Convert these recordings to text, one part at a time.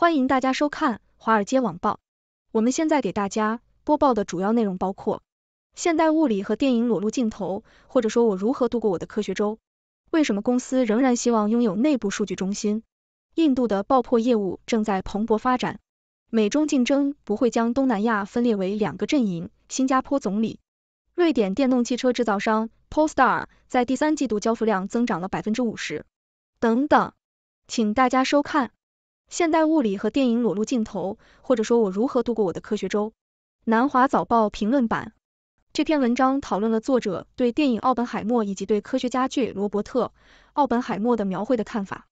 欢迎大家收看《华尔街网报》。我们现在给大家播报的主要内容包括：现代物理和电影裸露镜头，或者说我如何度过我的科学周；为什么公司仍然希望拥有内部数据中心；印度的爆破业务正在蓬勃发展；美中竞争不会将东南亚分裂为两个阵营；新加坡总理；瑞典电动汽车制造商 Polestar 在第三季度交付量增长了百分之五十，等等。请大家收看。现代物理和电影裸露镜头，或者说我如何度过我的科学周。南华早报评论版这篇文章讨论了作者对电影奥本海默以及对科学家剧罗伯特·奥本海默的描绘的看法。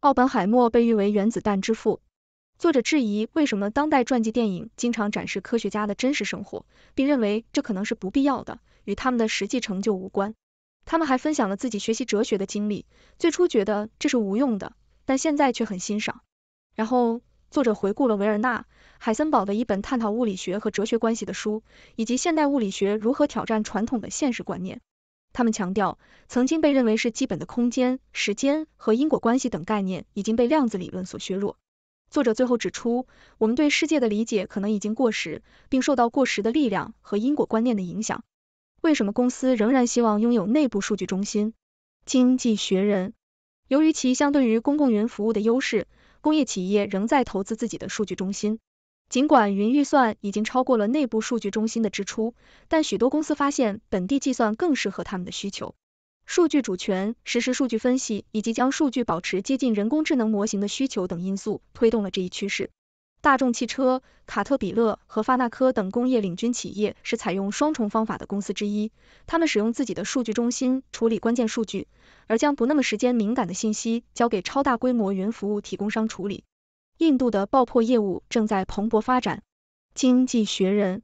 奥本海默被誉为原子弹之父。作者质疑为什么当代传记电影经常展示科学家的真实生活，并认为这可能是不必要的，与他们的实际成就无关。他们还分享了自己学习哲学的经历，最初觉得这是无用的，但现在却很欣赏。然后，作者回顾了维尔纳·海森堡的一本探讨物理学和哲学关系的书，以及现代物理学如何挑战传统的现实观念。他们强调，曾经被认为是基本的空间、时间和因果关系等概念已经被量子理论所削弱。作者最后指出，我们对世界的理解可能已经过时，并受到过时的力量和因果观念的影响。为什么公司仍然希望拥有内部数据中心？经济学人，由于其相对于公共云服务的优势。工业企业仍在投资自己的数据中心，尽管云预算已经超过了内部数据中心的支出，但许多公司发现本地计算更适合他们的需求。数据主权、实时数据分析以及将数据保持接近人工智能模型的需求等因素推动了这一趋势。大众汽车、卡特彼勒和发那科等工业领军企业是采用双重方法的公司之一，他们使用自己的数据中心处理关键数据，而将不那么时间敏感的信息交给超大规模云服务提供商处理。印度的爆破业务正在蓬勃发展。经济学人，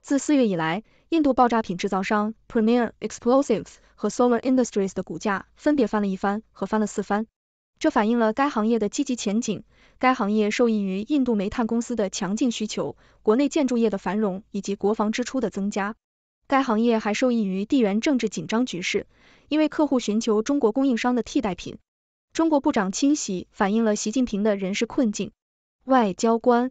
自四月以来，印度爆炸品制造商 Premier Explosives 和 Solar Industries 的股价分别翻了一番和翻了四番。这反映了该行业的积极前景。该行业受益于印度煤炭公司的强劲需求、国内建筑业的繁荣以及国防支出的增加。该行业还受益于地缘政治紧张局势，因为客户寻求中国供应商的替代品。中国部长清洗反映了习近平的人事困境。外交官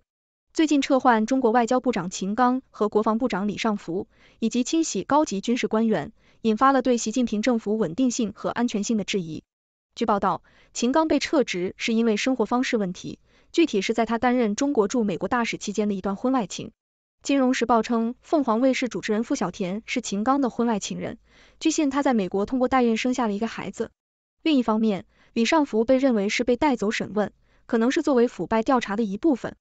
最近撤换中国外交部长秦刚和国防部长李尚福，以及清洗高级军事官员，引发了对习近平政府稳定性和安全性的质疑。据报道，秦刚被撤职是因为生活方式问题，具体是在他担任中国驻美国大使期间的一段婚外情。金融时报称，凤凰卫视主持人傅小田是秦刚的婚外情人，据信他在美国通过代孕生下了一个孩子。另一方面，李尚福被认为是被带走审问，可能是作为腐败调查的一部分。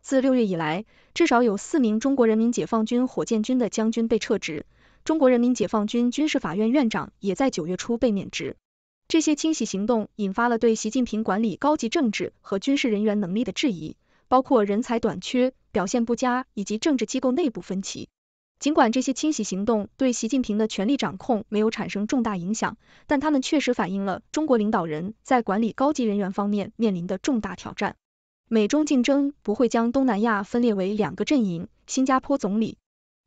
自六月以来，至少有四名中国人民解放军火箭军的将军被撤职，中国人民解放军军事法院院长也在九月初被免职。这些清洗行动引发了对习近平管理高级政治和军事人员能力的质疑，包括人才短缺、表现不佳以及政治机构内部分歧。尽管这些清洗行动对习近平的权力掌控没有产生重大影响，但他们确实反映了中国领导人在管理高级人员方面面临的重大挑战。美中竞争不会将东南亚分裂为两个阵营。新加坡总理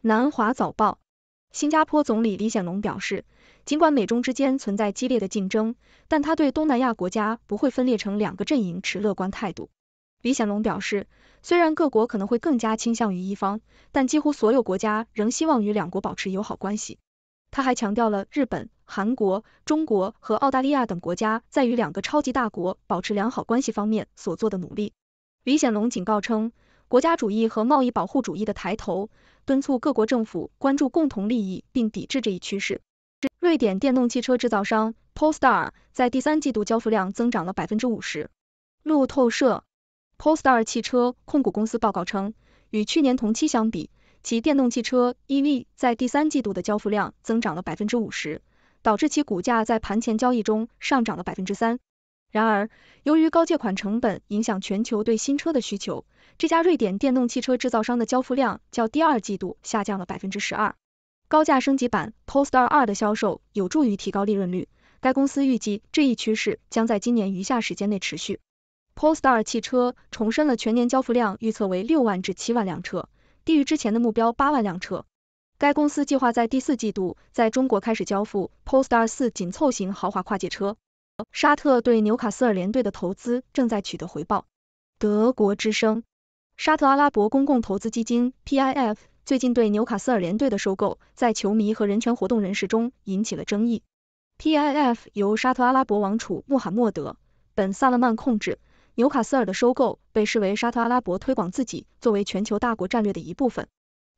南华早报，新加坡总理李显龙表示。尽管美中之间存在激烈的竞争，但他对东南亚国家不会分裂成两个阵营持乐观态度。李显龙表示，虽然各国可能会更加倾向于一方，但几乎所有国家仍希望与两国保持友好关系。他还强调了日本、韩国、中国和澳大利亚等国家在与两个超级大国保持良好关系方面所做的努力。李显龙警告称，国家主义和贸易保护主义的抬头，敦促各国政府关注共同利益，并抵制这一趋势。瑞典电动汽车制造商 Polestar 在第三季度交付量增长了百分之五十。路透社 Polestar 汽车控股公司报告称，与去年同期相比，其电动汽车 EV 在第三季度的交付量增长了百分之五十，导致其股价在盘前交易中上涨了百分之三。然而，由于高借款成本影响全球对新车的需求，这家瑞典电动汽车制造商的交付量较第二季度下降了百分之十二。高价升级版 Polestar 二的销售有助于提高利润率。该公司预计这一趋势将在今年余下时间内持续。Polestar 汽车重申了全年交付量预测为六万至七万辆车，低于之前的目标八万辆车。该公司计划在第四季度在中国开始交付 Polestar 四紧凑型豪华跨界车。沙特对纽卡斯尔联队的投资正在取得回报。德国之声，沙特阿拉伯公共投资基金 PIF。最近对纽卡斯尔联队的收购，在球迷和人权活动人士中引起了争议。P I F 由沙特阿拉伯王储穆罕默德·本·萨勒曼控制，纽卡斯尔的收购被视为沙特阿拉伯推广自己作为全球大国战略的一部分。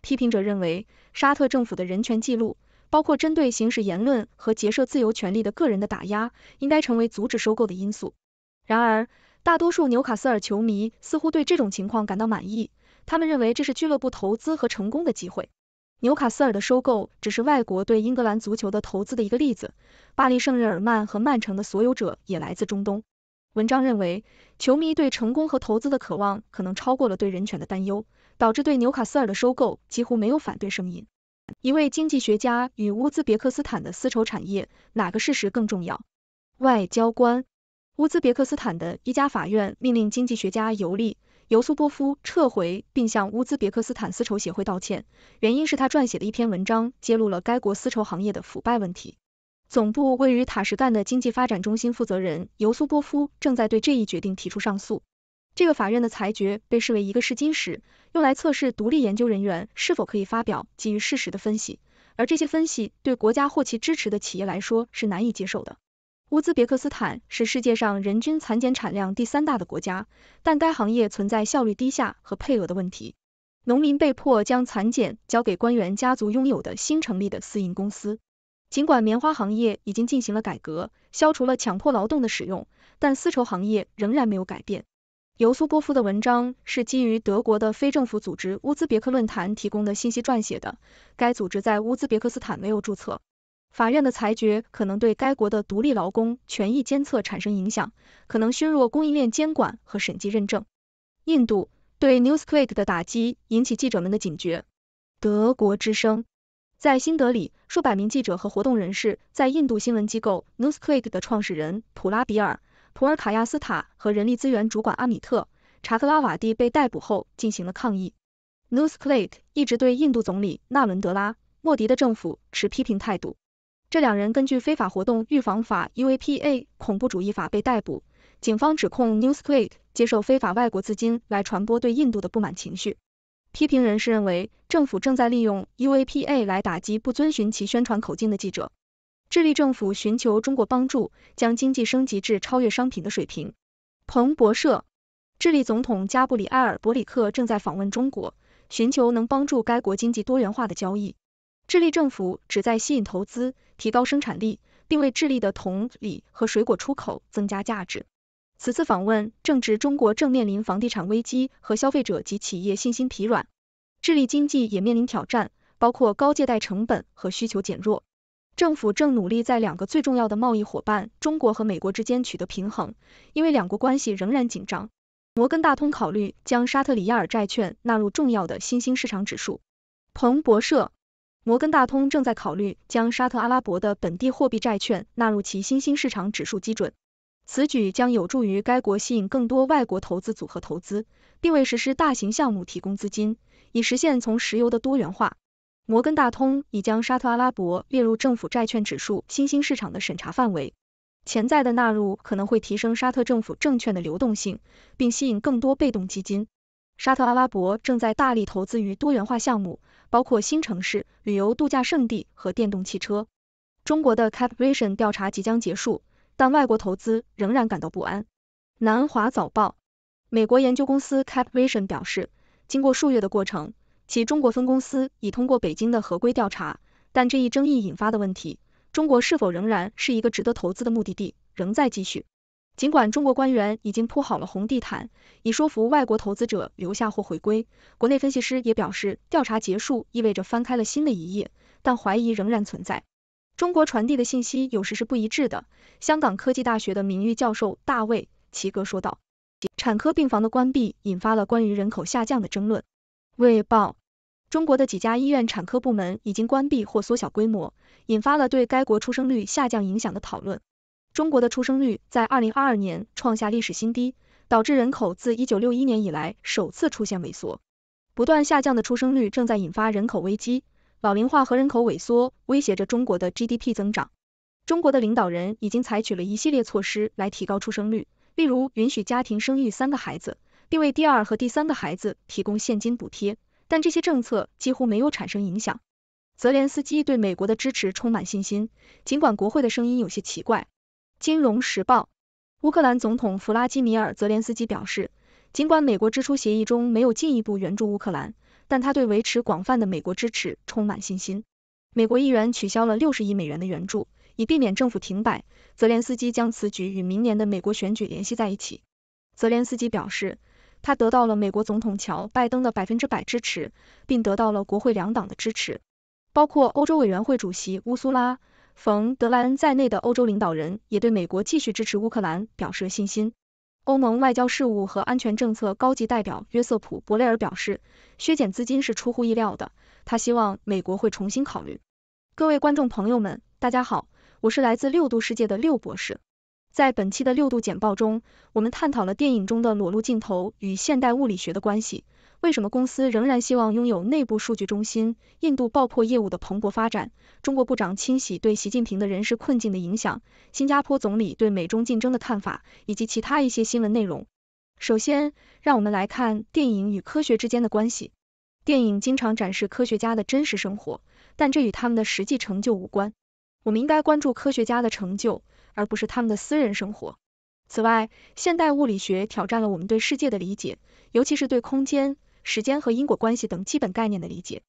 批评者认为，沙特政府的人权记录，包括针对行使言论和结社自由权利的个人的打压，应该成为阻止收购的因素。然而，大多数纽卡斯尔球迷似乎对这种情况感到满意。他们认为这是俱乐部投资和成功的机会。纽卡斯尔的收购只是外国对英格兰足球的投资的一个例子。巴黎圣日耳曼和曼城的所有者也来自中东。文章认为，球迷对成功和投资的渴望可能超过了对人权的担忧，导致对纽卡斯尔的收购几乎没有反对声音。一位经济学家与乌兹别克斯坦的丝绸产业，哪个事实更重要？外交官，乌兹别克斯坦的一家法院命令经济学家游历。尤苏波夫撤回并向乌兹别克斯坦丝绸协会道歉，原因是他撰写的一篇文章揭露了该国丝绸行业的腐败问题。总部位于塔什干的经济发展中心负责人尤苏波夫正在对这一决定提出上诉。这个法院的裁决被视为一个试金石，用来测试独立研究人员是否可以发表基于事实的分析，而这些分析对国家或其支持的企业来说是难以接受的。乌兹别克斯坦是世界上人均蚕茧产量第三大的国家，但该行业存在效率低下和配额的问题。农民被迫将蚕茧交给官员家族拥有的新成立的私营公司。尽管棉花行业已经进行了改革，消除了强迫劳动的使用，但丝绸行业仍然没有改变。尤苏波夫的文章是基于德国的非政府组织乌兹别克论坛提供的信息撰写的，该组织在乌兹别克斯坦没有注册。法院的裁决可能对该国的独立劳工权益监测产生影响，可能削弱供应链监管和审计认证。印度对 n e w s c l a k e 的打击引起记者们的警觉。德国之声在新德里，数百名记者和活动人士在印度新闻机构 n e w s c l a k e 的创始人普拉比尔·普尔卡亚斯塔和人力资源主管阿米特·查克拉瓦蒂被逮捕后进行了抗议。n e w s c l a k e 一直对印度总理纳伦德拉·莫迪的政府持批评态度。这两人根据非法活动预防法 （UAPA） 恐怖主义法被逮捕。警方指控 n e w s q u e k 接受非法外国资金来传播对印度的不满情绪。批评人士认为，政府正在利用 UAPA 来打击不遵循其宣传口径的记者。智利政府寻求中国帮助，将经济升级至超越商品的水平。彭博社，智利总统加布里埃尔·博里克正在访问中国，寻求能帮助该国经济多元化的交易。智利政府旨在吸引投资。提高生产力，并为智利的铜、锂和水果出口增加价值。此次访问正值中国正面临房地产危机和消费者及企业信心疲软，智利经济也面临挑战，包括高借贷成本和需求减弱。政府正努力在两个最重要的贸易伙伴中国和美国之间取得平衡，因为两国关系仍然紧张。摩根大通考虑将沙特里亚尔债券纳入重要的新兴市场指数。彭博社。摩根大通正在考虑将沙特阿拉伯的本地货币债券纳入其新兴市场指数基准，此举将有助于该国吸引更多外国投资组合投资，并为实施大型项目提供资金，以实现从石油的多元化。摩根大通已将沙特阿拉伯列入政府债券指数新兴市场的审查范围，潜在的纳入可能会提升沙特政府证券的流动性，并吸引更多被动基金。沙特阿拉伯正在大力投资于多元化项目。包括新城市、旅游度假胜地和电动汽车。中国的 Cap Vision 调查即将结束，但外国投资仍然感到不安。南华早报，美国研究公司 Cap Vision 表示，经过数月的过程，其中国分公司已通过北京的合规调查，但这一争议引发的问题，中国是否仍然是一个值得投资的目的地，仍在继续。尽管中国官员已经铺好了红地毯，以说服外国投资者留下或回归，国内分析师也表示，调查结束意味着翻开了新的一页，但怀疑仍然存在。中国传递的信息有时是不一致的。香港科技大学的名誉教授大卫齐格说道：“产科病房的关闭引发了关于人口下降的争论。”《卫报》中国的几家医院产科部门已经关闭或缩小规模，引发了对该国出生率下降影响的讨论。中国的出生率在二零二二年创下历史新低，导致人口自一九六一年以来首次出现萎缩。不断下降的出生率正在引发人口危机，老龄化和人口萎缩威胁着中国的 GDP 增长。中国的领导人已经采取了一系列措施来提高出生率，例如允许家庭生育三个孩子，并为第二和第三个孩子提供现金补贴，但这些政策几乎没有产生影响。泽连斯基对美国的支持充满信心，尽管国会的声音有些奇怪。《金融时报》：乌克兰总统弗拉基米尔·泽连斯基表示，尽管美国支出协议中没有进一步援助乌克兰，但他对维持广泛的美国支持充满信心。美国议员取消了六十亿美元的援助，以避免政府停摆。泽连斯基将此举与明年的美国选举联系在一起。泽连斯基表示，他得到了美国总统乔·拜登的百分之百支持，并得到了国会两党的支持，包括欧洲委员会主席乌苏拉。冯德莱恩在内的欧洲领导人也对美国继续支持乌克兰表示了信心。欧盟外交事务和安全政策高级代表约瑟普·博雷尔表示，削减资金是出乎意料的，他希望美国会重新考虑。各位观众朋友们，大家好，我是来自六度世界的六博士。在本期的六度简报中，我们探讨了电影中的裸露镜头与现代物理学的关系。为什么公司仍然希望拥有内部数据中心？印度爆破业务的蓬勃发展。中国部长清洗对习近平的人事困境的影响。新加坡总理对美中竞争的看法以及其他一些新闻内容。首先，让我们来看电影与科学之间的关系。电影经常展示科学家的真实生活，但这与他们的实际成就无关。我们应该关注科学家的成就，而不是他们的私人生活。此外，现代物理学挑战了我们对世界的理解，尤其是对空间。时间和因果关系等基本概念的理解，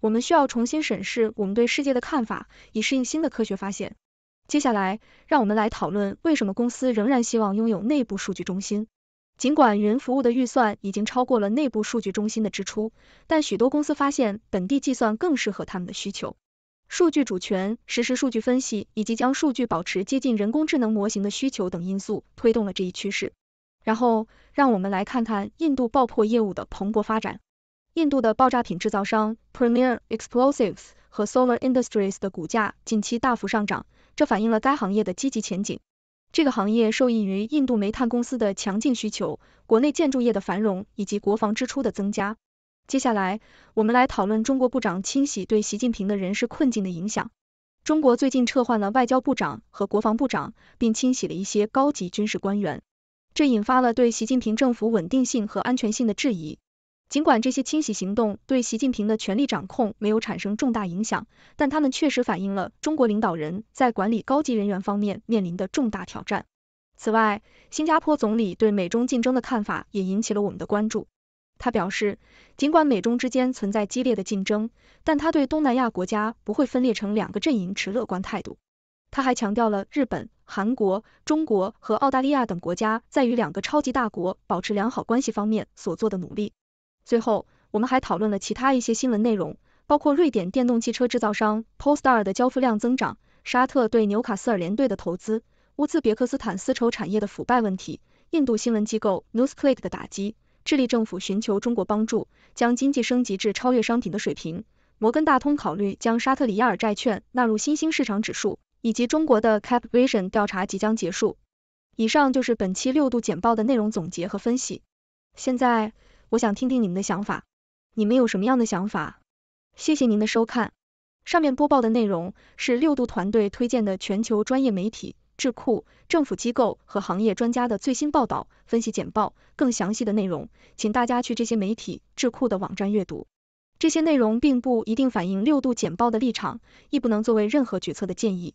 我们需要重新审视我们对世界的看法，以适应新的科学发现。接下来，让我们来讨论为什么公司仍然希望拥有内部数据中心，尽管云服务的预算已经超过了内部数据中心的支出，但许多公司发现本地计算更适合他们的需求。数据主权、实时数据分析以及将数据保持接近人工智能模型的需求等因素推动了这一趋势。然后，让我们来看看印度爆破业务的蓬勃发展。印度的爆炸品制造商 Premier Explosives 和 Solar Industries 的股价近期大幅上涨，这反映了该行业的积极前景。这个行业受益于印度煤炭公司的强劲需求、国内建筑业的繁荣以及国防支出的增加。接下来，我们来讨论中国部长清洗对习近平的人事困境的影响。中国最近撤换了外交部长和国防部长，并清洗了一些高级军事官员。这引发了对习近平政府稳定性和安全性的质疑。尽管这些清洗行动对习近平的权力掌控没有产生重大影响，但他们确实反映了中国领导人在管理高级人员方面面临的重大挑战。此外，新加坡总理对美中竞争的看法也引起了我们的关注。他表示，尽管美中之间存在激烈的竞争，但他对东南亚国家不会分裂成两个阵营持乐观态度。他还强调了日本。韩国、中国和澳大利亚等国家在与两个超级大国保持良好关系方面所做的努力。最后，我们还讨论了其他一些新闻内容，包括瑞典电动汽车制造商 Polestar 的交付量增长，沙特对纽卡斯尔联队的投资，乌兹别克斯坦丝绸产业的腐败问题，印度新闻机构 NewsClick 的打击，智利政府寻求中国帮助将经济升级至超越商品的水平，摩根大通考虑将沙特里亚尔债券纳入新兴市场指数。以及中国的 Cap Vision 调查即将结束。以上就是本期六度简报的内容总结和分析。现在我想听听你们的想法，你们有什么样的想法？谢谢您的收看。上面播报的内容是六度团队推荐的全球专业媒体、智库、政府机构和行业专家的最新报道、分析简报。更详细的内容，请大家去这些媒体、智库的网站阅读。这些内容并不一定反映六度简报的立场，亦不能作为任何决策的建议。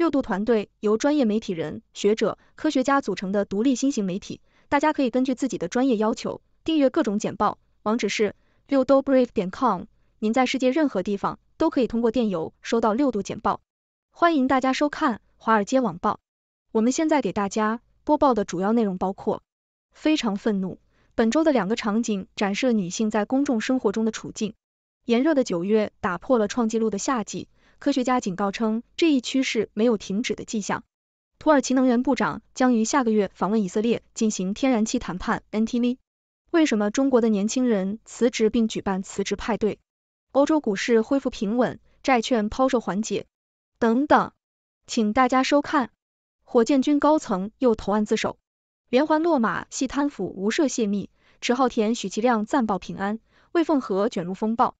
六度团队由专业媒体人、学者、科学家组成的独立新型媒体，大家可以根据自己的专业要求订阅各种简报。网址是六度 brief 点 com，您在世界任何地方都可以通过电邮收到六度简报。欢迎大家收看《华尔街网报》。我们现在给大家播报的主要内容包括：非常愤怒。本周的两个场景展示了女性在公众生活中的处境。炎热的九月打破了创纪录的夏季。科学家警告称，这一趋势没有停止的迹象。土耳其能源部长将于下个月访问以色列进行天然气谈判。NTV。为什么中国的年轻人辞职并举办辞职派对？欧洲股市恢复平稳，债券抛售缓解。等等，请大家收看。火箭军高层又投案自首，连环落马系贪腐无赦泄密。池浩田、许其亮暂报平安，魏凤和卷入风暴。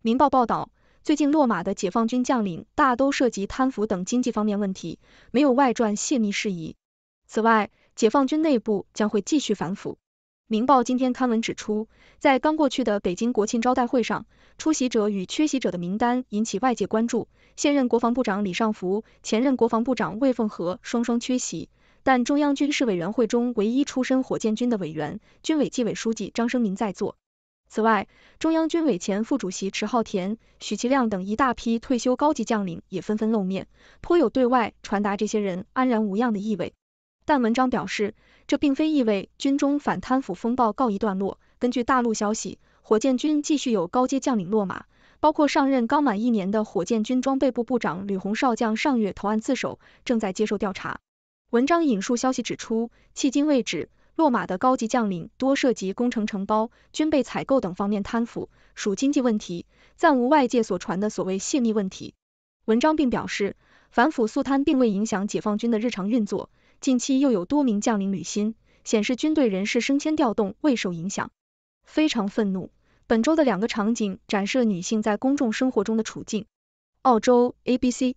明报报道。最近落马的解放军将领大都涉及贪腐等经济方面问题，没有外传泄密事宜。此外，解放军内部将会继续反腐。明报今天刊文指出，在刚过去的北京国庆招待会上，出席者与缺席者的名单引起外界关注。现任国防部长李尚福、前任国防部长魏凤和双双缺席，但中央军事委员会中唯一出身火箭军的委员、军委纪委书记张生民在座。此外，中央军委前副主席迟浩田、许其亮等一大批退休高级将领也纷纷露面，颇有对外传达这些人安然无恙的意味。但文章表示，这并非意味军中反贪腐风暴告一段落。根据大陆消息，火箭军继续有高阶将领落马，包括上任刚满一年的火箭军装备部部长吕红少将上月投案自首，正在接受调查。文章引述消息指出，迄今为止。落马的高级将领多涉及工程承包、军备采购等方面贪腐，属经济问题，暂无外界所传的所谓泄密问题。文章并表示，反腐肃贪并未影响解放军的日常运作，近期又有多名将领履新，显示军队人事升迁调动未受影响。非常愤怒，本周的两个场景展示了女性在公众生活中的处境。澳洲 ABC。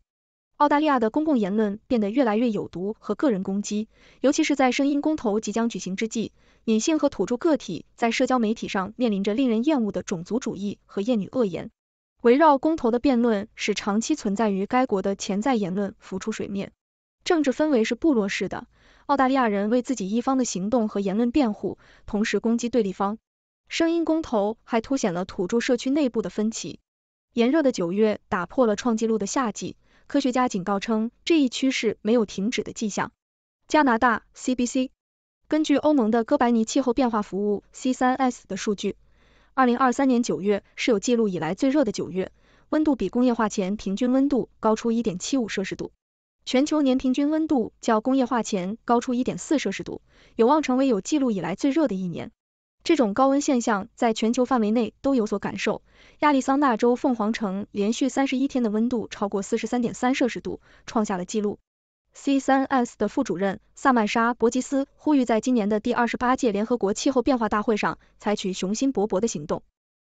澳大利亚的公共言论变得越来越有毒和个人攻击，尤其是在声音公投即将举行之际，女性和土著个体在社交媒体上面临着令人厌恶的种族主义和厌女恶言。围绕公投的辩论使长期存在于该国的潜在言论浮出水面。政治氛围是部落式的，澳大利亚人为自己一方的行动和言论辩护，同时攻击对立方。声音公投还凸显了土著社区内部的分歧。炎热的九月打破了创纪录的夏季。科学家警告称，这一趋势没有停止的迹象。加拿大 CBC 根据欧盟的哥白尼气候变化服务 C3S 的数据，二零二三年九月是有记录以来最热的九月，温度比工业化前平均温度高出一点七五摄氏度，全球年平均温度较工业化前高出一点四摄氏度，有望成为有记录以来最热的一年。这种高温现象在全球范围内都有所感受。亚利桑那州凤凰城连续三十一天的温度超过四十三点三摄氏度，创下了纪录。C 三 S 的副主任萨曼莎博吉斯呼吁在今年的第二十八届联合国气候变化大会上采取雄心勃勃的行动。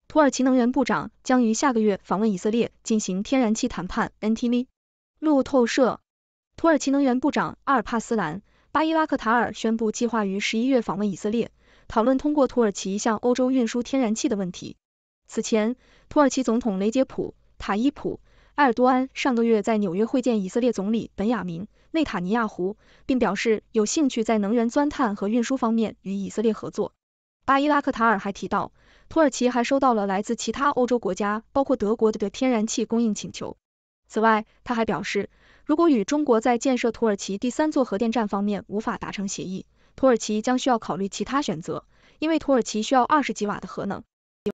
土耳其能源部长将于下个月访问以色列进行天然气谈判。NTV、路透社。土耳其能源部长阿尔帕斯兰巴伊拉克塔尔宣布计划于十一月访问以色列。讨论通过土耳其向欧洲运输天然气的问题。此前，土耳其总统雷杰普·塔伊普·埃尔多安上个月在纽约会见以色列总理本雅明·内塔尼亚胡，并表示有兴趣在能源钻探和运输方面与以色列合作。巴伊拉克·塔尔还提到，土耳其还收到了来自其他欧洲国家，包括德国的天然气供应请求。此外，他还表示，如果与中国在建设土耳其第三座核电站方面无法达成协议，土耳其将需要考虑其他选择，因为土耳其需要二十几瓦的核能。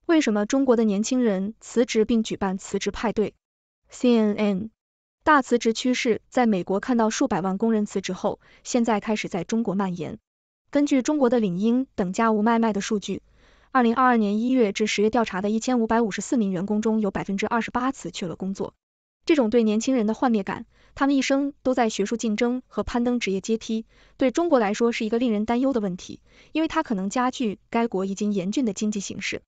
为什么中国的年轻人辞职并举办辞职派对？CNN 大辞职趋势在美国看到数百万工人辞职后，现在开始在中国蔓延。根据中国的领英等价无卖卖的数据，二零二二年一月至十月调查的一千五百五十四名员工中，有百分之二十八辞去了工作。这种对年轻人的幻灭感，他们一生都在学术竞争和攀登职业阶梯，对中国来说是一个令人担忧的问题，因为它可能加剧该国已经严峻的经济形势。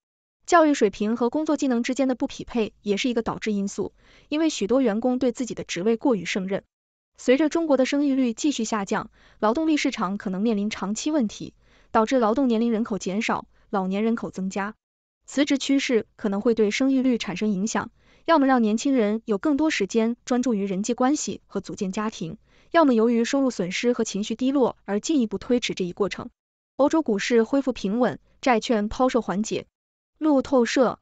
教育水平和工作技能之间的不匹配也是一个导致因素，因为许多员工对自己的职位过于胜任。随着中国的生育率继续下降，劳动力市场可能面临长期问题，导致劳动年龄人口减少，老年人口增加，辞职趋势可能会对生育率产生影响。要么让年轻人有更多时间专注于人际关系和组建家庭，要么由于收入损失和情绪低落而进一步推迟这一过程。欧洲股市恢复平稳，债券抛售缓解。路透社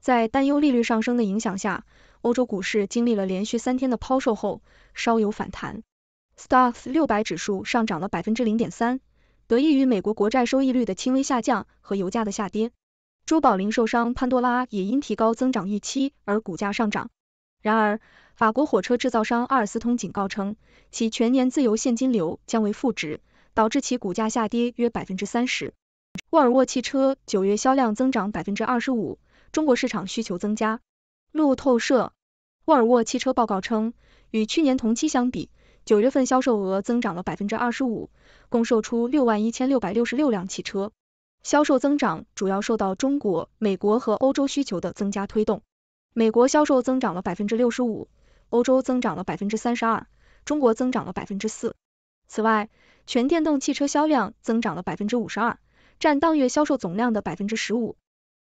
在担忧利率上升的影响下，欧洲股市经历了连续三天的抛售后稍有反弹。STOXX 600指数上涨了百分之零点三，得益于美国国债收益率的轻微下降和油价的下跌。珠宝零售商潘多拉也因提高增长预期而股价上涨。然而，法国火车制造商阿尔斯通警告称，其全年自由现金流将为负值，导致其股价下跌约百分之三十。沃尔沃汽车九月销量增长百分之二十五，中国市场需求增加。路透社，沃尔沃汽车报告称，与去年同期相比，九月份销售额增长了百分之二十五，共售出六万一千六百六十六辆汽车。销售增长主要受到中国、美国和欧洲需求的增加推动。美国销售增长了百分之六十五，欧洲增长了百分之三十二，中国增长了百分之四。此外，全电动汽车销量增长了百分之五十二，占当月销售总量的百分之十五。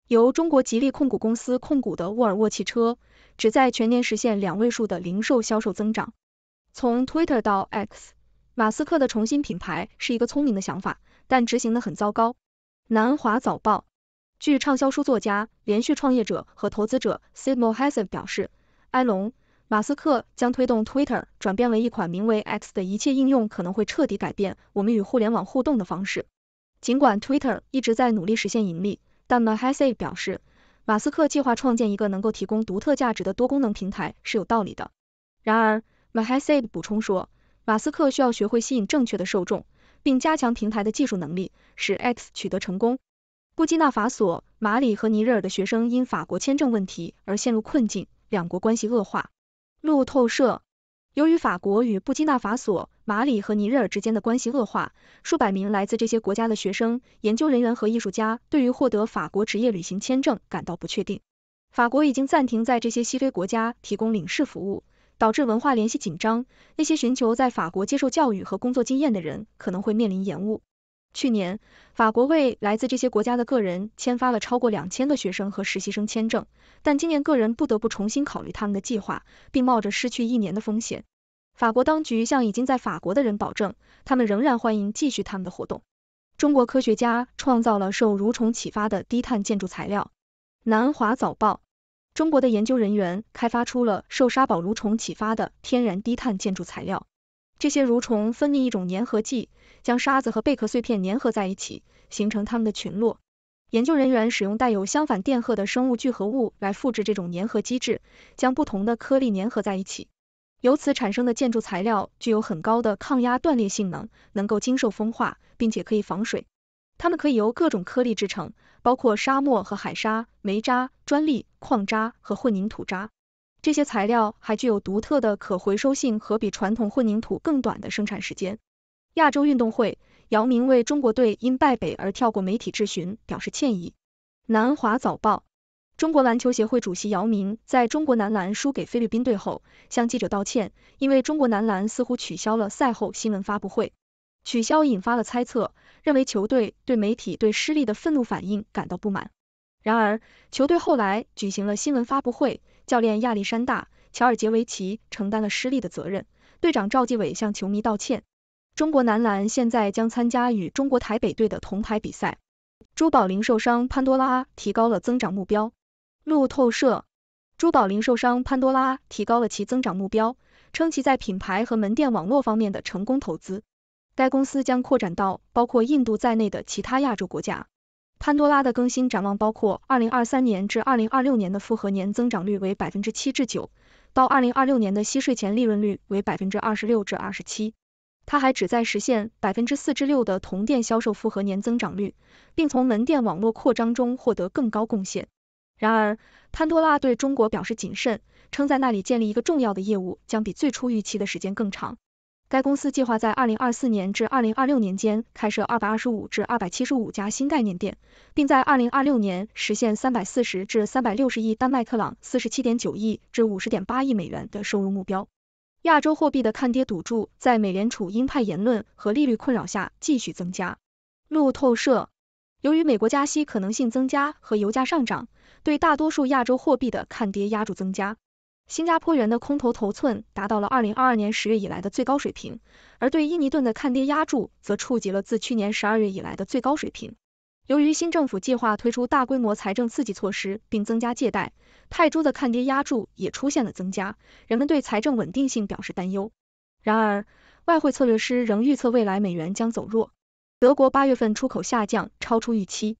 由中国吉利控股公司控股的沃尔沃汽车，只在全年实现两位数的零售销售增长。从 Twitter 到 X，马斯克的重新品牌是一个聪明的想法，但执行的很糟糕。南华早报，据畅销书作家、连续创业者和投资者 s i d m o h a s e 表示，埃隆·马斯克将推动 Twitter 转变为一款名为 X 的一切应用可能会彻底改变我们与互联网互动的方式。尽管 Twitter 一直在努力实现盈利，但 m o h s e 表示，马斯克计划创建一个能够提供独特价值的多功能平台是有道理的。然而 m o h s e 补充说，马斯克需要学会吸引正确的受众。并加强平台的技术能力，使 X 取得成功。布基纳法索、马里和尼日尔的学生因法国签证问题而陷入困境，两国关系恶化。路透社，由于法国与布基纳法索、马里和尼日尔之间的关系恶化，数百名来自这些国家的学生、研究人员和艺术家对于获得法国职业旅行签证感到不确定。法国已经暂停在这些西非国家提供领事服务。导致文化联系紧张，那些寻求在法国接受教育和工作经验的人可能会面临延误。去年，法国为来自这些国家的个人签发了超过两千个学生和实习生签证，但今年个人不得不重新考虑他们的计划，并冒着失去一年的风险。法国当局向已经在法国的人保证，他们仍然欢迎继续他们的活动。中国科学家创造了受蠕虫启发的低碳建筑材料。南华早报。中国的研究人员开发出了受沙堡蠕虫启发的天然低碳建筑材料。这些蠕虫分泌一种粘合剂，将沙子和贝壳碎片粘合在一起，形成它们的群落。研究人员使用带有相反电荷的生物聚合物来复制这种粘合机制，将不同的颗粒粘合在一起。由此产生的建筑材料具有很高的抗压断裂性能，能够经受风化，并且可以防水。它们可以由各种颗粒制成，包括沙漠和海沙、煤渣、砖利矿渣和混凝土渣。这些材料还具有独特的可回收性和比传统混凝土更短的生产时间。亚洲运动会，姚明为中国队因败北而跳过媒体质询表示歉意。南华早报，中国篮球协会主席姚明在中国男篮输给菲律宾队后向记者道歉，因为中国男篮似乎取消了赛后新闻发布会，取消引发了猜测。认为球队对媒体对失利的愤怒反应感到不满。然而，球队后来举行了新闻发布会，教练亚历山大·乔尔杰维奇承担了失利的责任，队长赵继伟向球迷道歉。中国男篮现在将参加与中国台北队的铜牌比赛。珠宝零售商潘多拉提高了增长目标。路透社，珠宝零售商潘多拉提高了其增长目标，称其在品牌和门店网络方面的成功投资。该公司将扩展到包括印度在内的其他亚洲国家。潘多拉的更新展望包括二零二三年至二零二六年的复合年增长率为百分之七至九，到二零二六年的息税前利润率为百分之二十六至二十七。它还旨在实现百分之四至六的同店销售复合年增长率，并从门店网络扩张中获得更高贡献。然而，潘多拉对中国表示谨慎，称在那里建立一个重要的业务将比最初预期的时间更长。该公司计划在二零二四年至二零二六年间开设二百二十五至二百七十五家新概念店，并在二零二六年实现三百四十至三百六十亿丹麦克朗（四十七点九亿至五十点八亿美元）的收入目标。亚洲货币的看跌赌注在美联储鹰派言论和利率困扰下继续增加。路透社，由于美国加息可能性增加和油价上涨，对大多数亚洲货币的看跌压注增加。新加坡元的空头头寸达到了二零二二年十月以来的最高水平，而对印尼盾的看跌压注则触及了自去年十二月以来的最高水平。由于新政府计划推出大规模财政刺激措施并增加借贷，泰铢的看跌压注也出现了增加，人们对财政稳定性表示担忧。然而，外汇策略师仍预测未来美元将走弱。德国八月份出口下降超出预期。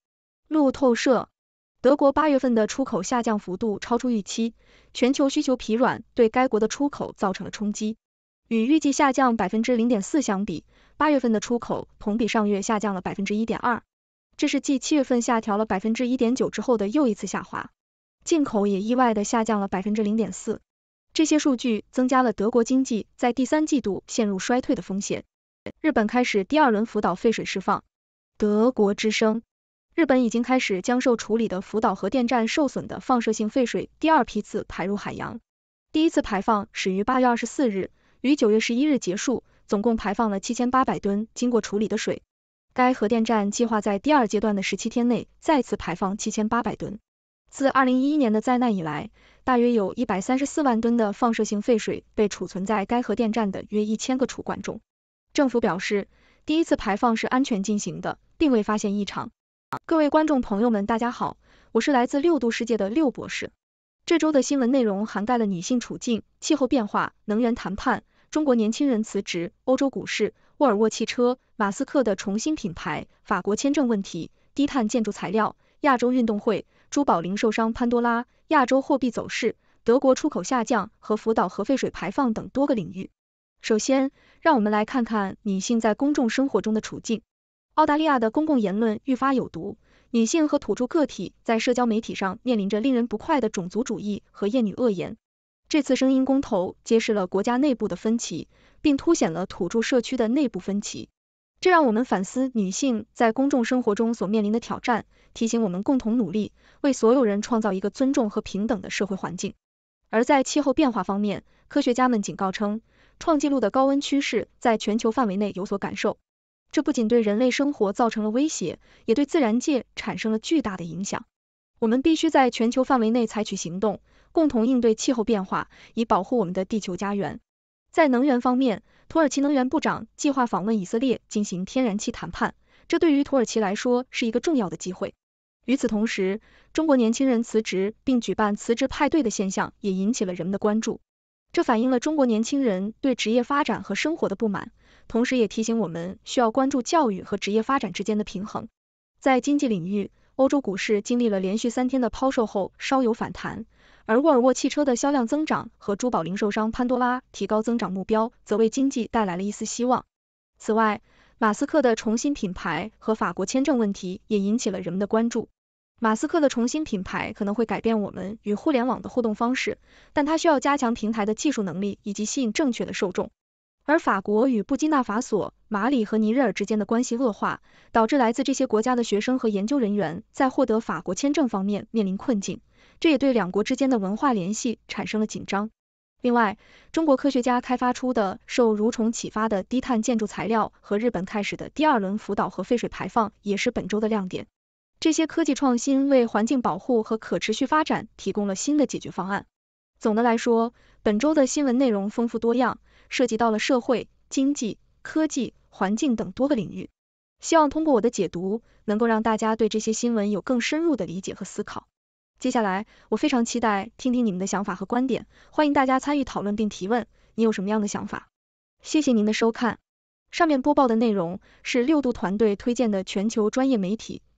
路透社。德国八月份的出口下降幅度超出预期，全球需求疲软对该国的出口造成了冲击。与预计下降百分之零点四相比，八月份的出口同比上月下降了百分之一点二，这是继七月份下调了百分之一点九之后的又一次下滑。进口也意外的下降了百分之零点四，这些数据增加了德国经济在第三季度陷入衰退的风险。日本开始第二轮福岛废水释放。德国之声。日本已经开始将受处理的福岛核电站受损的放射性废水第二批次排入海洋。第一次排放始于八月二十四日，于九月十一日结束，总共排放了七千八百吨经过处理的水。该核电站计划在第二阶段的十七天内再次排放七千八百吨。自二零一一年的灾难以来，大约有一百三十四万吨的放射性废水被储存在该核电站的约一千个储罐中。政府表示，第一次排放是安全进行的，并未发现异常。各位观众朋友们，大家好，我是来自六度世界的六博士。这周的新闻内容涵盖了女性处境、气候变化、能源谈判、中国年轻人辞职、欧洲股市、沃尔沃汽车、马斯克的重新品牌、法国签证问题、低碳建筑材料、亚洲运动会、珠宝零售商潘多拉、亚洲货币走势、德国出口下降和福岛核废水排放等多个领域。首先，让我们来看看女性在公众生活中的处境。澳大利亚的公共言论愈发有毒，女性和土著个体在社交媒体上面临着令人不快的种族主义和厌女恶言。这次声音公投揭示了国家内部的分歧，并凸显了土著社区的内部分歧。这让我们反思女性在公众生活中所面临的挑战，提醒我们共同努力，为所有人创造一个尊重和平等的社会环境。而在气候变化方面，科学家们警告称，创纪录的高温趋势在全球范围内有所感受。这不仅对人类生活造成了威胁，也对自然界产生了巨大的影响。我们必须在全球范围内采取行动，共同应对气候变化，以保护我们的地球家园。在能源方面，土耳其能源部长计划访问以色列进行天然气谈判，这对于土耳其来说是一个重要的机会。与此同时，中国年轻人辞职并举办辞职派对的现象也引起了人们的关注。这反映了中国年轻人对职业发展和生活的不满，同时也提醒我们需要关注教育和职业发展之间的平衡。在经济领域，欧洲股市经历了连续三天的抛售后稍有反弹，而沃尔沃汽车的销量增长和珠宝零售商潘多拉提高增长目标，则为经济带来了一丝希望。此外，马斯克的重新品牌和法国签证问题也引起了人们的关注。马斯克的重新品牌可能会改变我们与互联网的互动方式，但他需要加强平台的技术能力以及吸引正确的受众。而法国与布基纳法索、马里和尼日尔之间的关系恶化，导致来自这些国家的学生和研究人员在获得法国签证方面面临困境，这也对两国之间的文化联系产生了紧张。另外，中国科学家开发出的受蠕虫启发的低碳建筑材料，和日本开始的第二轮福岛核废水排放，也是本周的亮点。这些科技创新为环境保护和可持续发展提供了新的解决方案。总的来说，本周的新闻内容丰富多样，涉及到了社会、经济、科技、环境等多个领域。希望通过我的解读，能够让大家对这些新闻有更深入的理解和思考。接下来，我非常期待听听你们的想法和观点，欢迎大家参与讨论并提问。你有什么样的想法？谢谢您的收看。上面播报的内容是六度团队推荐的全球专业媒体。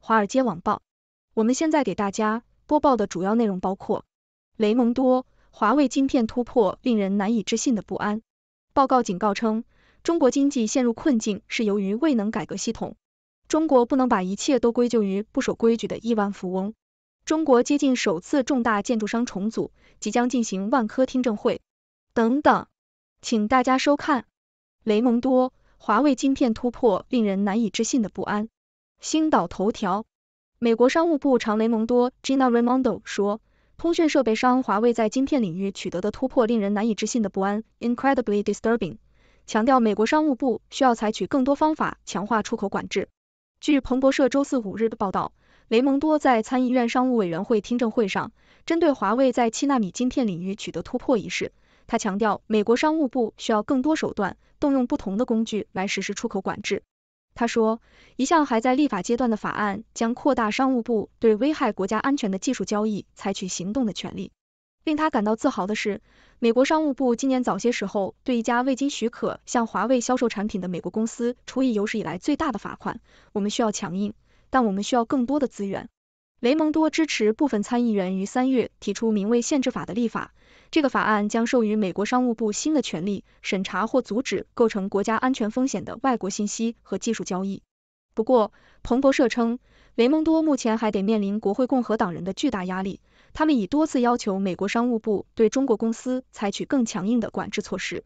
华尔街网报，我们现在给大家播报的主要内容包括：雷蒙多，华为晶片突破令人难以置信的不安；报告警告称，中国经济陷入困境是由于未能改革系统；中国不能把一切都归咎于不守规矩的亿万富翁；中国接近首次重大建筑商重组，即将进行万科听证会等等。请大家收看雷蒙多，华为晶片突破令人难以置信的不安。星岛头条，美国商务部长雷蒙多 Gina Raimondo 说，通讯设备商华为在晶片领域取得的突破令人难以置信的不安，incredibly disturbing，强调美国商务部需要采取更多方法强化出口管制。据彭博社周四五日的报道，雷蒙多在参议院商务委员会听证会上，针对华为在七纳米晶片领域取得突破一事，他强调美国商务部需要更多手段，动用不同的工具来实施出口管制。他说，一项还在立法阶段的法案将扩大商务部对危害国家安全的技术交易采取行动的权利。令他感到自豪的是，美国商务部今年早些时候对一家未经许可向华为销售产品的美国公司处以有史以来最大的罚款。我们需要强硬，但我们需要更多的资源。雷蒙多支持部分参议员于三月提出名为限制法的立法。这个法案将授予美国商务部新的权利，审查或阻止构成国家安全风险的外国信息和技术交易。不过，彭博社称，雷蒙多目前还得面临国会共和党人的巨大压力，他们已多次要求美国商务部对中国公司采取更强硬的管制措施。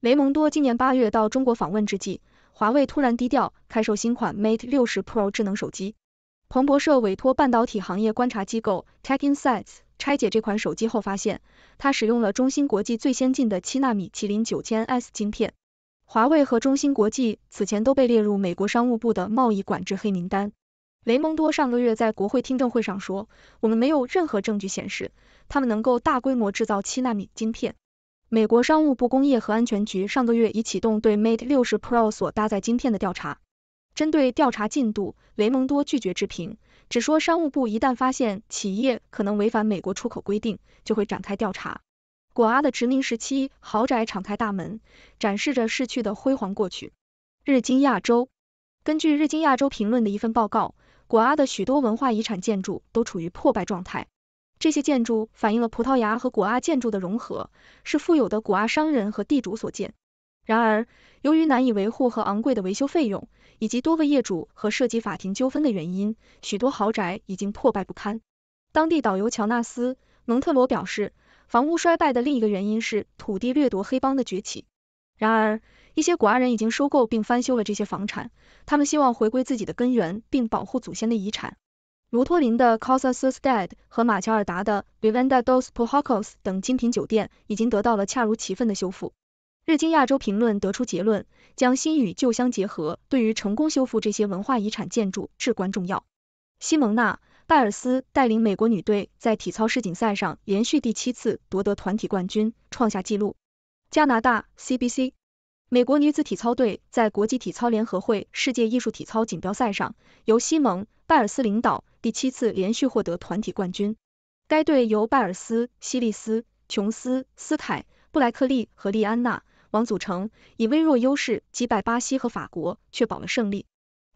雷蒙多今年八月到中国访问之际，华为突然低调开售新款 Mate 60 Pro 智能手机。彭博社委托半导体行业观察机构 TechInsights。拆解这款手机后发现，它使用了中芯国际最先进的七纳米麒麟九千 S 晶片。华为和中芯国际此前都被列入美国商务部的贸易管制黑名单。雷蒙多上个月在国会听证会上说：“我们没有任何证据显示他们能够大规模制造七纳米晶片。”美国商务部工业和安全局上个月已启动对 Mate 六十 Pro 所搭载晶片的调查。针对调查进度，雷蒙多拒绝置评。只说商务部一旦发现企业可能违反美国出口规定，就会展开调查。果阿的殖民时期豪宅敞开大门，展示着逝去的辉煌过去。日经亚洲根据日经亚洲评论的一份报告，果阿的许多文化遗产建筑都处于破败状态。这些建筑反映了葡萄牙和果阿建筑的融合，是富有的果阿商人和地主所建。然而，由于难以维护和昂贵的维修费用。以及多个业主和涉及法庭纠纷的原因，许多豪宅已经破败不堪。当地导游乔纳斯·蒙特罗表示，房屋衰败的另一个原因是土地掠夺黑帮的崛起。然而，一些古阿人已经收购并翻修了这些房产，他们希望回归自己的根源并保护祖先的遗产。卢托林的 Casa Su s t a d 和马乔尔达的 v i v e n d a dos Pohocos 等精品酒店已经得到了恰如其分的修复。《日经亚洲评论》得出结论，将新与旧相结合，对于成功修复这些文化遗产建筑至关重要。西蒙娜·拜尔斯带领美国女队在体操世锦赛上连续第七次夺得团体冠军，创下纪录。加拿大 CBC：美国女子体操队在国际体操联合会世界艺术体操锦标赛上，由西蒙·拜尔斯领导第七次连续获得团体冠军。该队由拜尔斯、希利斯、琼斯、斯凯、布莱克利和丽安娜。王祖成以微弱优势击败巴西和法国，确保了胜利。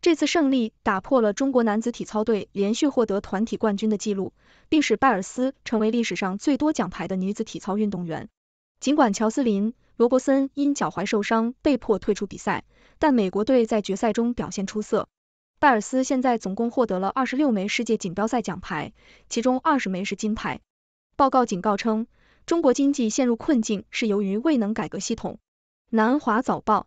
这次胜利打破了中国男子体操队连续获得团体冠军的记录，并使拜尔斯成为历史上最多奖牌的女子体操运动员。尽管乔斯林、罗伯森因脚踝受伤被迫退出比赛，但美国队在决赛中表现出色。拜尔斯现在总共获得了二十六枚世界锦标赛奖牌，其中二十枚是金牌。报告警告称。中国经济陷入困境是由于未能改革系统。南华早报，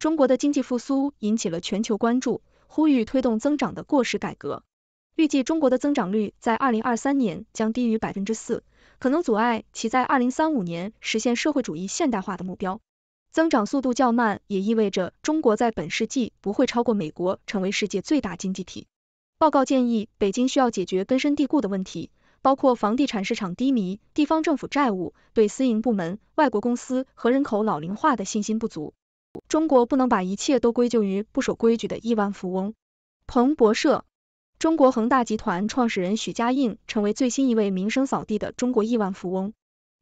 中国的经济复苏引起了全球关注，呼吁推动增长的过时改革。预计中国的增长率在二零二三年将低于百分之四，可能阻碍其在二零三五年实现社会主义现代化的目标。增长速度较慢也意味着中国在本世纪不会超过美国成为世界最大经济体。报告建议北京需要解决根深蒂固的问题。包括房地产市场低迷、地方政府债务、对私营部门、外国公司和人口老龄化的信心不足。中国不能把一切都归咎于不守规矩的亿万富翁。彭博社，中国恒大集团创始人许家印成为最新一位名声扫地的中国亿万富翁。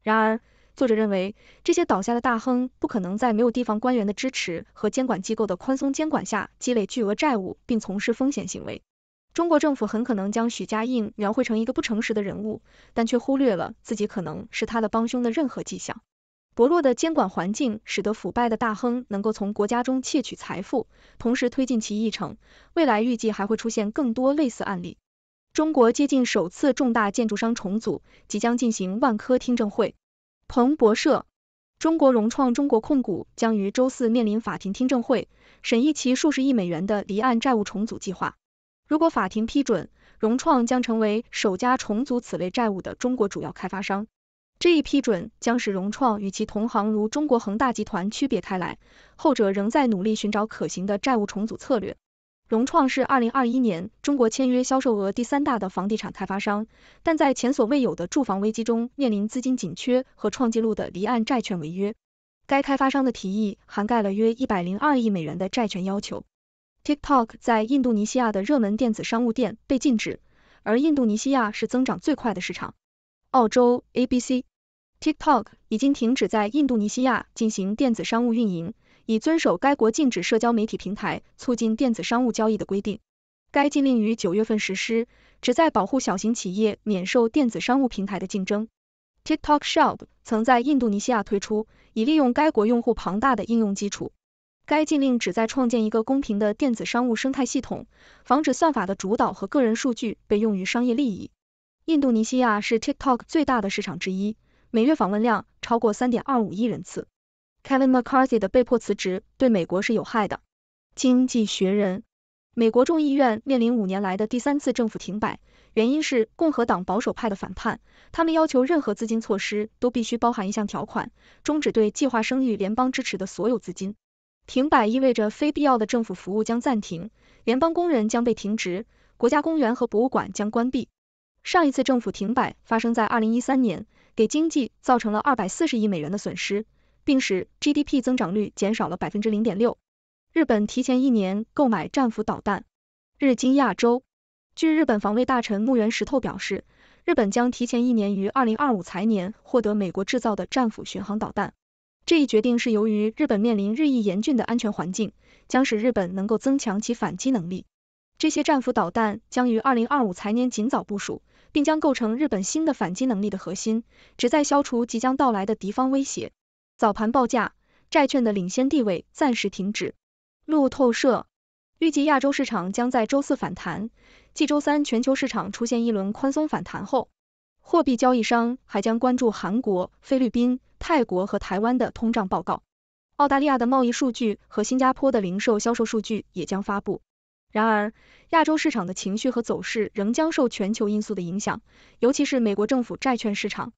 然而，作者认为这些倒下的大亨不可能在没有地方官员的支持和监管机构的宽松监管下积累巨额债务并从事风险行为。中国政府很可能将许家印描绘成一个不诚实的人物，但却忽略了自己可能是他的帮凶的任何迹象。薄弱的监管环境使得腐败的大亨能够从国家中窃取财富，同时推进其议程。未来预计还会出现更多类似案例。中国接近首次重大建筑商重组，即将进行万科听证会。彭博社，中国融创中国控股将于周四面临法庭听证会，审议其数十亿美元的离岸债务重组计划。如果法庭批准，融创将成为首家重组此类债务的中国主要开发商。这一批准将使融创与其同行如中国恒大集团区别开来，后者仍在努力寻找可行的债务重组策略。融创是二零二一年中国签约销售额第三大的房地产开发商，但在前所未有的住房危机中面临资金紧缺和创纪录的离岸债券违约。该开发商的提议涵盖了约一百零二亿美元的债权要求。TikTok 在印度尼西亚的热门电子商务店被禁止，而印度尼西亚是增长最快的市场。澳洲 ABC TikTok 已经停止在印度尼西亚进行电子商务运营，以遵守该国禁止社交媒体平台促进电子商务交易的规定。该禁令于九月份实施，旨在保护小型企业免受电子商务平台的竞争。TikTok Shop 曾在印度尼西亚推出，以利用该国用户庞大的应用基础。该禁令旨在创建一个公平的电子商务生态系统，防止算法的主导和个人数据被用于商业利益。印度尼西亚是 TikTok 最大的市场之一，每月访问量超过三点二五亿人次。Kevin McCarthy 的被迫辞职对美国是有害的。经济学人：美国众议院面临五年来的第三次政府停摆，原因是共和党保守派的反叛，他们要求任何资金措施都必须包含一项条款，终止对计划生育联邦支持的所有资金。停摆意味着非必要的政府服务将暂停，联邦工人将被停职，国家公园和博物馆将关闭。上一次政府停摆发生在二零一三年，给经济造成了二百四十亿美元的损失，并使 GDP 增长率减少了百分之零点六。日本提前一年购买战斧导弹。日经亚洲，据日本防卫大臣木原石头表示，日本将提前一年于二零二五财年获得美国制造的战斧巡航导弹。这一决定是由于日本面临日益严峻的安全环境，将使日本能够增强其反击能力。这些战斧导弹将于二零二五财年尽早部署，并将构成日本新的反击能力的核心，旨在消除即将到来的敌方威胁。早盘报价，债券的领先地位暂时停止。路透社预计亚洲市场将在周四反弹，继周三全球市场出现一轮宽松反弹后，货币交易商还将关注韩国、菲律宾。泰国和台湾的通胀报告，澳大利亚的贸易数据和新加坡的零售销售数据也将发布。然而，亚洲市场的情绪和走势仍将受全球因素的影响，尤其是美国政府债券市场。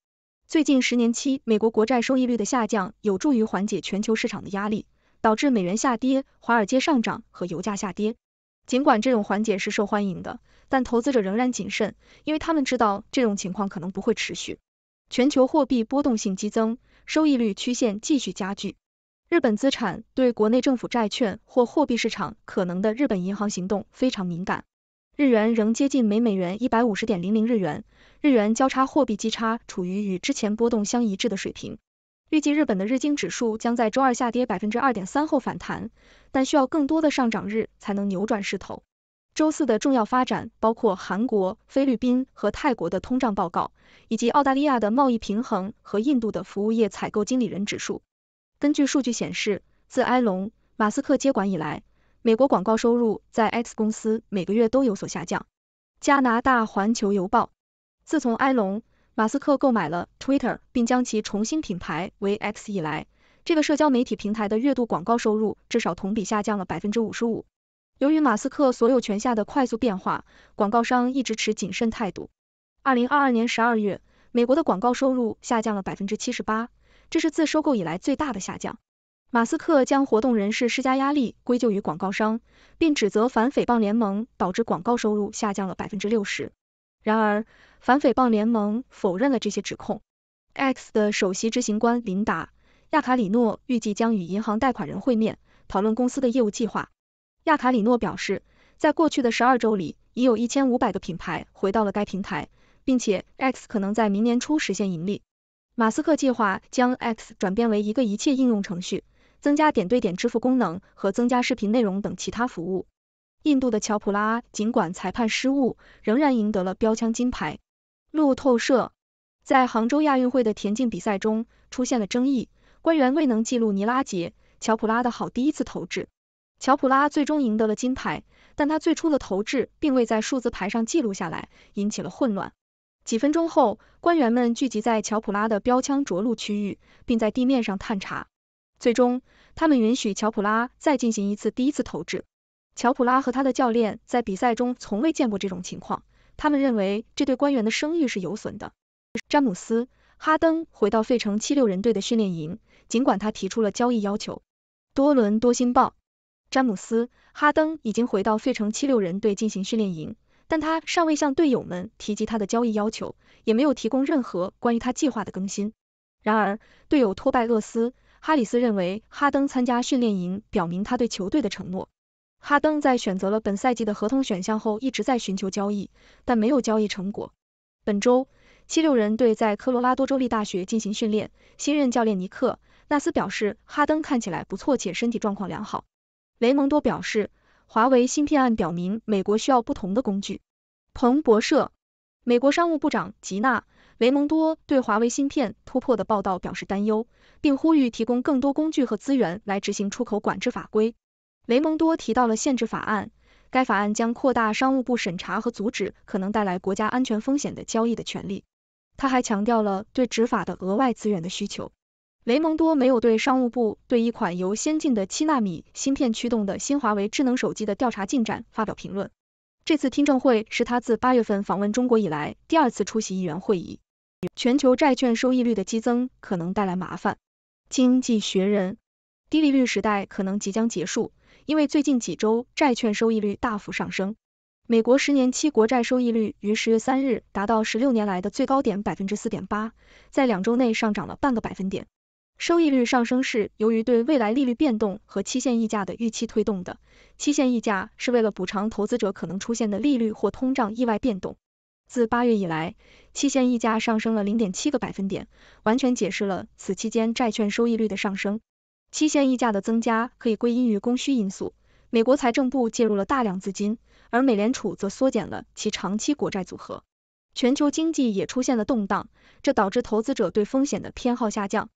最近十年期美国国债收益率的下降，有助于缓解全球市场的压力，导致美元下跌、华尔街上涨和油价下跌。尽管这种缓解是受欢迎的，但投资者仍然谨慎，因为他们知道这种情况可能不会持续。全球货币波动性激增。收益率曲线继续加剧，日本资产对国内政府债券或货币市场可能的日本银行行动非常敏感。日元仍接近每美元一百五十点零零日元，日元交叉货币基差处于与之前波动相一致的水平。预计日本的日经指数将在周二下跌百分之二点三后反弹，但需要更多的上涨日才能扭转势头。周四的重要发展包括韩国、菲律宾和泰国的通胀报告，以及澳大利亚的贸易平衡和印度的服务业采购经理人指数。根据数据显示，自埃隆·马斯克接管以来，美国广告收入在 X 公司每个月都有所下降。加拿大环球邮报：自从埃隆·马斯克购买了 Twitter 并将其重新品牌为 X 以来，这个社交媒体平台的月度广告收入至少同比下降了百分之五十五。由于马斯克所有权下的快速变化，广告商一直持谨慎态度。二零二二年十二月，美国的广告收入下降了百分之七十八，这是自收购以来最大的下降。马斯克将活动人士施加压力归咎于广告商，并指责反诽谤联盟导致广告收入下降了百分之六十。然而，反诽谤联盟否认了这些指控。X 的首席执行官琳达·亚卡里诺预计将与银行贷款人会面，讨论公司的业务计划。亚卡里诺表示，在过去的十二周里，已有一千五百个品牌回到了该平台，并且 X 可能在明年初实现盈利。马斯克计划将 X 转变为一个一切应用程序，增加点对点支付功能和增加视频内容等其他服务。印度的乔普拉尽管裁判失误，仍然赢得了标枪金牌。路透社在杭州亚运会的田径比赛中出现了争议，官员未能记录尼拉杰·乔普拉的好第一次投掷。乔普拉最终赢得了金牌，但他最初的投掷并未在数字牌上记录下来，引起了混乱。几分钟后，官员们聚集在乔普拉的标枪着陆区域，并在地面上探查。最终，他们允许乔普拉再进行一次第一次投掷。乔普拉和他的教练在比赛中从未见过这种情况，他们认为这对官员的声誉是有损的。詹姆斯哈登回到费城七六人队的训练营，尽管他提出了交易要求。多伦多星报。詹姆斯·哈登已经回到费城七六人队进行训练营，但他尚未向队友们提及他的交易要求，也没有提供任何关于他计划的更新。然而，队友托拜厄斯·哈里斯认为哈登参加训练营表明他对球队的承诺。哈登在选择了本赛季的合同选项后一直在寻求交易，但没有交易成果。本周，七六人队在科罗拉多州立大学进行训练，新任教练尼克·纳斯表示哈登看起来不错且身体状况良好。雷蒙多表示，华为芯片案表明美国需要不同的工具。彭博社，美国商务部长吉娜·雷蒙多对华为芯片突破的报道表示担忧，并呼吁提供更多工具和资源来执行出口管制法规。雷蒙多提到了限制法案，该法案将扩大商务部审查和阻止可能带来国家安全风险的交易的权利。他还强调了对执法的额外资源的需求。雷蒙多没有对商务部对一款由先进的七纳米芯片驱动的新华为智能手机的调查进展发表评论。这次听证会是他自八月份访问中国以来第二次出席议员会议。全球债券收益率的激增可能带来麻烦。经济学人：低利率时代可能即将结束，因为最近几周债券收益率大幅上升。美国十年期国债收益率于十月三日达到十六年来的最高点百分之四点八，在两周内上涨了半个百分点。收益率上升是由于对未来利率变动和期限溢价的预期推动的。期限溢价是为了补偿投资者可能出现的利率或通胀意外变动。自八月以来，期限溢价上升了零点七个百分点，完全解释了此期间债券收益率的上升。期限溢价的增加可以归因于供需因素。美国财政部介入了大量资金，而美联储则缩减了其长期国债组合。全球经济也出现了动荡，这导致投资者对风险的偏好下降。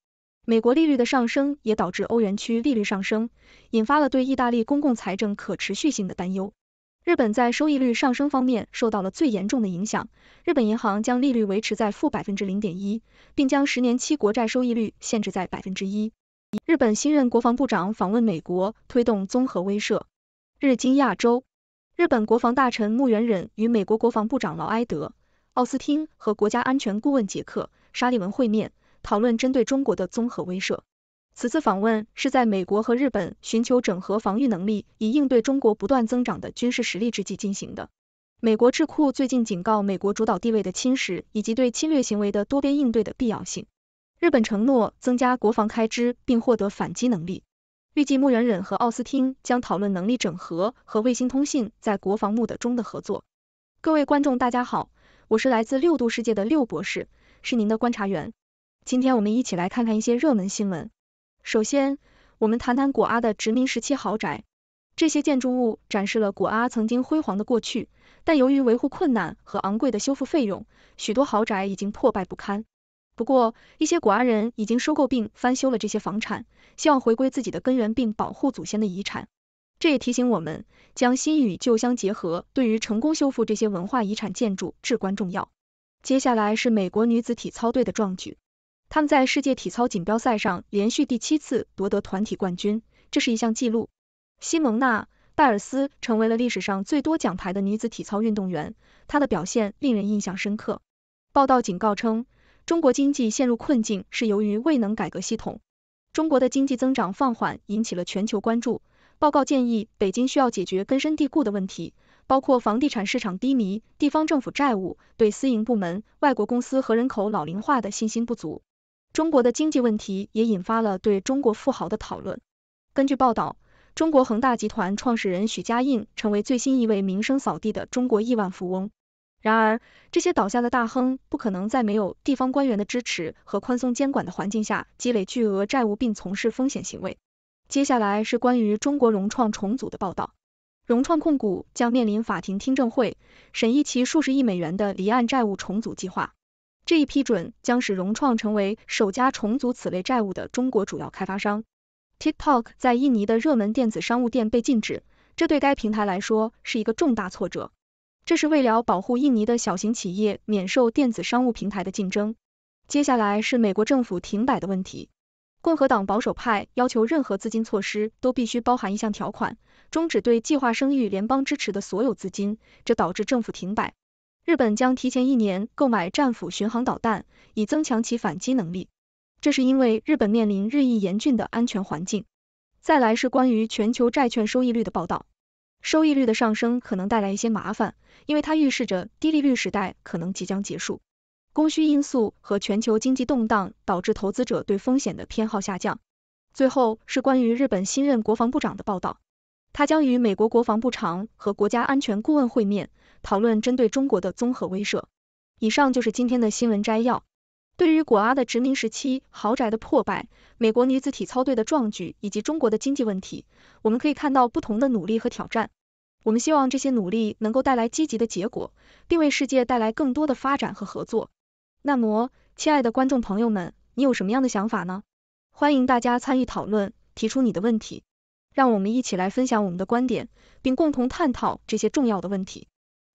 美国利率的上升也导致欧元区利率上升，引发了对意大利公共财政可持续性的担忧。日本在收益率上升方面受到了最严重的影响。日本银行将利率维持在负百分之零点一，并将十年期国债收益率限制在百分之一。日本新任国防部长访问美国，推动综合威慑。日经亚洲，日本国防大臣木原忍与美国国防部长劳埃德·奥斯汀和国家安全顾问杰克·沙利文会面。讨论针对中国的综合威慑。此次访问是在美国和日本寻求整合防御能力，以应对中国不断增长的军事实力之际进行的。美国智库最近警告美国主导地位的侵蚀以及对侵略行为的多边应对的必要性。日本承诺增加国防开支并获得反击能力。预计木原忍和奥斯汀将讨论能力整合和卫星通信在国防目的中的合作。各位观众，大家好，我是来自六度世界的六博士，是您的观察员。今天我们一起来看看一些热门新闻。首先，我们谈谈古阿的殖民时期豪宅。这些建筑物展示了古阿曾经辉煌的过去，但由于维护困难和昂贵的修复费用，许多豪宅已经破败不堪。不过，一些古阿人已经收购并翻修了这些房产，希望回归自己的根源并保护祖先的遗产。这也提醒我们，将新与旧相结合对于成功修复这些文化遗产建筑至关重要。接下来是美国女子体操队的壮举。他们在世界体操锦标赛上连续第七次夺得团体冠军，这是一项纪录。西蒙娜·拜尔斯成为了历史上最多奖牌的女子体操运动员，她的表现令人印象深刻。报道警告称，中国经济陷入困境是由于未能改革系统。中国的经济增长放缓引起了全球关注。报告建议，北京需要解决根深蒂固的问题，包括房地产市场低迷、地方政府债务、对私营部门、外国公司和人口老龄化的信心不足。中国的经济问题也引发了对中国富豪的讨论。根据报道，中国恒大集团创始人许家印成为最新一位名声扫地的中国亿万富翁。然而，这些倒下的大亨不可能在没有地方官员的支持和宽松监管的环境下积累巨额债务并从事风险行为。接下来是关于中国融创重组的报道。融创控股将面临法庭听证会，审议其数十亿美元的离岸债务重组计划。这一批准将使融创成为首家重组此类债务的中国主要开发商。TikTok 在印尼的热门电子商务店被禁止，这对该平台来说是一个重大挫折。这是为了保护印尼的小型企业免受电子商务平台的竞争。接下来是美国政府停摆的问题。共和党保守派要求任何资金措施都必须包含一项条款，终止对计划生育联邦支持的所有资金，这导致政府停摆。日本将提前一年购买战斧巡航导弹，以增强其反击能力。这是因为日本面临日益严峻的安全环境。再来是关于全球债券收益率的报道，收益率的上升可能带来一些麻烦，因为它预示着低利率时代可能即将结束。供需因素和全球经济动荡导致投资者对风险的偏好下降。最后是关于日本新任国防部长的报道，他将与美国国防部长和国家安全顾问会面。讨论针对中国的综合威慑。以上就是今天的新闻摘要。对于果阿的殖民时期豪宅的破败、美国女子体操队的壮举以及中国的经济问题，我们可以看到不同的努力和挑战。我们希望这些努力能够带来积极的结果，并为世界带来更多的发展和合作。那么，亲爱的观众朋友们，你有什么样的想法呢？欢迎大家参与讨论，提出你的问题，让我们一起来分享我们的观点，并共同探讨这些重要的问题。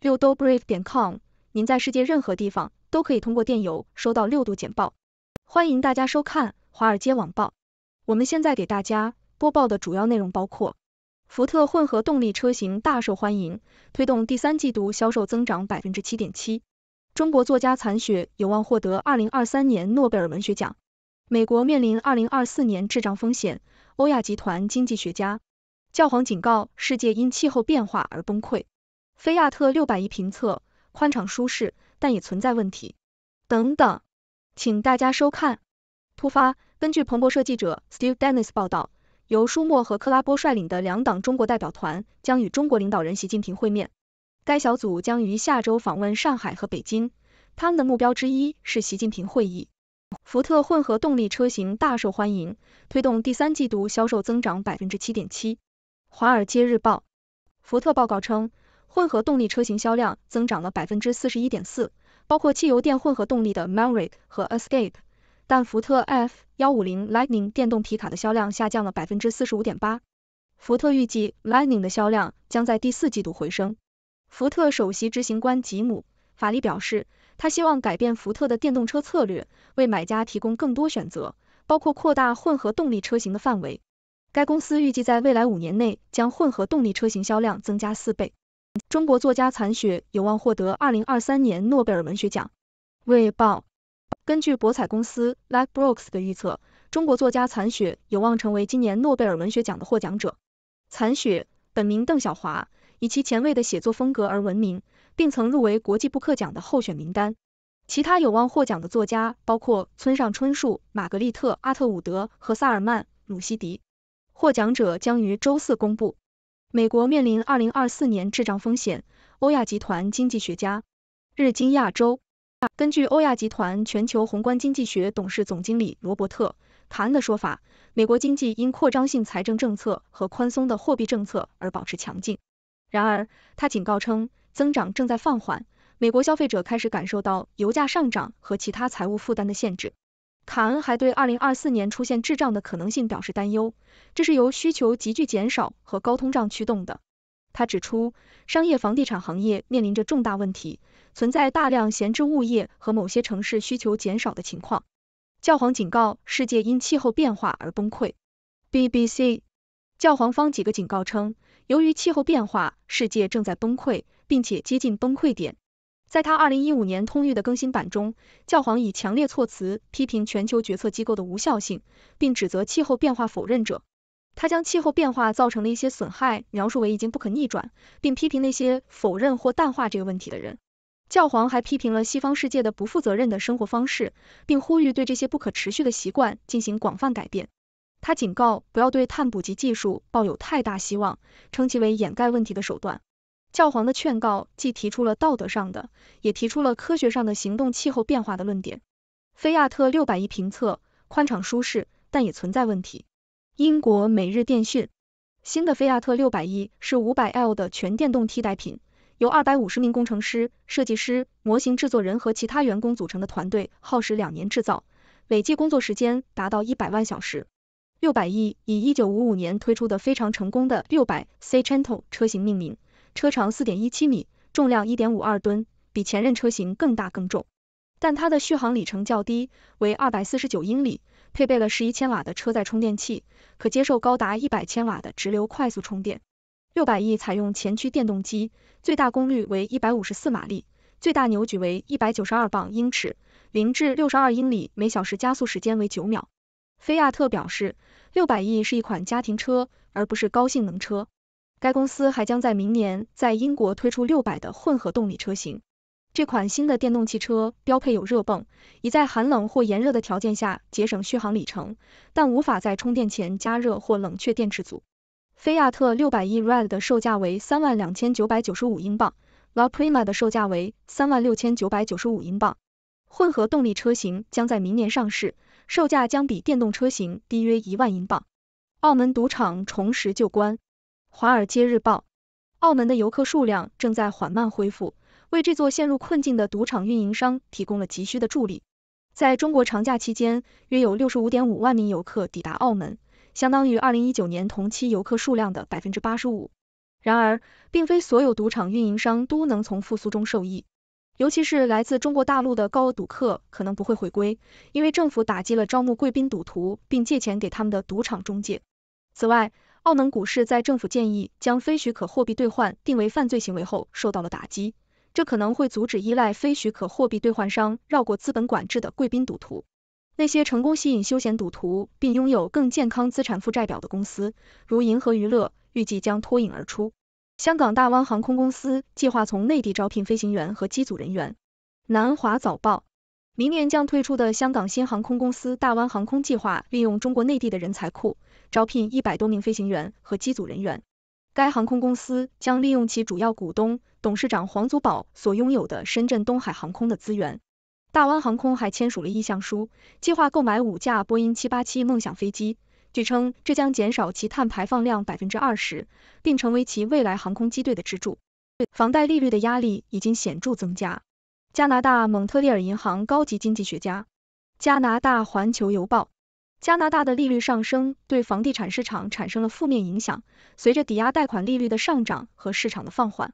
六度 b r i e 点 com，您在世界任何地方都可以通过电邮收到六度简报。欢迎大家收看华尔街网报。我们现在给大家播报的主要内容包括：福特混合动力车型大受欢迎，推动第三季度销售增长百分之七点七；中国作家残雪有望获得二零二三年诺贝尔文学奖；美国面临二零二四年滞胀风险；欧亚集团经济学家教皇警告世界因气候变化而崩溃。菲亚特六百亿评测，宽敞舒适，但也存在问题。等等，请大家收看。突发，根据彭博社记者 Steve Dennis 报道，由舒默和克拉波率领的两党中国代表团将与中国领导人习近平会面。该小组将于下周访问上海和北京，他们的目标之一是习近平会议。福特混合动力车型大受欢迎，推动第三季度销售增长百分之七点七。华尔街日报，福特报告称。混合动力车型销量增长了百分之四十一点四，包括汽油电混合动力的 Maverick 和 Escape，但福特 F 幺五零 Lightning 电动皮卡的销量下降了百分之四十五点八。福特预计 Lightning 的销量将在第四季度回升。福特首席执行官吉姆·法利表示，他希望改变福特的电动车策略，为买家提供更多选择，包括扩大混合动力车型的范围。该公司预计在未来五年内将混合动力车型销量增加四倍。中国作家残雪有望获得二零二三年诺贝尔文学奖。卫报。根据博彩公司 l i k e b r o s 的预测，中国作家残雪有望成为今年诺贝尔文学奖的获奖者。残雪本名邓小华，以其前卫的写作风格而闻名，并曾入围国际布克奖的候选名单。其他有望获奖的作家包括村上春树、玛格丽特·阿特伍德和萨尔曼·鲁西迪。获奖者将于周四公布。美国面临二零二四年滞胀风险。欧亚集团经济学家日经亚洲，根据欧亚集团全球宏观经济学董事总经理罗伯特·卡恩的说法，美国经济因扩张性财政政策和宽松的货币政策而保持强劲。然而，他警告称，增长正在放缓，美国消费者开始感受到油价上涨和其他财务负担的限制。卡恩还对二零二四年出现滞胀的可能性表示担忧，这是由需求急剧减少和高通胀驱动的。他指出，商业房地产行业面临着重大问题，存在大量闲置物业和某些城市需求减少的情况。教皇警告世界因气候变化而崩溃。BBC 教皇方几个警告称，由于气候变化，世界正在崩溃，并且接近崩溃点。在他二零一五年通谕的更新版中，教皇以强烈措辞批评全球决策机构的无效性，并指责气候变化否认者。他将气候变化造成的一些损害描述为已经不可逆转，并批评那些否认或淡化这个问题的人。教皇还批评了西方世界的不负责任的生活方式，并呼吁对这些不可持续的习惯进行广泛改变。他警告不要对碳捕集技术抱有太大希望，称其为掩盖问题的手段。教皇的劝告既提出了道德上的，也提出了科学上的行动气候变化的论点。菲亚特六百亿评测宽敞舒适，但也存在问题。英国每日电讯：新的菲亚特六百亿是五百 L 的全电动替代品，由二百五十名工程师、设计师、模型制作人和其他员工组成的团队耗时两年制造，累计工作时间达到一百万小时。六百亿以一九五五年推出的非常成功的六百 C c h a n t e 车型命名。车长四点一七米，重量一点五二吨，比前任车型更大更重，但它的续航里程较低，为二百四十九英里，配备了十一千瓦的车载充电器，可接受高达一百千瓦的直流快速充电。六百亿采用前驱电动机，最大功率为一百五十四马力，最大扭矩为一百九十二磅英尺，零至六十二英里每小时加速时间为九秒。菲亚特表示，六百亿是一款家庭车，而不是高性能车。该公司还将在明年在英国推出六百的混合动力车型。这款新的电动汽车标配有热泵，以在寒冷或炎热的条件下节省续航里程，但无法在充电前加热或冷却电池组。菲亚特六百 e Red 的售价为三万两千九百九十五英镑，La Prima 的售价为三万六千九百九十五英镑。混合动力车型将在明年上市，售价将比电动车型低约一万英镑。澳门赌场重拾旧关。《华尔街日报》：澳门的游客数量正在缓慢恢复，为这座陷入困境的赌场运营商提供了急需的助力。在中国长假期间，约有六十五点五万名游客抵达澳门，相当于二零一九年同期游客数量的百分之八十五。然而，并非所有赌场运营商都能从复苏中受益，尤其是来自中国大陆的高额赌客可能不会回归，因为政府打击了招募贵宾赌徒并借钱给他们的赌场中介。此外，澳门股市在政府建议将非许可货币兑换定为犯罪行为后受到了打击，这可能会阻止依赖非许可货币兑换商绕过资本管制的贵宾赌徒。那些成功吸引休闲赌徒并拥有更健康资产负债表的公司，如银河娱乐，预计将脱颖而出。香港大湾航空公司计划从内地招聘飞行员和机组人员。南华早报，明年将推出的香港新航空公司大湾航空计划利用中国内地的人才库。招聘一百多名飞行员和机组人员。该航空公司将利用其主要股东、董事长黄祖宝所拥有的深圳东海航空的资源。大湾航空还签署了意向书，计划购买五架波音七八七梦想飞机。据称，这将减少其碳排放量百分之二十，并成为其未来航空机队的支柱。房贷利率的压力已经显著增加。加拿大蒙特利尔银行高级经济学家、加拿大环球邮报。加拿大的利率上升对房地产市场产生了负面影响。随着抵押贷款利率的上涨和市场的放缓，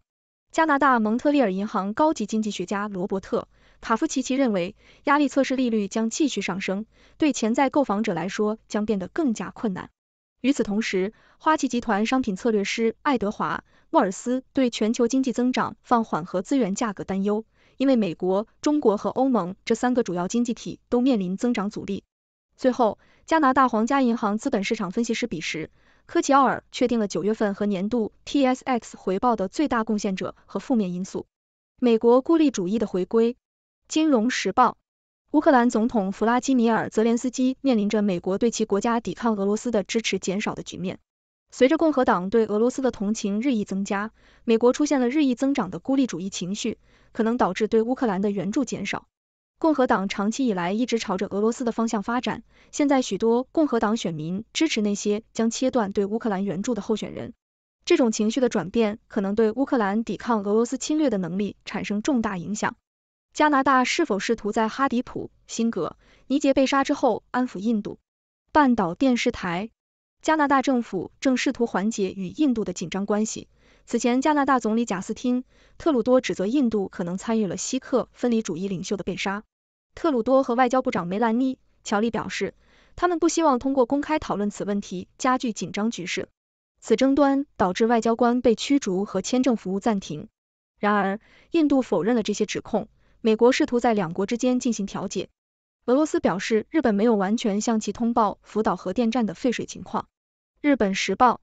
加拿大蒙特利尔银行高级经济学家罗伯特·卡夫奇奇认为，压力测试利率将继续上升，对潜在购房者来说将变得更加困难。与此同时，花旗集团商品策略师爱德华·莫尔斯对全球经济增长放缓和资源价格担忧，因为美国、中国和欧盟这三个主要经济体都面临增长阻力。最后，加拿大皇家银行资本市场分析师比什科奇奥尔确定了九月份和年度 TSX 回报的最大贡献者和负面因素。美国孤立主义的回归。《金融时报》乌克兰总统弗拉基米尔泽连斯基面临着美国对其国家抵抗俄罗斯的支持减少的局面。随着共和党对俄罗斯的同情日益增加，美国出现了日益增长的孤立主义情绪，可能导致对乌克兰的援助减少。共和党长期以来一直朝着俄罗斯的方向发展，现在许多共和党选民支持那些将切断对乌克兰援助的候选人。这种情绪的转变可能对乌克兰抵抗俄罗斯侵略的能力产生重大影响。加拿大是否试图在哈迪普辛格尼杰被杀之后安抚印度？半岛电视台。加拿大政府正试图缓解与印度的紧张关系。此前，加拿大总理贾斯汀特鲁多指责印度可能参与了锡克分离主义领袖的被杀。特鲁多和外交部长梅兰妮·乔利表示，他们不希望通过公开讨论此问题加剧紧张局势。此争端导致外交官被驱逐和签证服务暂停。然而，印度否认了这些指控。美国试图在两国之间进行调解。俄罗斯表示，日本没有完全向其通报福岛核电站的废水情况。日本时报，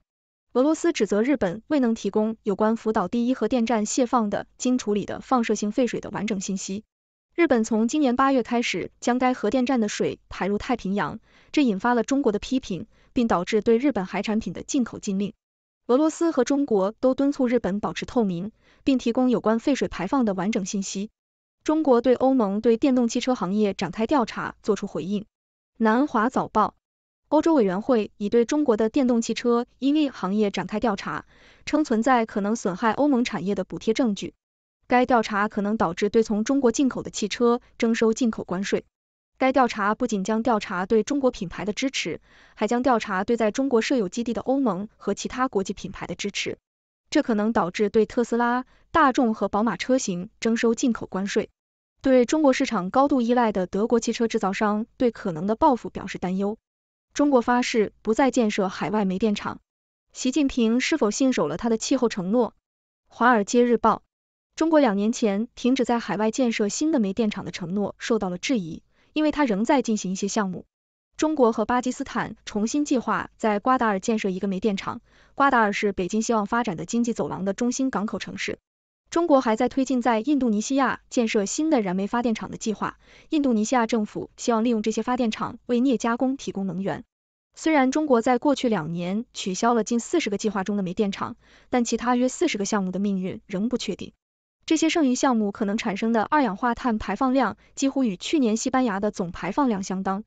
俄罗斯指责日本未能提供有关福岛第一核电站泄放的经处理的放射性废水的完整信息。日本从今年八月开始将该核电站的水排入太平洋，这引发了中国的批评，并导致对日本海产品的进口禁令。俄罗斯和中国都敦促日本保持透明，并提供有关废水排放的完整信息。中国对欧盟对电动汽车行业展开调查作出回应。南华早报：欧洲委员会已对中国的电动汽车 EV 行业展开调查，称存在可能损害欧盟产业的补贴证据。该调查可能导致对从中国进口的汽车征收进口关税。该调查不仅将调查对中国品牌的支持，还将调查对在中国设有基地的欧盟和其他国际品牌的支持。这可能导致对特斯拉、大众和宝马车型征收进口关税。对中国市场高度依赖的德国汽车制造商对可能的报复表示担忧。中国发誓不再建设海外煤电厂。习近平是否信守了他的气候承诺？《华尔街日报》。中国两年前停止在海外建设新的煤电厂的承诺受到了质疑，因为它仍在进行一些项目。中国和巴基斯坦重新计划在瓜达尔建设一个煤电厂，瓜达尔是北京希望发展的经济走廊的中心港口城市。中国还在推进在印度尼西亚建设新的燃煤发电厂的计划，印度尼西亚政府希望利用这些发电厂为镍加工提供能源。虽然中国在过去两年取消了近四十个计划中的煤电厂，但其他约四十个项目的命运仍不确定。这些剩余项目可能产生的二氧化碳排放量几乎与去年西班牙的总排放量相当。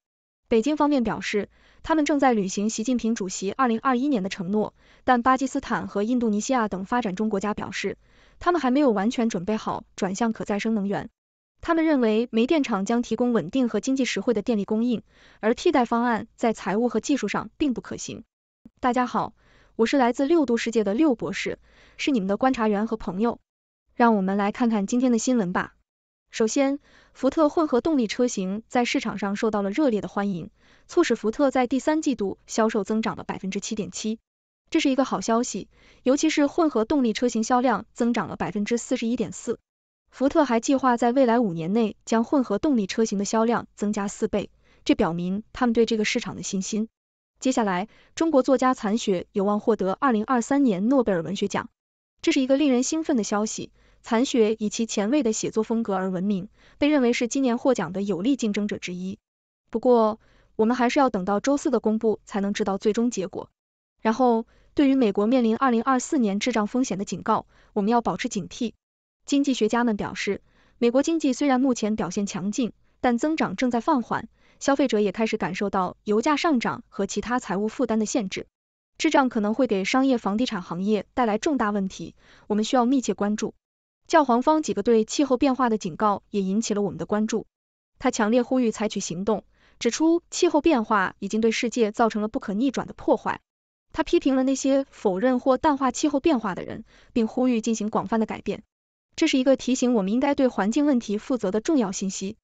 北京方面表示，他们正在履行习近平主席二零二一年的承诺，但巴基斯坦和印度尼西亚等发展中国家表示，他们还没有完全准备好转向可再生能源。他们认为，煤电厂将提供稳定和经济实惠的电力供应，而替代方案在财务和技术上并不可行。大家好，我是来自六度世界的六博士，是你们的观察员和朋友。让我们来看看今天的新闻吧。首先，福特混合动力车型在市场上受到了热烈的欢迎，促使福特在第三季度销售增长了百分之七点七，这是一个好消息。尤其是混合动力车型销量增长了百分之四十一点四。福特还计划在未来五年内将混合动力车型的销量增加四倍，这表明他们对这个市场的信心。接下来，中国作家残雪有望获得二零二三年诺贝尔文学奖，这是一个令人兴奋的消息。残雪以其前卫的写作风格而闻名，被认为是今年获奖的有力竞争者之一。不过，我们还是要等到周四的公布才能知道最终结果。然后，对于美国面临二零二四年滞胀风险的警告，我们要保持警惕。经济学家们表示，美国经济虽然目前表现强劲，但增长正在放缓，消费者也开始感受到油价上涨和其他财务负担的限制。滞胀可能会给商业房地产行业带来重大问题，我们需要密切关注。教皇方几个对气候变化的警告也引起了我们的关注。他强烈呼吁采取行动，指出气候变化已经对世界造成了不可逆转的破坏。他批评了那些否认或淡化气候变化的人，并呼吁进行广泛的改变。这是一个提醒我们应该对环境问题负责的重要信息。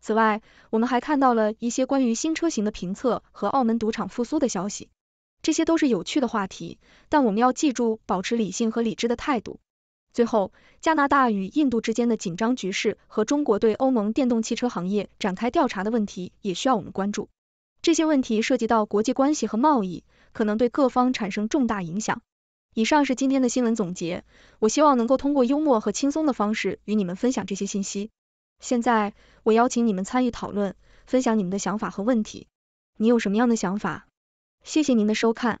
此外，我们还看到了一些关于新车型的评测和澳门赌场复苏的消息，这些都是有趣的话题。但我们要记住，保持理性和理智的态度。最后，加拿大与印度之间的紧张局势和中国对欧盟电动汽车行业展开调查的问题也需要我们关注。这些问题涉及到国际关系和贸易，可能对各方产生重大影响。以上是今天的新闻总结，我希望能够通过幽默和轻松的方式与你们分享这些信息。现在，我邀请你们参与讨论，分享你们的想法和问题。你有什么样的想法？谢谢您的收看。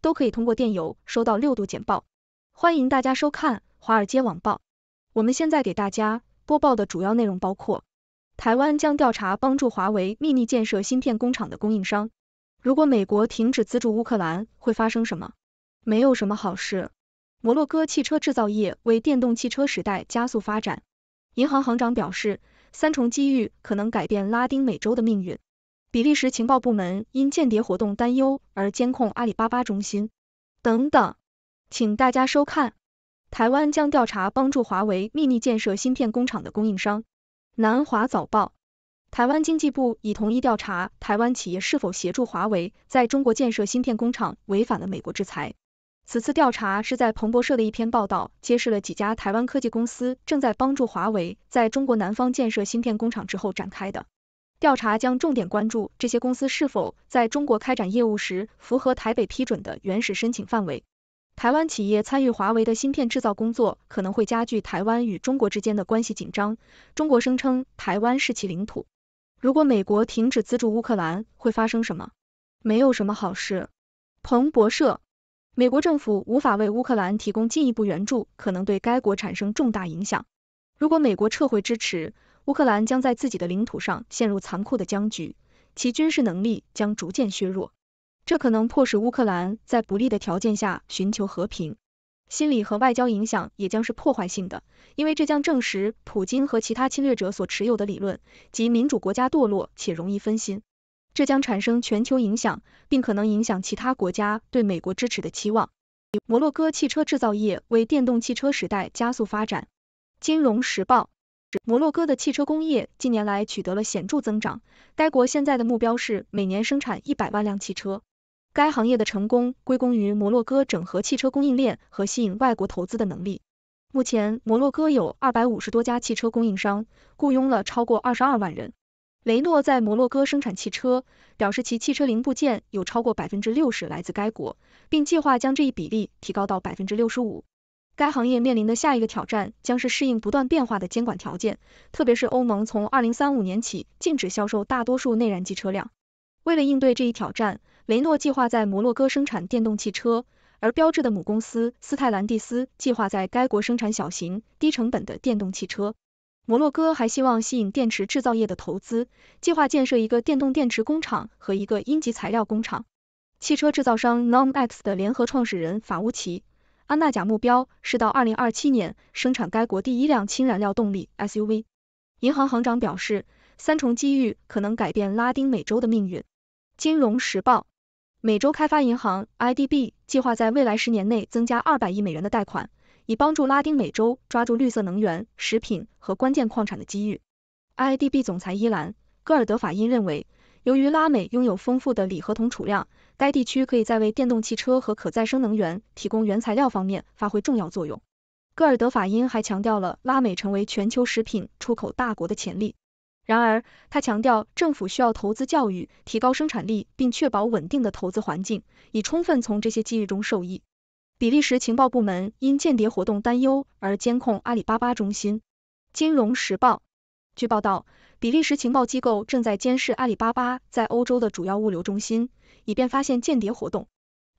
都可以通过电邮收到六度简报。欢迎大家收看《华尔街网报》。我们现在给大家播报的主要内容包括：台湾将调查帮助华为秘密建设芯片工厂的供应商；如果美国停止资助乌克兰，会发生什么？没有什么好事。摩洛哥汽车制造业为电动汽车时代加速发展。银行行长表示，三重机遇可能改变拉丁美洲的命运。比利时情报部门因间谍活动担忧而监控阿里巴巴中心。等等，请大家收看。台湾将调查帮助华为秘密建设芯片工厂的供应商。南华早报：台湾经济部已同意调查台湾企业是否协助华为在中国建设芯片工厂，违反了美国制裁。此次调查是在彭博社的一篇报道揭示了几家台湾科技公司正在帮助华为在中国南方建设芯片工厂之后展开的。调查将重点关注这些公司是否在中国开展业务时符合台北批准的原始申请范围。台湾企业参与华为的芯片制造工作可能会加剧台湾与中国之间的关系紧张。中国声称台湾是其领土。如果美国停止资助乌克兰，会发生什么？没有什么好事。彭博社，美国政府无法为乌克兰提供进一步援助，可能对该国产生重大影响。如果美国撤回支持，乌克兰将在自己的领土上陷入残酷的僵局，其军事能力将逐渐削弱，这可能迫使乌克兰在不利的条件下寻求和平。心理和外交影响也将是破坏性的，因为这将证实普京和其他侵略者所持有的理论，即民主国家堕落且容易分心。这将产生全球影响，并可能影响其他国家对美国支持的期望。摩洛哥汽车制造业为电动汽车时代加速发展。金融时报。摩洛哥的汽车工业近年来取得了显著增长，该国现在的目标是每年生产一百万辆汽车。该行业的成功归功于摩洛哥整合汽车供应链和吸引外国投资的能力。目前，摩洛哥有二百五十多家汽车供应商，雇佣了超过二十二万人。雷诺在摩洛哥生产汽车，表示其汽车零部件有超过百分之六十来自该国，并计划将这一比例提高到百分之六十五。该行业面临的下一个挑战将是适应不断变化的监管条件，特别是欧盟从二零三五年起禁止销售大多数内燃机车辆。为了应对这一挑战，雷诺计划在摩洛哥生产电动汽车，而标致的母公司斯泰兰蒂斯计划在该国生产小型、低成本的电动汽车。摩洛哥还希望吸引电池制造业的投资，计划建设一个电动电池工厂和一个阴极材料工厂。汽车制造商 Nomex 的联合创始人法乌奇。安纳贾目标是到二零二七年生产该国第一辆氢燃料动力 SUV。银行行长表示，三重机遇可能改变拉丁美洲的命运。《金融时报》：美洲开发银行 （IDB） 计划在未来十年内增加二百亿美元的贷款，以帮助拉丁美洲抓住绿色能源、食品和关键矿产的机遇。IDB 总裁伊兰·戈尔德法因认为，由于拉美拥有丰富的锂和铜储量。该地区可以在为电动汽车和可再生能源提供原材料方面发挥重要作用。戈尔德法因还强调了拉美成为全球食品出口大国的潜力。然而，他强调政府需要投资教育，提高生产力，并确保稳定的投资环境，以充分从这些机遇中受益。比利时情报部门因间谍活动担忧而监控阿里巴巴中心。金融时报，据报道，比利时情报机构正在监视阿里巴巴在欧洲的主要物流中心。以便发现间谍活动，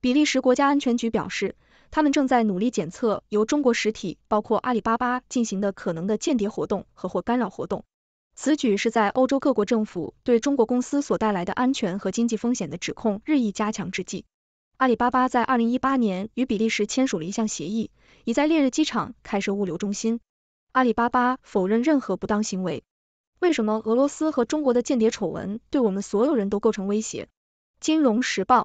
比利时国家安全局表示，他们正在努力检测由中国实体，包括阿里巴巴进行的可能的间谍活动和或干扰活动。此举是在欧洲各国政府对中国公司所带来的安全和经济风险的指控日益加强之际。阿里巴巴在二零一八年与比利时签署了一项协议，已在烈日机场开设物流中心。阿里巴巴否认任何不当行为。为什么俄罗斯和中国的间谍丑闻对我们所有人都构成威胁？《金融时报》：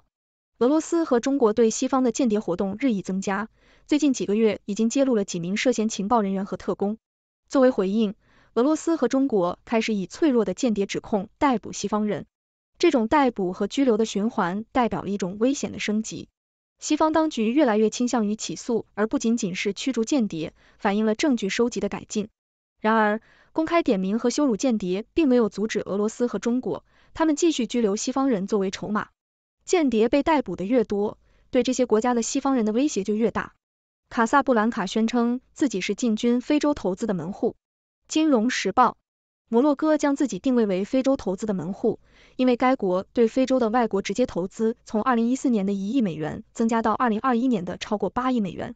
俄罗斯和中国对西方的间谍活动日益增加，最近几个月已经揭露了几名涉嫌情报人员和特工。作为回应，俄罗斯和中国开始以脆弱的间谍指控逮捕西方人。这种逮捕和拘留的循环代表了一种危险的升级。西方当局越来越倾向于起诉，而不仅仅是驱逐间谍，反映了证据收集的改进。然而，公开点名和羞辱间谍并没有阻止俄罗斯和中国。他们继续拘留西方人作为筹码，间谍被逮捕的越多，对这些国家的西方人的威胁就越大。卡萨布兰卡宣称自己是进军非洲投资的门户。金融时报，摩洛哥将自己定位为非洲投资的门户，因为该国对非洲的外国直接投资从二零一四年的一亿美元增加到二零二一年的超过八亿美元。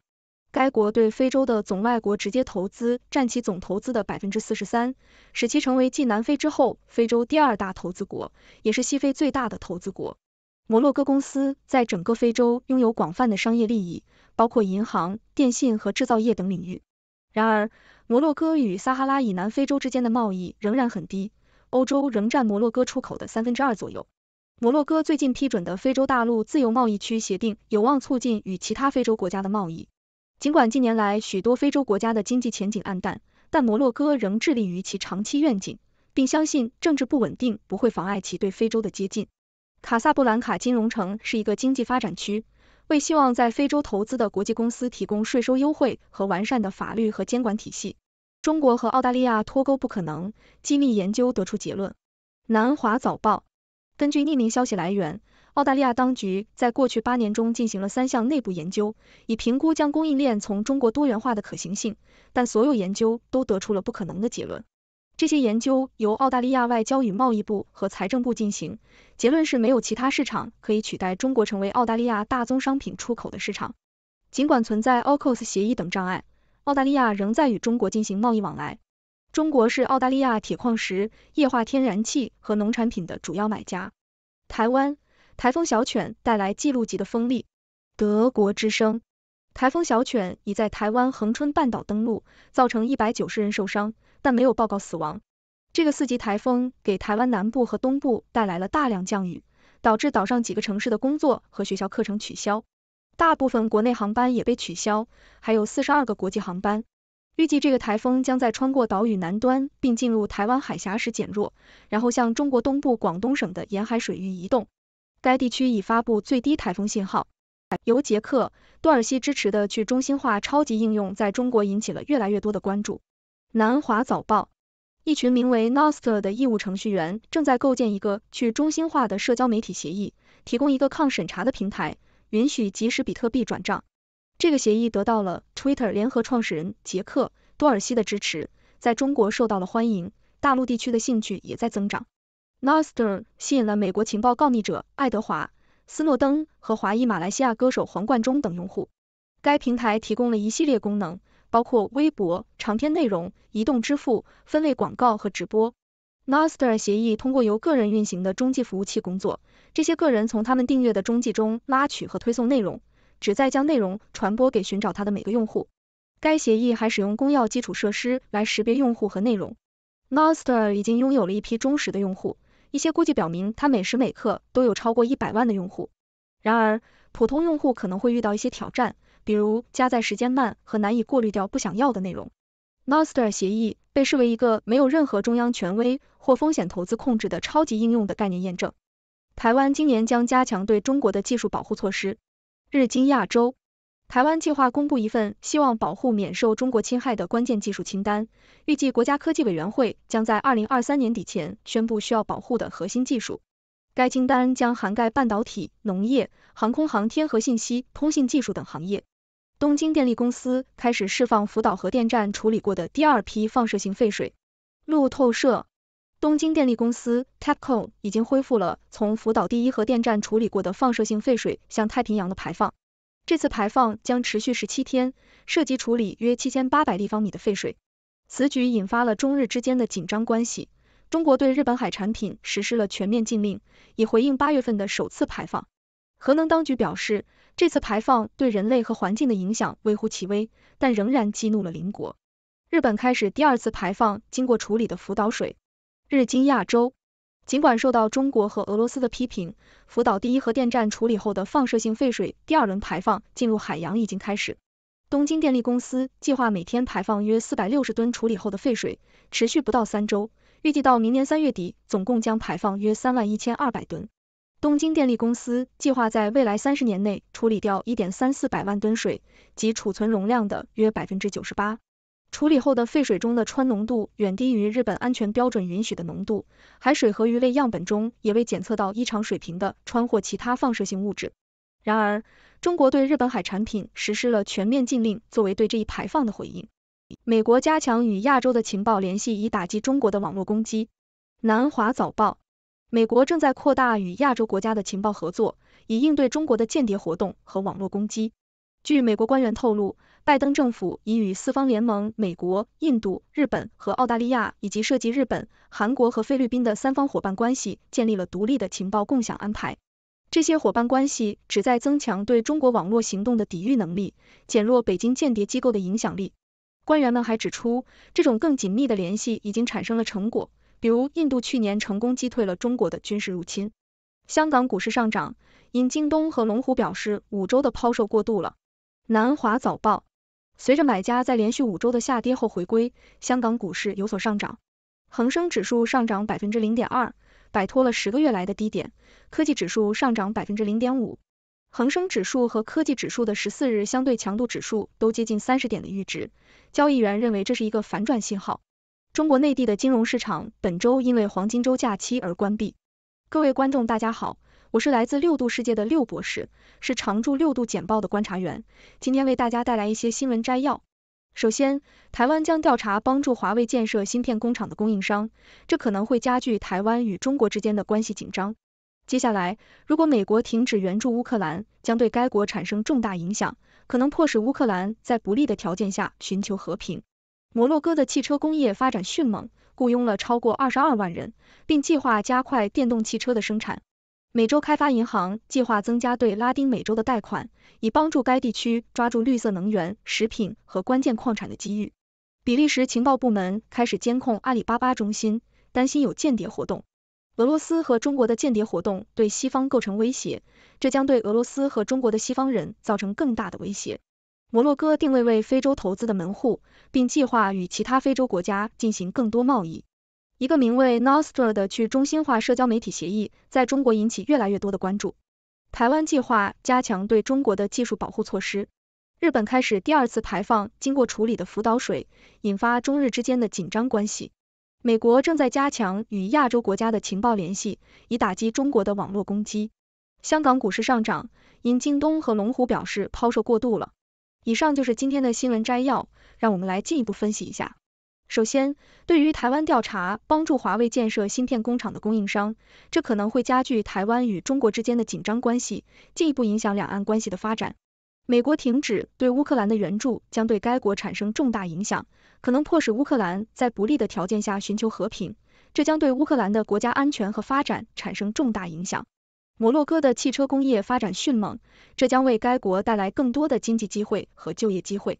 该国对非洲的总外国直接投资占其总投资的百分之四十三，使其成为继南非之后非洲第二大投资国，也是西非最大的投资国。摩洛哥公司在整个非洲拥有广泛的商业利益，包括银行、电信和制造业等领域。然而，摩洛哥与撒哈拉以南非洲之间的贸易仍然很低，欧洲仍占摩洛哥出口的三分之二左右。摩洛哥最近批准的非洲大陆自由贸易区协定有望促进与其他非洲国家的贸易。尽管近年来许多非洲国家的经济前景黯淡，但摩洛哥仍致力于其长期愿景，并相信政治不稳定不会妨碍其对非洲的接近。卡萨布兰卡金融城是一个经济发展区，为希望在非洲投资的国际公司提供税收优惠和完善的法律和监管体系。中国和澳大利亚脱钩不可能，机密研究得出结论。南华早报根据匿名消息来源。澳大利亚当局在过去八年中进行了三项内部研究，以评估将供应链从中国多元化的可行性，但所有研究都得出了不可能的结论。这些研究由澳大利亚外交与贸易部和财政部进行，结论是没有其他市场可以取代中国成为澳大利亚大宗商品出口的市场。尽管存在 OCOS 协议等障碍，澳大利亚仍在与中国进行贸易往来。中国是澳大利亚铁矿石、液化天然气和农产品的主要买家。台湾。台风小犬带来记录级的风力。德国之声：台风小犬已在台湾恒春半岛登陆，造成一百九十人受伤，但没有报告死亡。这个四级台风给台湾南部和东部带来了大量降雨，导致岛上几个城市的工作和学校课程取消，大部分国内航班也被取消，还有四十二个国际航班。预计这个台风将在穿过岛屿南端并进入台湾海峡时减弱，然后向中国东部广东省的沿海水域移动。该地区已发布最低台风信号。由杰克·多尔西支持的去中心化超级应用在中国引起了越来越多的关注。南华早报：一群名为 Nostr 的义务程序员正在构建一个去中心化的社交媒体协议，提供一个抗审查的平台，允许即时比特币转账。这个协议得到了 Twitter 联合创始人杰克·多尔西的支持，在中国受到了欢迎，大陆地区的兴趣也在增长。Noster 吸引了美国情报告密者爱德华·斯诺登和华裔马来西亚歌手黄贯中等用户。该平台提供了一系列功能，包括微博、长篇内容、移动支付、分类广告和直播。Noster 协议通过由个人运行的中继服务器工作，这些个人从他们订阅的中继中拉取和推送内容，旨在将内容传播给寻找它的每个用户。该协议还使用公钥基础设施来识别用户和内容。Noster 已经拥有了一批忠实的用户。一些估计表明，它每时每刻都有超过一百万的用户。然而，普通用户可能会遇到一些挑战，比如加载时间慢和难以过滤掉不想要的内容。Nostr e 协议被视为一个没有任何中央权威或风险投资控制的超级应用的概念验证。台湾今年将加强对中国的技术保护措施。日经亚洲。台湾计划公布一份希望保护免受中国侵害的关键技术清单，预计国家科技委员会将在二零二三年底前宣布需要保护的核心技术。该清单将涵盖半导体、农业、航空航天和信息通信技术等行业。东京电力公司开始释放福岛核电站处理过的第二批放射性废水。路透社，东京电力公司 （TEPCO） 已经恢复了从福岛第一核电站处理过的放射性废水向太平洋的排放。这次排放将持续十七天，涉及处理约七千八百立方米的废水。此举引发了中日之间的紧张关系，中国对日本海产品实施了全面禁令，以回应八月份的首次排放。核能当局表示，这次排放对人类和环境的影响微乎其微，但仍然激怒了邻国。日本开始第二次排放经过处理的福岛水。日经亚洲。尽管受到中国和俄罗斯的批评，福岛第一核电站处理后的放射性废水第二轮排放进入海洋已经开始。东京电力公司计划每天排放约四百六十吨处理后的废水，持续不到三周，预计到明年三月底，总共将排放约三万一千二百吨。东京电力公司计划在未来三十年内处理掉一点三四百万吨水，即储存容量的约百分之九十八。处理后的废水中的氚浓度远低于日本安全标准允许的浓度，海水和鱼类样本中也未检测到异常水平的氚或其他放射性物质。然而，中国对日本海产品实施了全面禁令，作为对这一排放的回应。美国加强与亚洲的情报联系，以打击中国的网络攻击。南华早报：美国正在扩大与亚洲国家的情报合作，以应对中国的间谍活动和网络攻击。据美国官员透露。拜登政府已与四方联盟——美国、印度、日本和澳大利亚，以及涉及日本、韩国和菲律宾的三方伙伴关系，建立了独立的情报共享安排。这些伙伴关系旨在增强对中国网络行动的抵御能力，减弱北京间谍机构的影响力。官员们还指出，这种更紧密的联系已经产生了成果，比如印度去年成功击退了中国的军事入侵。香港股市上涨，因京东和龙湖表示五周的抛售过度了。南华早报。随着买家在连续五周的下跌后回归，香港股市有所上涨，恒生指数上涨百分之零点二，摆脱了十个月来的低点，科技指数上涨百分之零点五，恒生指数和科技指数的十四日相对强度指数都接近三十点的阈值，交易员认为这是一个反转信号。中国内地的金融市场本周因为黄金周假期而关闭。各位观众，大家好。我是来自六度世界的六博士，是常驻六度简报的观察员。今天为大家带来一些新闻摘要。首先，台湾将调查帮助华为建设芯片工厂的供应商，这可能会加剧台湾与中国之间的关系紧张。接下来，如果美国停止援助乌克兰，将对该国产生重大影响，可能迫使乌克兰在不利的条件下寻求和平。摩洛哥的汽车工业发展迅猛，雇佣了超过二十二万人，并计划加快电动汽车的生产。美洲开发银行计划增加对拉丁美洲的贷款，以帮助该地区抓住绿色能源、食品和关键矿产的机遇。比利时情报部门开始监控阿里巴巴中心，担心有间谍活动。俄罗斯和中国的间谍活动对西方构成威胁，这将对俄罗斯和中国的西方人造成更大的威胁。摩洛哥定位为非洲投资的门户，并计划与其他非洲国家进行更多贸易。一个名为 Nostr 的去中心化社交媒体协议在中国引起越来越多的关注。台湾计划加强对中国的技术保护措施。日本开始第二次排放经过处理的福岛水，引发中日之间的紧张关系。美国正在加强与亚洲国家的情报联系，以打击中国的网络攻击。香港股市上涨，因京东和龙湖表示抛售过度了。以上就是今天的新闻摘要，让我们来进一步分析一下。首先，对于台湾调查帮助华为建设芯片工厂的供应商，这可能会加剧台湾与中国之间的紧张关系，进一步影响两岸关系的发展。美国停止对乌克兰的援助将对该国产生重大影响，可能迫使乌克兰在不利的条件下寻求和平，这将对乌克兰的国家安全和发展产生重大影响。摩洛哥的汽车工业发展迅猛，这将为该国带来更多的经济机会和就业机会。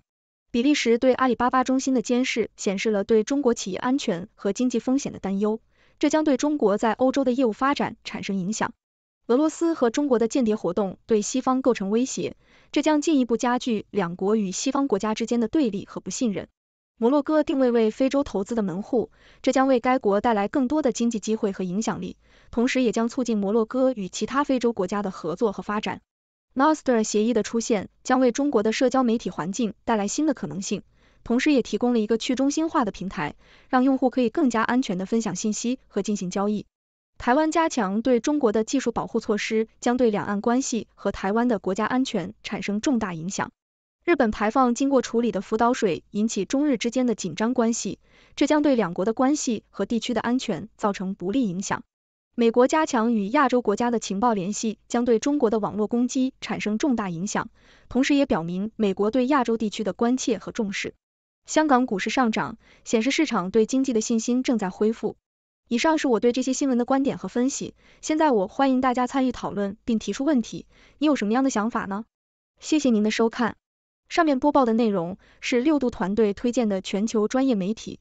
比利时对阿里巴巴中心的监视显示了对中国企业安全和经济风险的担忧，这将对中国在欧洲的业务发展产生影响。俄罗斯和中国的间谍活动对西方构成威胁，这将进一步加剧两国与西方国家之间的对立和不信任。摩洛哥定位为非洲投资的门户，这将为该国带来更多的经济机会和影响力，同时也将促进摩洛哥与其他非洲国家的合作和发展。Nostr e 协议的出现将为中国的社交媒体环境带来新的可能性，同时也提供了一个去中心化的平台，让用户可以更加安全的分享信息和进行交易。台湾加强对中国的技术保护措施将对两岸关系和台湾的国家安全产生重大影响。日本排放经过处理的福岛水引起中日之间的紧张关系，这将对两国的关系和地区的安全造成不利影响。美国加强与亚洲国家的情报联系，将对中国的网络攻击产生重大影响，同时也表明美国对亚洲地区的关切和重视。香港股市上涨，显示市场对经济的信心正在恢复。以上是我对这些新闻的观点和分析。现在我欢迎大家参与讨论并提出问题，你有什么样的想法呢？谢谢您的收看，上面播报的内容是六度团队推荐的全球专业媒体。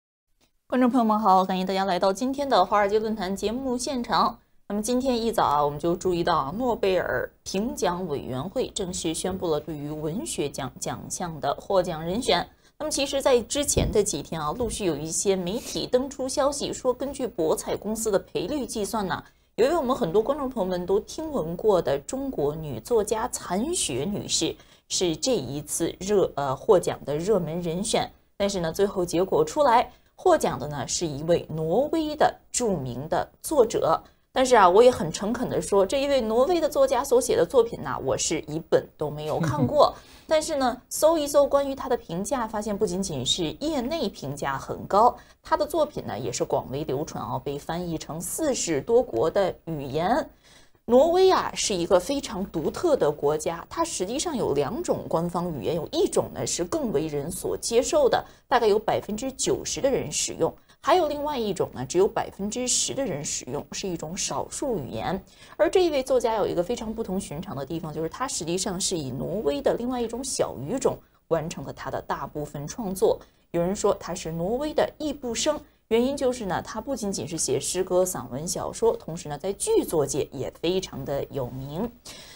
观众朋友们好，欢迎大家来到今天的华尔街论坛节目现场。那么今天一早啊，我们就注意到诺贝尔评奖委员会正式宣布了对于文学奖奖项的获奖人选。那么其实，在之前的几天啊，陆续有一些媒体登出消息说，根据博彩公司的赔率计算呢，由于我们很多观众朋友们都听闻过的中国女作家残雪女士是这一次热呃获奖的热门人选，但是呢，最后结果出来。获奖的呢是一位挪威的著名的作者，但是啊，我也很诚恳地说，这一位挪威的作家所写的作品呢，我是一本都没有看过。但是呢，搜一搜关于他的评价，发现不仅仅是业内评价很高，他的作品呢也是广为流传啊，被翻译成四十多国的语言。挪威啊，是一个非常独特的国家。它实际上有两种官方语言，有一种呢是更为人所接受的，大概有百分之九十的人使用；还有另外一种呢，只有百分之十的人使用，是一种少数语言。而这一位作家有一个非常不同寻常的地方，就是他实际上是以挪威的另外一种小语种完成了他的大部分创作。有人说他是挪威的异布生。原因就是呢，他不仅仅是写诗歌、散文、小说，同时呢，在剧作界也非常的有名。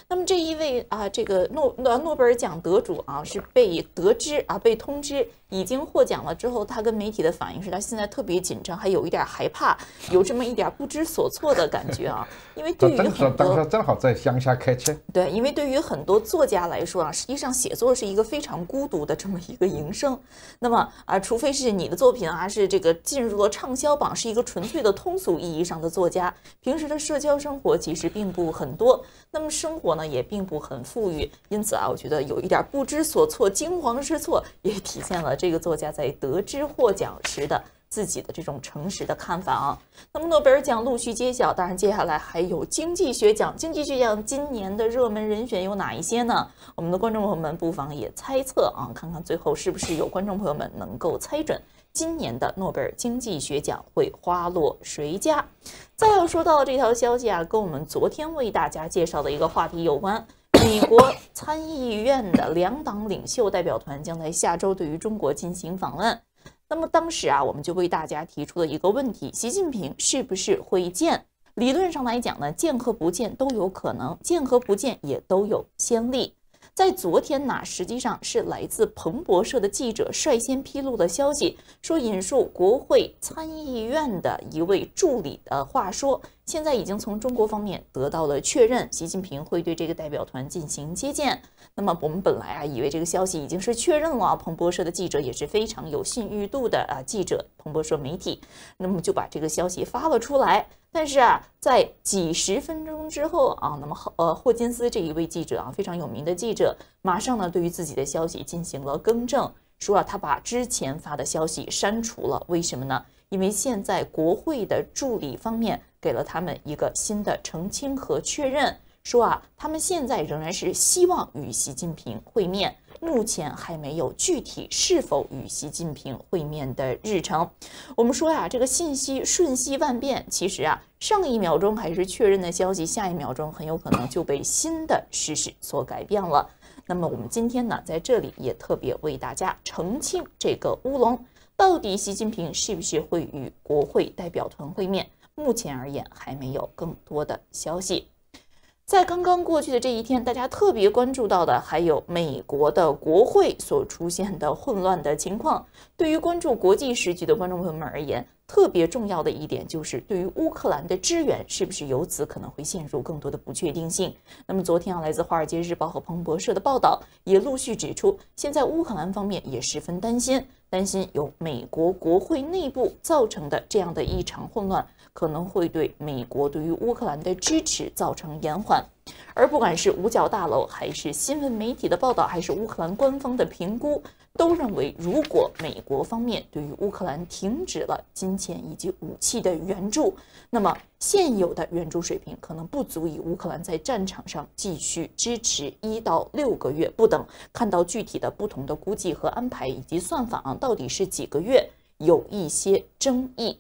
那么这一位啊，这个诺诺诺贝尔奖得主啊，是被得知啊，被通知已经获奖了之后，他跟媒体的反应是他现在特别紧张，还有一点害怕，有这么一点不知所措的感觉啊。因为对于很多，当时正好在乡下开车。对，因为对于很多作家来说啊，实际上写作是一个非常孤独的这么一个营生。那么啊，除非是你的作品啊是这个进入了畅销榜，是一个纯粹的通俗意义上的作家，平时的社交生活其实并不很多。那么生活。呢也并不很富裕，因此啊，我觉得有一点不知所措、惊慌失措，也体现了这个作家在得知获奖时的自己的这种诚实的看法啊。那么，诺贝尔奖陆续揭晓，当然接下来还有经济学奖。经济学奖今年的热门人选有哪一些呢？我们的观众朋友们不妨也猜测啊，看看最后是不是有观众朋友们能够猜准。今年的诺贝尔经济学奖会花落谁家？再要说到这条消息啊，跟我们昨天为大家介绍的一个话题有关。美国参议院的两党领袖代表团将在下周对于中国进行访问。那么当时啊，我们就为大家提出了一个问题：习近平是不是会见？理论上来讲呢，见和不见都有可能，见和不见也都有先例。在昨天呢，实际上是来自彭博社的记者率先披露的消息，说引述国会参议院的一位助理的话说，现在已经从中国方面得到了确认，习近平会对这个代表团进行接见。那么我们本来啊以为这个消息已经是确认了，彭博社的记者也是非常有信誉度的啊记者，彭博社媒体，那么就把这个消息发了出来。但是啊，在几十分钟之后啊，那么呃霍金斯这一位记者啊非常有名的记者，马上呢对于自己的消息进行了更正，说啊他把之前发的消息删除了。为什么呢？因为现在国会的助理方面给了他们一个新的澄清和确认。说啊，他们现在仍然是希望与习近平会面，目前还没有具体是否与习近平会面的日程。我们说呀，这个信息瞬息万变，其实啊，上一秒钟还是确认的消息，下一秒钟很有可能就被新的事实所改变了。那么我们今天呢，在这里也特别为大家澄清这个乌龙，到底习近平是不是会与国会代表团会面？目前而言，还没有更多的消息。在刚刚过去的这一天，大家特别关注到的还有美国的国会所出现的混乱的情况。对于关注国际时局的观众朋友们而言，特别重要的一点就是，对于乌克兰的支援是不是由此可能会陷入更多的不确定性？那么，昨天啊，来自华尔街日报和彭博社的报道也陆续指出，现在乌克兰方面也十分担心，担心由美国国会内部造成的这样的一场混乱。可能会对美国对于乌克兰的支持造成延缓，而不管是五角大楼，还是新闻媒体的报道，还是乌克兰官方的评估，都认为如果美国方面对于乌克兰停止了金钱以及武器的援助，那么现有的援助水平可能不足以乌克兰在战场上继续支持一到六个月不等。看到具体的不同的估计和安排以及算法，啊，到底是几个月，有一些争议。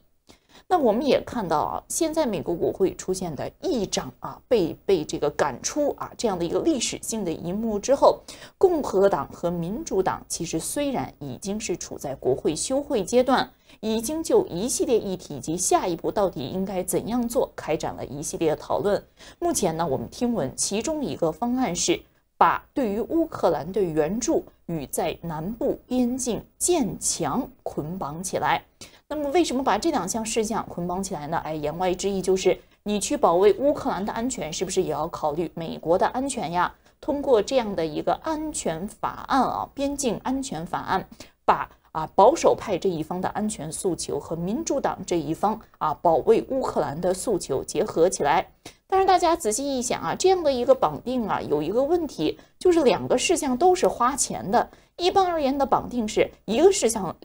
那我们也看到啊，现在美国国会出现的议长啊被被这个赶出啊这样的一个历史性的一幕之后，共和党和民主党其实虽然已经是处在国会休会阶段，已经就一系列议题及下一步到底应该怎样做开展了一系列讨论。目前呢，我们听闻其中一个方案是把对于乌克兰的援助与在南部边境建墙捆绑起来。那么，为什么把这两项事项捆绑起来呢？哎，言外之意就是，你去保卫乌克兰的安全，是不是也要考虑美国的安全呀？通过这样的一个安全法案啊，边境安全法案，把啊保守派这一方的安全诉求和民主党这一方啊保卫乌克兰的诉求结合起来。但是大家仔细一想啊，这样的一个绑定啊，有一个问题，就是两个事项都是花钱的。一般而言的绑定是一个事项。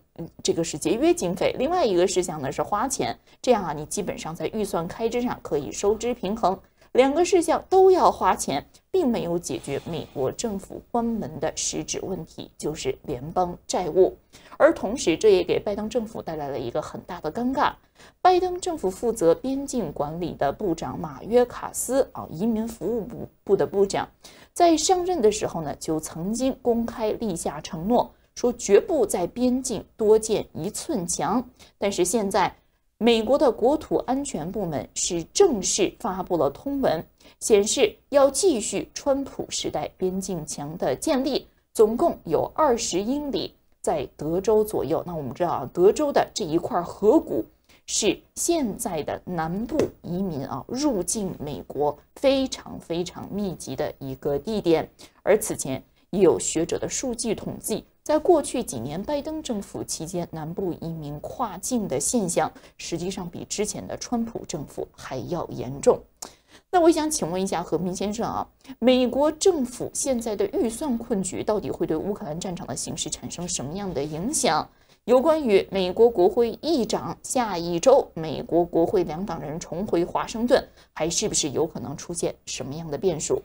这个是节约经费，另外一个事项呢是花钱，这样啊，你基本上在预算开支上可以收支平衡。两个事项都要花钱，并没有解决美国政府关门的实质问题，就是联邦债务。而同时，这也给拜登政府带来了一个很大的尴尬。拜登政府负责边境管理的部长马约卡斯啊，移民服务部部的部长，在上任的时候呢，就曾经公开立下承诺。说绝不在边境多建一寸墙，但是现在美国的国土安全部门是正式发布了通文，显示要继续川普时代边境墙的建立，总共有二十英里在德州左右。那我们知道啊，德州的这一块河谷是现在的南部移民啊入境美国非常非常密集的一个地点，而此前也有学者的数据统计。在过去几年拜登政府期间，南部移民跨境的现象实际上比之前的川普政府还要严重。那我想请问一下和平先生啊，美国政府现在的预算困局到底会对乌克兰战场的形势产生什么样的影响？有关于美国国会议长下一周，美国国会两党人重回华盛顿，还是不是有可能出现什么样的变数？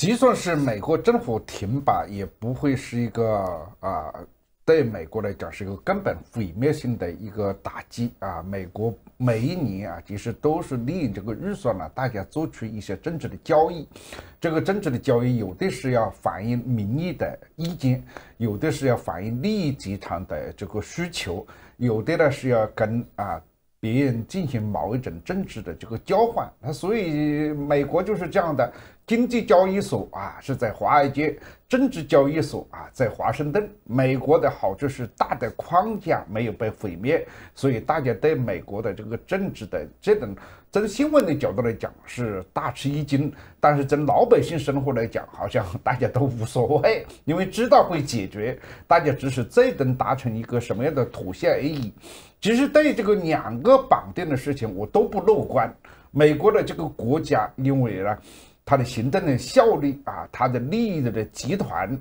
即算是美国政府停摆，也不会是一个啊，对美国来讲是一个根本毁灭性的一个打击啊！美国每一年啊，其实都是利用这个预算呢，大家做出一些政治的交易。这个政治的交易，有的是要反映民意的意见，有的是要反映利益集团的这个需求，有的呢是要跟啊别人进行某一种政治的这个交换。所以，美国就是这样的。经济交易所啊是在华尔街，政治交易所啊在华盛顿。美国的好处是大的框架没有被毁灭，所以大家对美国的这个政治的这种从新闻的角度来讲是大吃一惊。但是从老百姓生活来讲，好像大家都无所谓，因为知道会解决，大家只是最终达成一个什么样的妥协而已。其实对这个两个绑定的事情，我都不乐观。美国的这个国家，因为呢。它的行政的效率啊，它的利益的集团，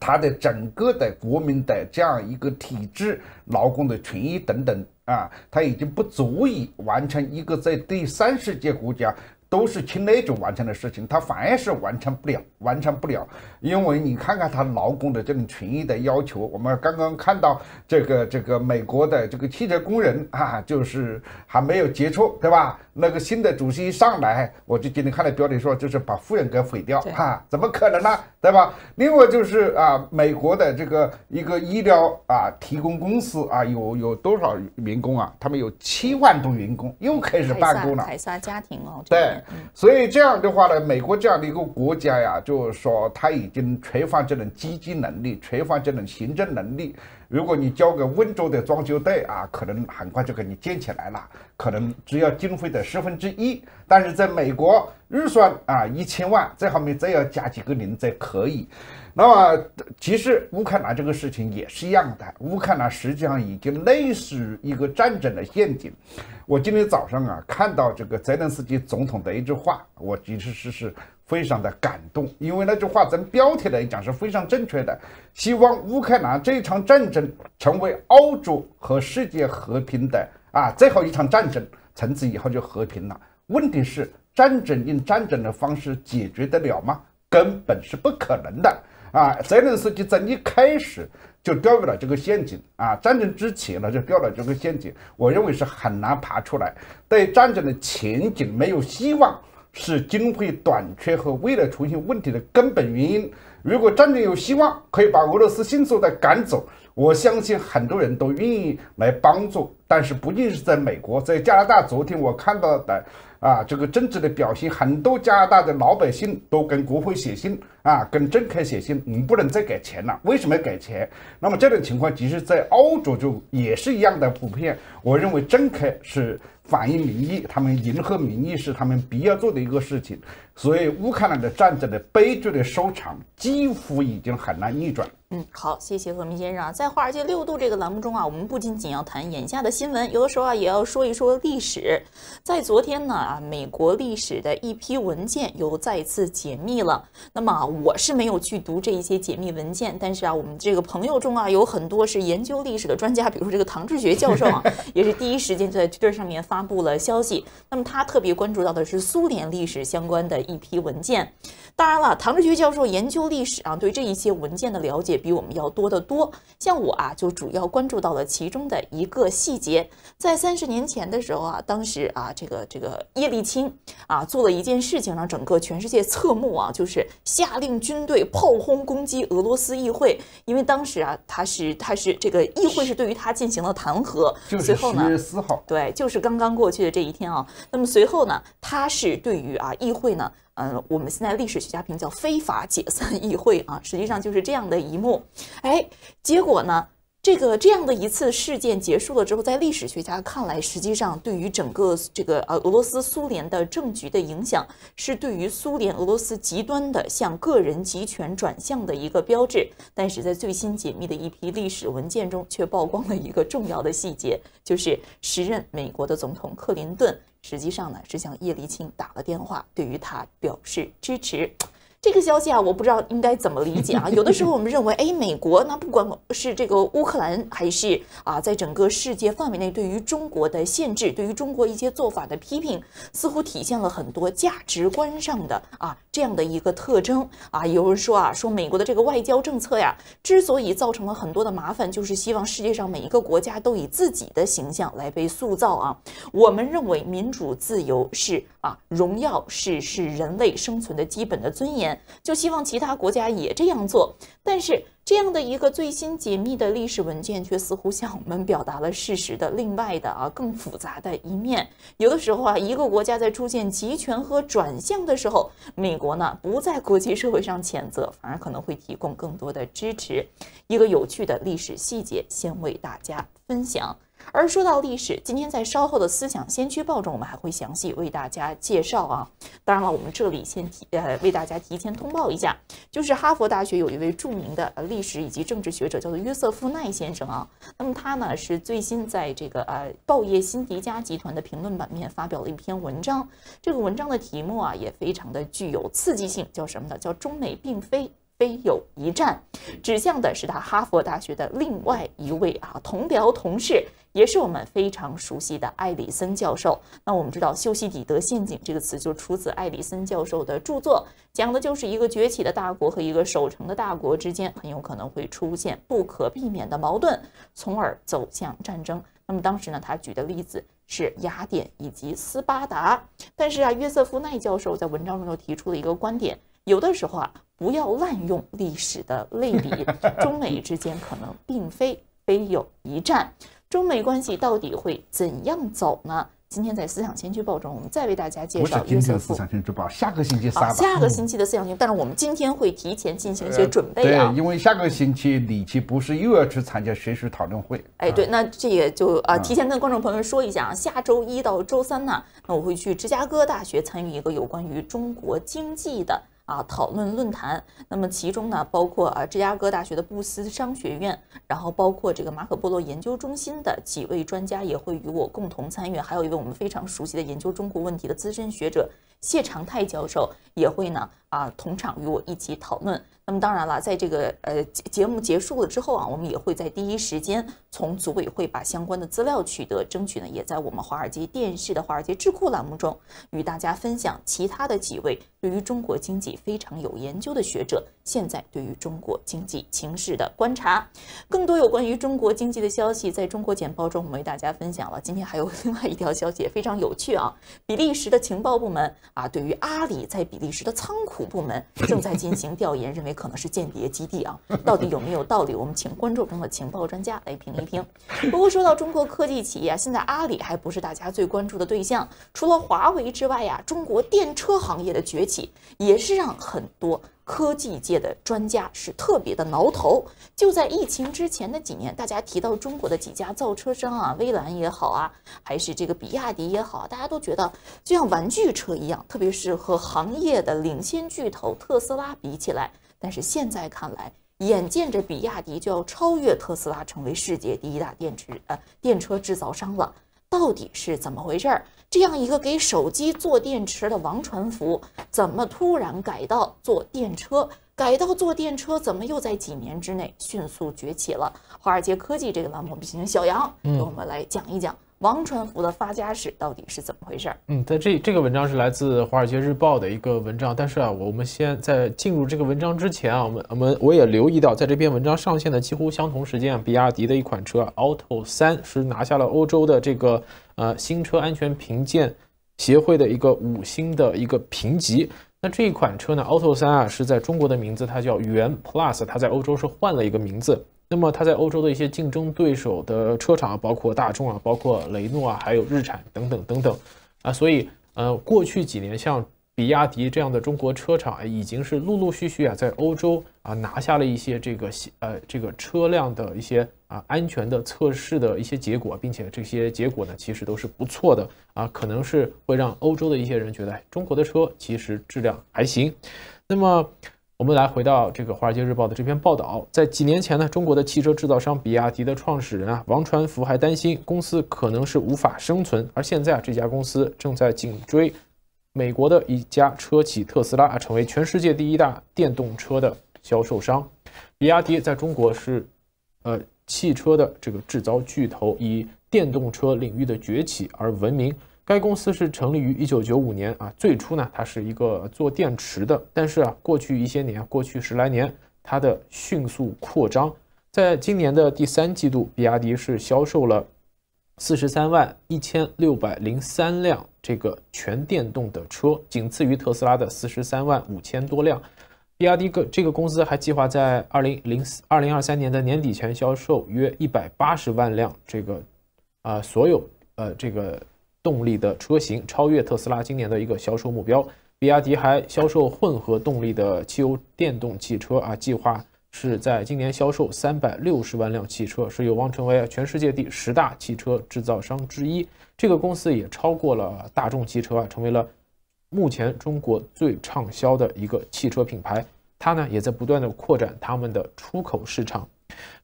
它的整个的国民的这样一个体制，劳工的权益等等啊，它已经不足以完成一个在第三世界国家都是亲内种完成的事情，它反而是完成不了，完成不了。因为你看看他劳工的这种权益的要求，我们刚刚看到这个这个美国的这个汽车工人啊，就是还没有结束，对吧？那个新的主席一上来，我就今天看了标题说就是把富人给毁掉哈，怎么可能呢？对吧？另外就是啊，美国的这个一个医疗啊提供公司啊，有有多少员工啊？他们有七万多员工又开始罢工了，才刷家庭哦，对，所以这样的话呢，美国这样的一个国家呀，就是说它已经缺乏这种经济能力，缺乏这种行政能力。如果你交给温州的装修队啊，可能很快就给你建起来了，可能只要经费的十分之一。但是在美国，预算啊一千万，这后面再要加几个零才可以。那么，其实乌克兰这个事情也是一样的。乌克兰实际上已经类似于一个战争的陷阱。我今天早上啊，看到这个泽连斯基总统的一句话，我其实是是。非常的感动，因为那句话从标题来讲是非常正确的。希望乌克兰这一场战争成为欧洲和世界和平的啊最后一场战争，从此以后就和平了。问题是战争用战争的方式解决得了吗？根本是不可能的啊！泽连斯基在一开始就掉入了这个陷阱啊，战争之前呢就掉了这个陷阱，我认为是很难爬出来。对战争的前景没有希望。是经费短缺和未来出现问题的根本原因。如果战争有希望，可以把俄罗斯迅速的赶走，我相信很多人都愿意来帮助。但是不仅是在美国，在加拿大，昨天我看到的啊，这个政治的表现，很多加拿大的老百姓都跟国会写信啊，跟政客写信，我们不能再给钱了。为什么要给钱？那么这种情况其实，在澳洲就也是一样的普遍。我认为政客是。反映民意，他们迎合民意是他们必要做的一个事情，所以乌克兰的战争的悲剧的收场几乎已经很难逆转。嗯，好，谢谢何明先生。在华尔街六度这个栏目中啊，我们不仅仅要谈眼下的新闻，有的时候啊也要说一说历史。在昨天呢啊，美国历史的一批文件又再次解密了。那么我是没有去读这一些解密文件，但是啊，我们这个朋友中啊有很多是研究历史的专家，比如说这个唐志学教授啊，也是第一时间就在这上面发。发布了消息。那么他特别关注到的是苏联历史相关的一批文件。当然了，唐志学教授研究历史啊，对这一些文件的了解比我们要多得多。像我啊，就主要关注到了其中的一个细节。在三十年前的时候啊，当时啊，这个这个叶利钦啊，做了一件事情，让整个全世界侧目啊，就是下令军队炮轰攻击俄罗斯议会。因为当时啊，他是他是这个议会是对于他进行了弹劾，就是十月四号。对，就是刚刚。过去的这一天啊，那么随后呢，他是对于啊议会呢，嗯，我们现在历史学家评价非法解散议会啊，实际上就是这样的一幕，哎，结果呢。这个这样的一次事件结束了之后，在历史学家看来，实际上对于整个这个呃俄罗斯苏联的政局的影响，是对于苏联俄罗斯极端的向个人集权转向的一个标志。但是在最新解密的一批历史文件中，却曝光了一个重要的细节，就是时任美国的总统克林顿实际上呢是向叶利钦打了电话，对于他表示支持。这个消息啊，我不知道应该怎么理解啊。有的时候我们认为，哎，美国那不管是这个乌克兰还是啊，在整个世界范围内对于中国的限制，对于中国一些做法的批评，似乎体现了很多价值观上的啊这样的一个特征啊。有人说啊，说美国的这个外交政策呀，之所以造成了很多的麻烦，就是希望世界上每一个国家都以自己的形象来被塑造啊。我们认为民主自由是啊，荣耀是是人类生存的基本的尊严。就希望其他国家也这样做，但是这样的一个最新解密的历史文件却似乎向我们表达了事实的另外的啊更复杂的一面。有的时候啊，一个国家在出现集权和转向的时候，美国呢不在国际社会上谴责，反而可能会提供更多的支持。一个有趣的历史细节，先为大家分享。而说到历史，今天在稍后的《思想先驱报》中，我们还会详细为大家介绍啊。当然了，我们这里先提呃，为大家提前通报一下，就是哈佛大学有一位著名的呃历史以及政治学者，叫做约瑟夫奈先生啊。那么他呢是最新在这个呃报业新迪加集团的评论版面发表了一篇文章，这个文章的题目啊也非常的具有刺激性，叫什么呢？叫“中美并非非有一战”，指向的是他哈佛大学的另外一位啊同僚同事。也是我们非常熟悉的艾里森教授。那我们知道“修昔底德陷阱”这个词就出自艾里森教授的著作，讲的就是一个崛起的大国和一个守成的大国之间很有可能会出现不可避免的矛盾，从而走向战争。那么当时呢，他举的例子是雅典以及斯巴达。但是啊，约瑟夫奈教授在文章中又提出了一个观点：有的时候啊，不要滥用历史的类比，中美之间可能并非非有一战。中美关系到底会怎样走呢？今天在《思想先驱报中，我们再为大家介绍。一下。今天《思想先驱报，下个星期三。下个星期的《思想先但是我们今天会提前进行一些准备啊。对，因为下个星期李琦不是又要去参加学术讨论会？哎，对，那这个就啊，提前跟观众朋友们说一下啊，下周一到周三呢，那我会去芝加哥大学参与一个有关于中国经济的。啊，讨论论坛，那么其中呢，包括啊芝加哥大学的布斯商学院，然后包括这个马可波罗研究中心的几位专家也会与我共同参与，还有一位我们非常熟悉的研究中国问题的资深学者谢长泰教授也会呢啊同场与我一起讨论。那么当然了，在这个呃节目结束了之后啊，我们也会在第一时间从组委会把相关的资料取得，争取呢也在我们华尔街电视的华尔街智库栏目中与大家分享其他的几位。对于中国经济非常有研究的学者，现在对于中国经济情势的观察，更多有关于中国经济的消息，在中国简报中我们为大家分享了。今天还有 另外一条消息非常有趣啊，比利时的情报部门啊，对于阿里在比利时的仓库部门 正在进行调研，认为可能是间谍基地啊，到底有没有道理？我们请观众中的情报专家来评一评。不过说到中国科技企业啊，现在阿里还不是大家最关注的对象，除了华为之外啊，中国电车行业的崛起，也是让很多科技界的专家是特别的挠头。就在疫情之前的几年，大家提到中国的几家造车商啊，威兰也好啊，还是这个比亚迪也好，大家都觉得就像玩具车一样，特别是和行业的领先巨头特斯拉比起来。但是现在看来，眼见着比亚迪就要超越特斯拉，成为世界第一大电池呃电车制造商了。到底是怎么回事儿？这样一个给手机做电池的王传福，怎么突然改到做电车？改到做电车，怎么又在几年之内迅速崛起了？华尔街科技这个栏目我们请小杨给我们来讲一讲。王传福的发家史到底是怎么回事儿？嗯，在这这个文章是来自《华尔街日报》的一个文章，但是啊，我们先在进入这个文章之前啊，我们我们我也留意到，在这篇文章上线的几乎相同时间，比亚迪的一款车，Auto 三是拿下了欧洲的这个呃新车安全评鉴协会的一个五星的一个评级。那这一款车呢，Auto 三啊是在中国的名字它叫元 Plus，它在欧洲是换了一个名字。那么，它在欧洲的一些竞争对手的车厂，包括大众啊，包括雷诺啊，还有日产等等等等，啊，所以，呃，过去几年，像比亚迪这样的中国车厂，已经是陆陆续续啊，在欧洲啊拿下了一些这个呃这个车辆的一些啊安全的测试的一些结果，并且这些结果呢，其实都是不错的啊，可能是会让欧洲的一些人觉得中国的车其实质量还行。那么，我们来回到这个《华尔街日报》的这篇报道，在几年前呢，中国的汽车制造商比亚迪的创始人啊，王传福还担心公司可能是无法生存，而现在啊，这家公司正在紧追美国的一家车企特斯拉啊，成为全世界第一大电动车的销售商。比亚迪在中国是，呃，汽车的这个制造巨头，以电动车领域的崛起而闻名。该公司是成立于一九九五年啊，最初呢，它是一个做电池的，但是啊，过去一些年，过去十来年，它的迅速扩张，在今年的第三季度，比亚迪是销售了四十三万一千六百零三辆这个全电动的车，仅次于特斯拉的四十三万五千多辆。比亚迪个这个公司还计划在二零零四二零二三年的年底前销售约一百八十万辆这个，啊，所有呃这个。动力的车型超越特斯拉今年的一个销售目标。比亚迪还销售混合动力的汽油电动汽车啊，计划是在今年销售三百六十万辆汽车，是有望成为全世界第十大汽车制造商之一。这个公司也超过了大众汽车啊，成为了目前中国最畅销的一个汽车品牌。它呢，也在不断的扩展他们的出口市场。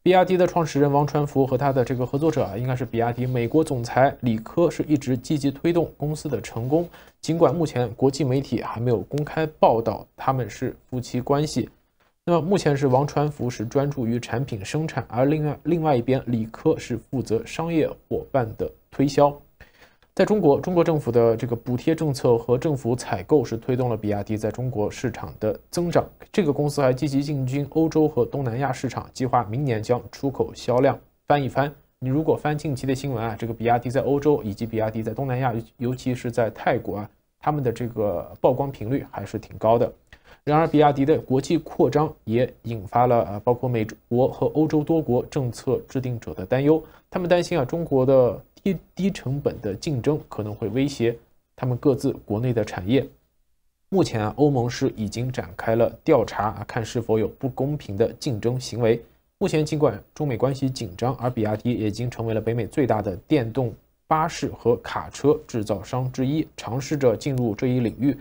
比亚迪的创始人王传福和他的这个合作者啊，应该是比亚迪美国总裁李科，是一直积极推动公司的成功。尽管目前国际媒体还没有公开报道他们是夫妻关系。那么目前是王传福是专注于产品生产，而另外另外一边李科是负责商业伙伴的推销。在中国，中国政府的这个补贴政策和政府采购是推动了比亚迪在中国市场的增长。这个公司还积极进军欧洲和东南亚市场，计划明年将出口销量翻一番。你如果翻近期的新闻啊，这个比亚迪在欧洲以及比亚迪在东南亚，尤其是在泰国啊，他们的这个曝光频率还是挺高的。然而，比亚迪的国际扩张也引发了啊，包括美国和欧洲多国政策制定者的担忧，他们担心啊中国的。低低成本的竞争可能会威胁他们各自国内的产业。目前，欧盟是已经展开了调查啊，看是否有不公平的竞争行为。目前，尽管中美关系紧张，而比亚迪已经成为了北美最大的电动巴士和卡车制造商之一，尝试着进入这一领域。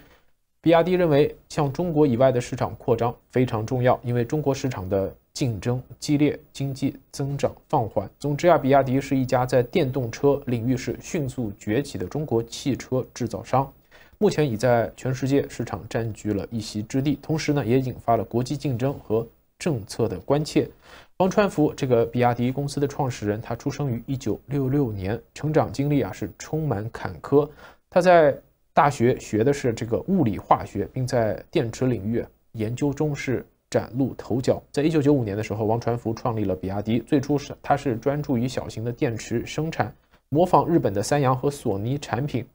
比亚迪认为，向中国以外的市场扩张非常重要，因为中国市场的。竞争激烈，经济增长放缓。总之啊，比亚迪是一家在电动车领域是迅速崛起的中国汽车制造商，目前已在全世界市场占据了一席之地。同时呢，也引发了国际竞争和政策的关切。王传福，这个比亚迪公司的创始人，他出生于一九六六年，成长经历啊是充满坎坷。他在大学学的是这个物理化学，并在电池领域研究中是。崭露头角。在一九九五年的时候，王传福创立了比亚迪。最初是他是专注于小型的电池生产，模仿日本的三洋和索尼产品。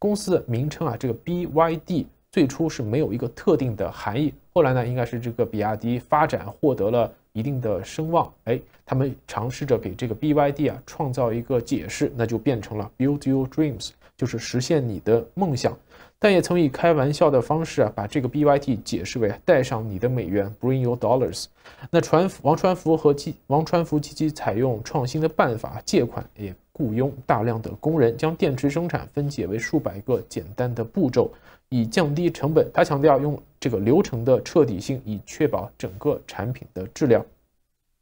公司的名称啊，这个 BYD 最初是没有一个特定的含义。后来呢，应该是这个比亚迪发展获得了一定的声望。哎，他们尝试着给这个 BYD 啊创造一个解释，那就变成了 Build Your Dreams，就是实现你的梦想。但也曾以开玩笑的方式啊，把这个 BYT 解释为带上你的美元，Bring your dollars。那传王传福和积王传福积极采用创新的办法借款，也雇佣大量的工人，将电池生产分解为数百个简单的步骤，以降低成本。他强调用这个流程的彻底性，以确保整个产品的质量。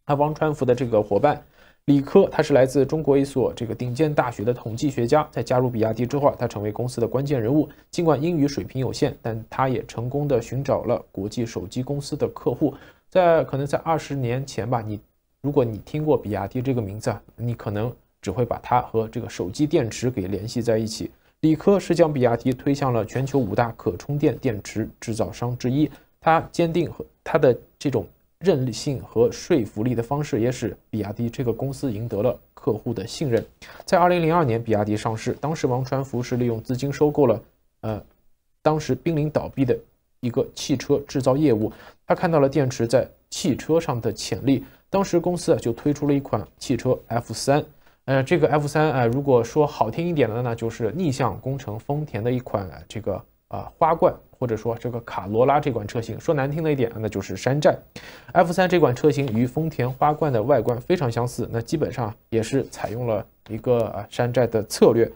那王传福的这个伙伴。李科他是来自中国一所这个顶尖大学的统计学家，在加入比亚迪之后，他成为公司的关键人物。尽管英语水平有限，但他也成功的寻找了国际手机公司的客户。在可能在二十年前吧，你如果你听过比亚迪这个名字，你可能只会把它和这个手机电池给联系在一起。李科是将比亚迪推向了全球五大可充电电池制造商之一。他坚定和他的这种。韧性和说服力的方式，也使比亚迪这个公司赢得了客户的信任。在二零零二年，比亚迪上市，当时王传福是利用资金收购了呃，当时濒临倒闭的一个汽车制造业务。他看到了电池在汽车上的潜力，当时公司啊就推出了一款汽车 F 三。呃，这个 F 三啊，如果说好听一点的呢，就是逆向工程丰田的一款这个啊花冠。或者说这个卡罗拉这款车型说难听的一点，那就是山寨。F 三这款车型与丰田花冠的外观非常相似，那基本上也是采用了一个山寨的策略。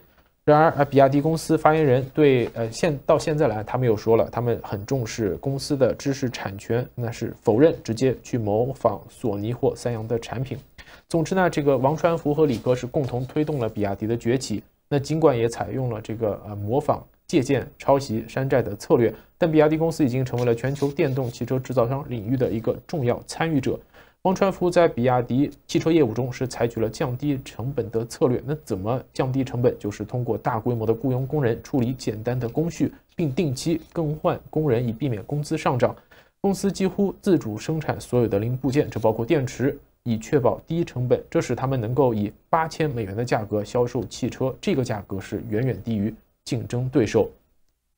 然而，比亚迪公司发言人对，呃，现到现在来，他们又说了，他们很重视公司的知识产权，那是否认直接去模仿索尼或三洋的产品。总之呢，这个王传福和李哥是共同推动了比亚迪的崛起。那尽管也采用了这个呃模仿。借鉴抄袭山寨的策略，但比亚迪公司已经成为了全球电动汽车制造商领域的一个重要参与者。王传福在比亚迪汽车业务中是采取了降低成本的策略。那怎么降低成本？就是通过大规模的雇佣工人处理简单的工序，并定期更换工人以避免工资上涨。公司几乎自主生产所有的零部件，这包括电池，以确保低成本。这使他们能够以八千美元的价格销售汽车，这个价格是远远低于。竞争对手，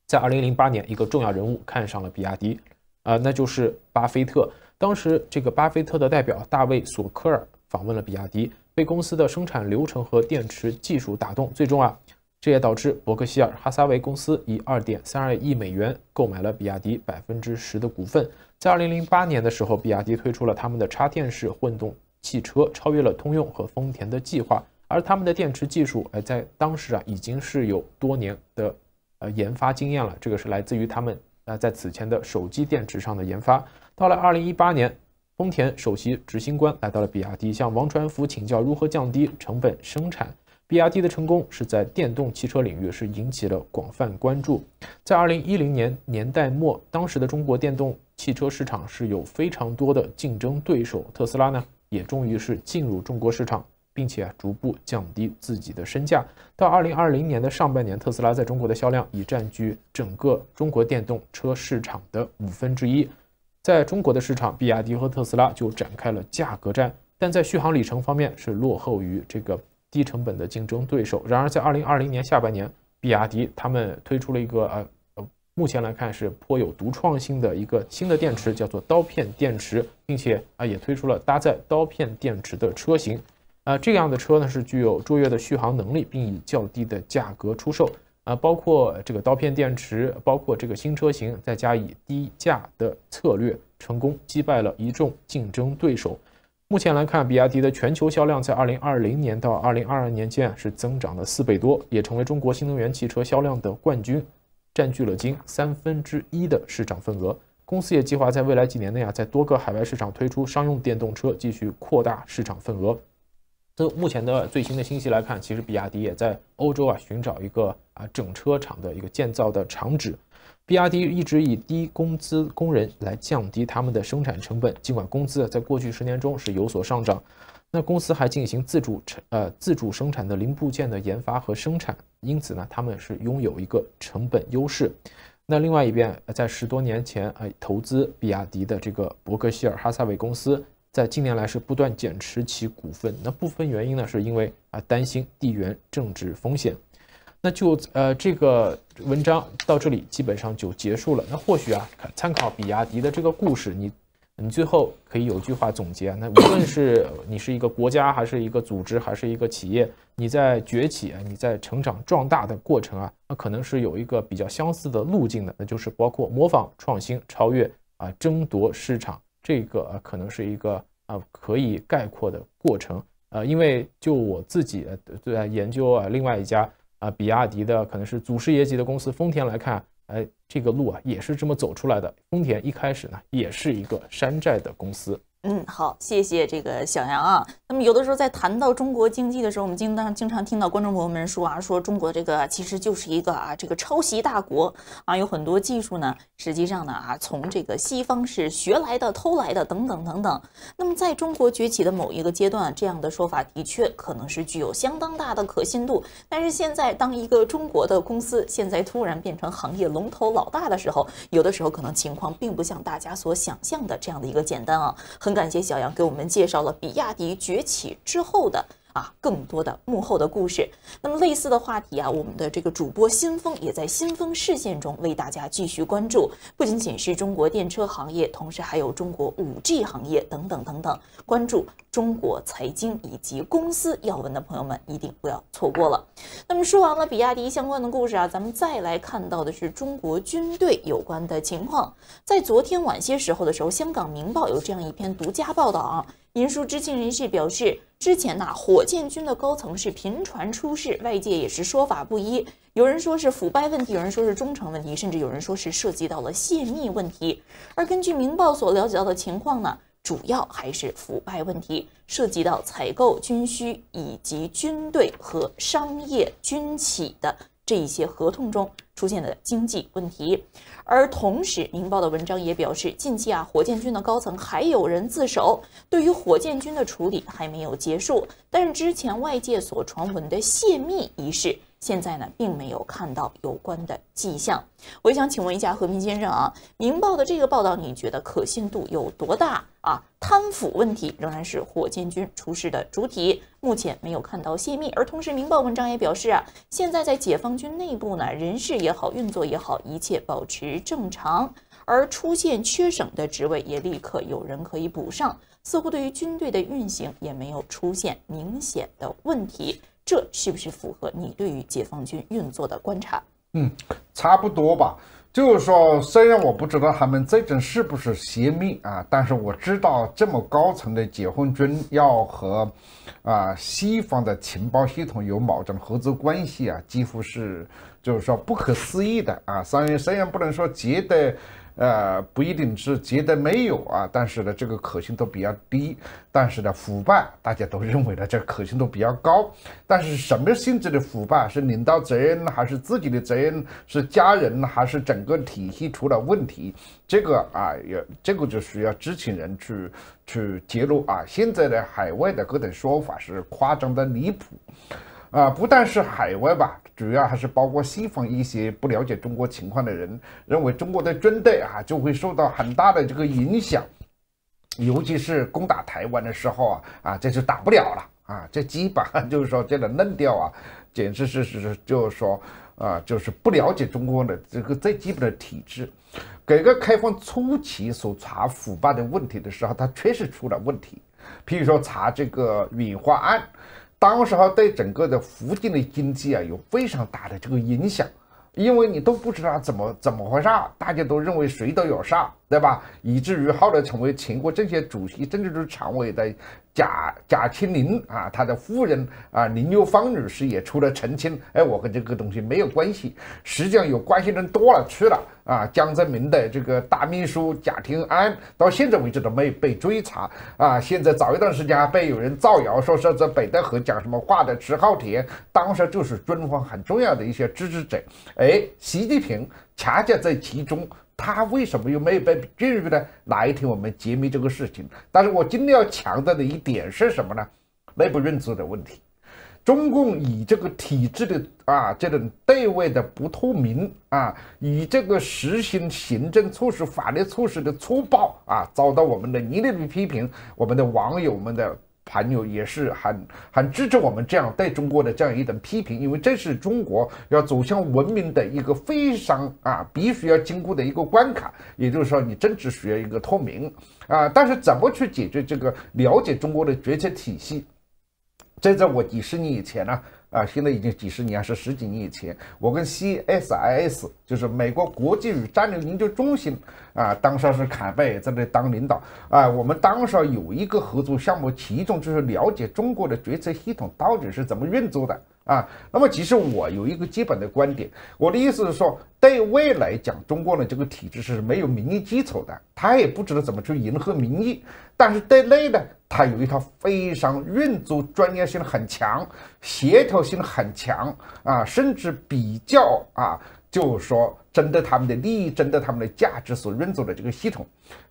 在二零零八年，一个重要人物看上了比亚迪，啊，那就是巴菲特。当时，这个巴菲特的代表大卫索科尔访问了比亚迪，被公司的生产流程和电池技术打动。最终啊，这也导致伯克希尔哈撒韦公司以二点三二亿美元购买了比亚迪百分之十的股份。在二零零八年的时候，比亚迪推出了他们的插电式混动汽车，超越了通用和丰田的计划。而他们的电池技术，呃，在当时啊，已经是有多年的，呃，研发经验了。这个是来自于他们啊，在此前的手机电池上的研发。到了二零一八年，丰田首席执行官来到了比亚迪，向王传福请教如何降低成本生产。比亚迪的成功是在电动汽车领域是引起了广泛关注。在二零一零年年代末，当时的中国电动汽车市场是有非常多的竞争对手，特斯拉呢，也终于是进入中国市场。并且逐步降低自己的身价。到二零二零年的上半年，特斯拉在中国的销量已占据整个中国电动车市场的五分之一。在中国的市场，比亚迪和特斯拉就展开了价格战，但在续航里程方面是落后于这个低成本的竞争对手。然而，在二零二零年下半年，比亚迪他们推出了一个呃呃，目前来看是颇有独创性的一个新的电池，叫做刀片电池，并且啊也推出了搭载刀片电池的车型。啊，这样的车呢是具有卓越的续航能力，并以较低的价格出售啊，包括这个刀片电池，包括这个新车型，再加以低价的策略，成功击败了一众竞争对手。目前来看，比亚迪的全球销量在二零二零年到二零二二年间啊是增长了四倍多，也成为中国新能源汽车销量的冠军，占据了近三分之一的市场份额。公司也计划在未来几年内啊，在多个海外市场推出商用电动车，继续扩大市场份额。从目前的最新的信息来看，其实比亚迪也在欧洲啊寻找一个啊整车厂的一个建造的厂址。比亚迪一直以低工资工人来降低他们的生产成本，尽管工资在过去十年中是有所上涨。那公司还进行自主成呃自主生产的零部件的研发和生产，因此呢，他们是拥有一个成本优势。那另外一边，在十多年前哎，投资比亚迪的这个伯克希尔哈萨韦公司。在近年来是不断减持其股份，那部分原因呢，是因为啊担心地缘政治风险。那就呃这个文章到这里基本上就结束了。那或许啊参考比亚迪的这个故事，你你最后可以有句话总结那无论是你是一个国家，还是一个组织，还是一个企业，你在崛起啊，你在成长壮大的过程啊，那可能是有一个比较相似的路径的，那就是包括模仿、创新、超越啊，争夺市场。这个啊，可能是一个啊，可以概括的过程啊，因为就我自己对研究啊，另外一家啊，比亚迪的可能是祖师爷级的公司丰田来看，哎，这个路啊也是这么走出来的。丰田一开始呢，也是一个山寨的公司。嗯，好，谢谢这个小杨啊。那么有的时候在谈到中国经济的时候，我们经常经常听到观众朋友们说啊，说中国这个其实就是一个啊这个抄袭大国啊，有很多技术呢，实际上呢啊从这个西方是学来的、偷来的等等等等。那么在中国崛起的某一个阶段，这样的说法的确可能是具有相当大的可信度。但是现在，当一个中国的公司现在突然变成行业龙头老大的时候，有的时候可能情况并不像大家所想象的这样的一个简单啊。很感谢小杨给我们介绍了比亚迪崛起之后的。啊，更多的幕后的故事。那么类似的话题啊，我们的这个主播新风也在新风视线中为大家继续关注。不仅仅是中国电车行业，同时还有中国五 G 行业等等等等。关注中国财经以及公司要闻的朋友们一定不要错过了。那么说完了比亚迪相关的故事啊，咱们再来看到的是中国军队有关的情况。在昨天晚些时候的时候，香港明报有这样一篇独家报道啊。银叔知情人士表示，之前呐，火箭军的高层是频传出事，外界也是说法不一。有人说是腐败问题，有人说是忠诚问题，甚至有人说是涉及到了泄密问题。而根据明报所了解到的情况呢，主要还是腐败问题，涉及到采购军需以及军队和商业军企的。这一些合同中出现的经济问题，而同时，《明报》的文章也表示，近期啊，火箭军的高层还有人自首，对于火箭军的处理还没有结束，但是之前外界所传闻的泄密一事。现在呢，并没有看到有关的迹象。我想请问一下和平先生啊，明报的这个报道，你觉得可信度有多大啊？贪腐问题仍然是火箭军出事的主体，目前没有看到泄密。而同时，明报文章也表示啊，现在在解放军内部呢，人事也好，运作也好，一切保持正常，而出现缺省的职位也立刻有人可以补上，似乎对于军队的运行也没有出现明显的问题。这是不是符合你对于解放军运作的观察？嗯，差不多吧。就是说，虽然我不知道他们最终是不是泄密啊，但是我知道这么高层的解放军要和，啊，西方的情报系统有某种合作关系啊，几乎是就是说不可思议的啊。虽然虽然不能说觉得。呃，不一定是觉得没有啊，但是呢，这个可信度比较低。但是呢，腐败大家都认为呢，这可信度比较高。但是什么性质的腐败，是领导责任还是自己的责任，是家人还是整个体系出了问题？这个啊，也这个就需要知情人去去揭露啊。现在的海外的各种说法是夸张的离谱。啊，不但是海外吧，主要还是包括西方一些不了解中国情况的人，认为中国的军队啊就会受到很大的这个影响，尤其是攻打台湾的时候啊，啊，这就打不了了啊，这基本上就是说这个论调啊，简直是是是，就是说啊，就是不了解中国的这个最基本的体制。改革开放初期所查腐败的问题的时候，它确实出了问题，譬如说查这个远华案。当时候对整个的福建的经济啊有非常大的这个影响，因为你都不知道怎么怎么回事，大家都认为谁都事儿，对吧？以至于后来成为全国政协主席、政治局常委的贾贾庆林啊，他的夫人啊林幼芳女士也出来澄清，哎，我跟这个东西没有关系，实际上有关系人多了去了。啊，江泽民的这个大秘书贾廷安到现在为止都没有被追查啊。现在早一段时间还被有人造谣说是在北戴河讲什么话的迟浩田，当时就是军方很重要的一些支持者。哎，习近平恰恰在其中，他为什么又没有被拘入呢？哪一天我们揭秘这个事情？但是我今天要强调的一点是什么呢？内部认知的问题。中共以这个体制的啊这种对外的不透明啊，以这个实行行政措施、法律措施的粗暴啊，遭到我们的一律的批评。我们的网友们的朋友也是很很支持我们这样对中国的这样一种批评，因为这是中国要走向文明的一个非常啊必须要经过的一个关卡。也就是说，你政治需要一个透明啊，但是怎么去解决这个了解中国的决策体系？这在我几十年以前呢，啊，现在已经几十年是十几年以前，我跟 CSIS 就是美国国际与战略研究中心，啊，当时是坎贝尔在那当领导，啊，我们当时有一个合作项目，其中就是了解中国的决策系统到底是怎么运作的。啊，那么其实我有一个基本的观点，我的意思是说，对外来讲，中国的这个体制是没有民意基础的，他也不知道怎么去迎合民意，但是对内呢，他有一套非常运作专业性很强、协调性很强啊，甚至比较啊，就是说针对他们的利益、针对他们的价值所运作的这个系统。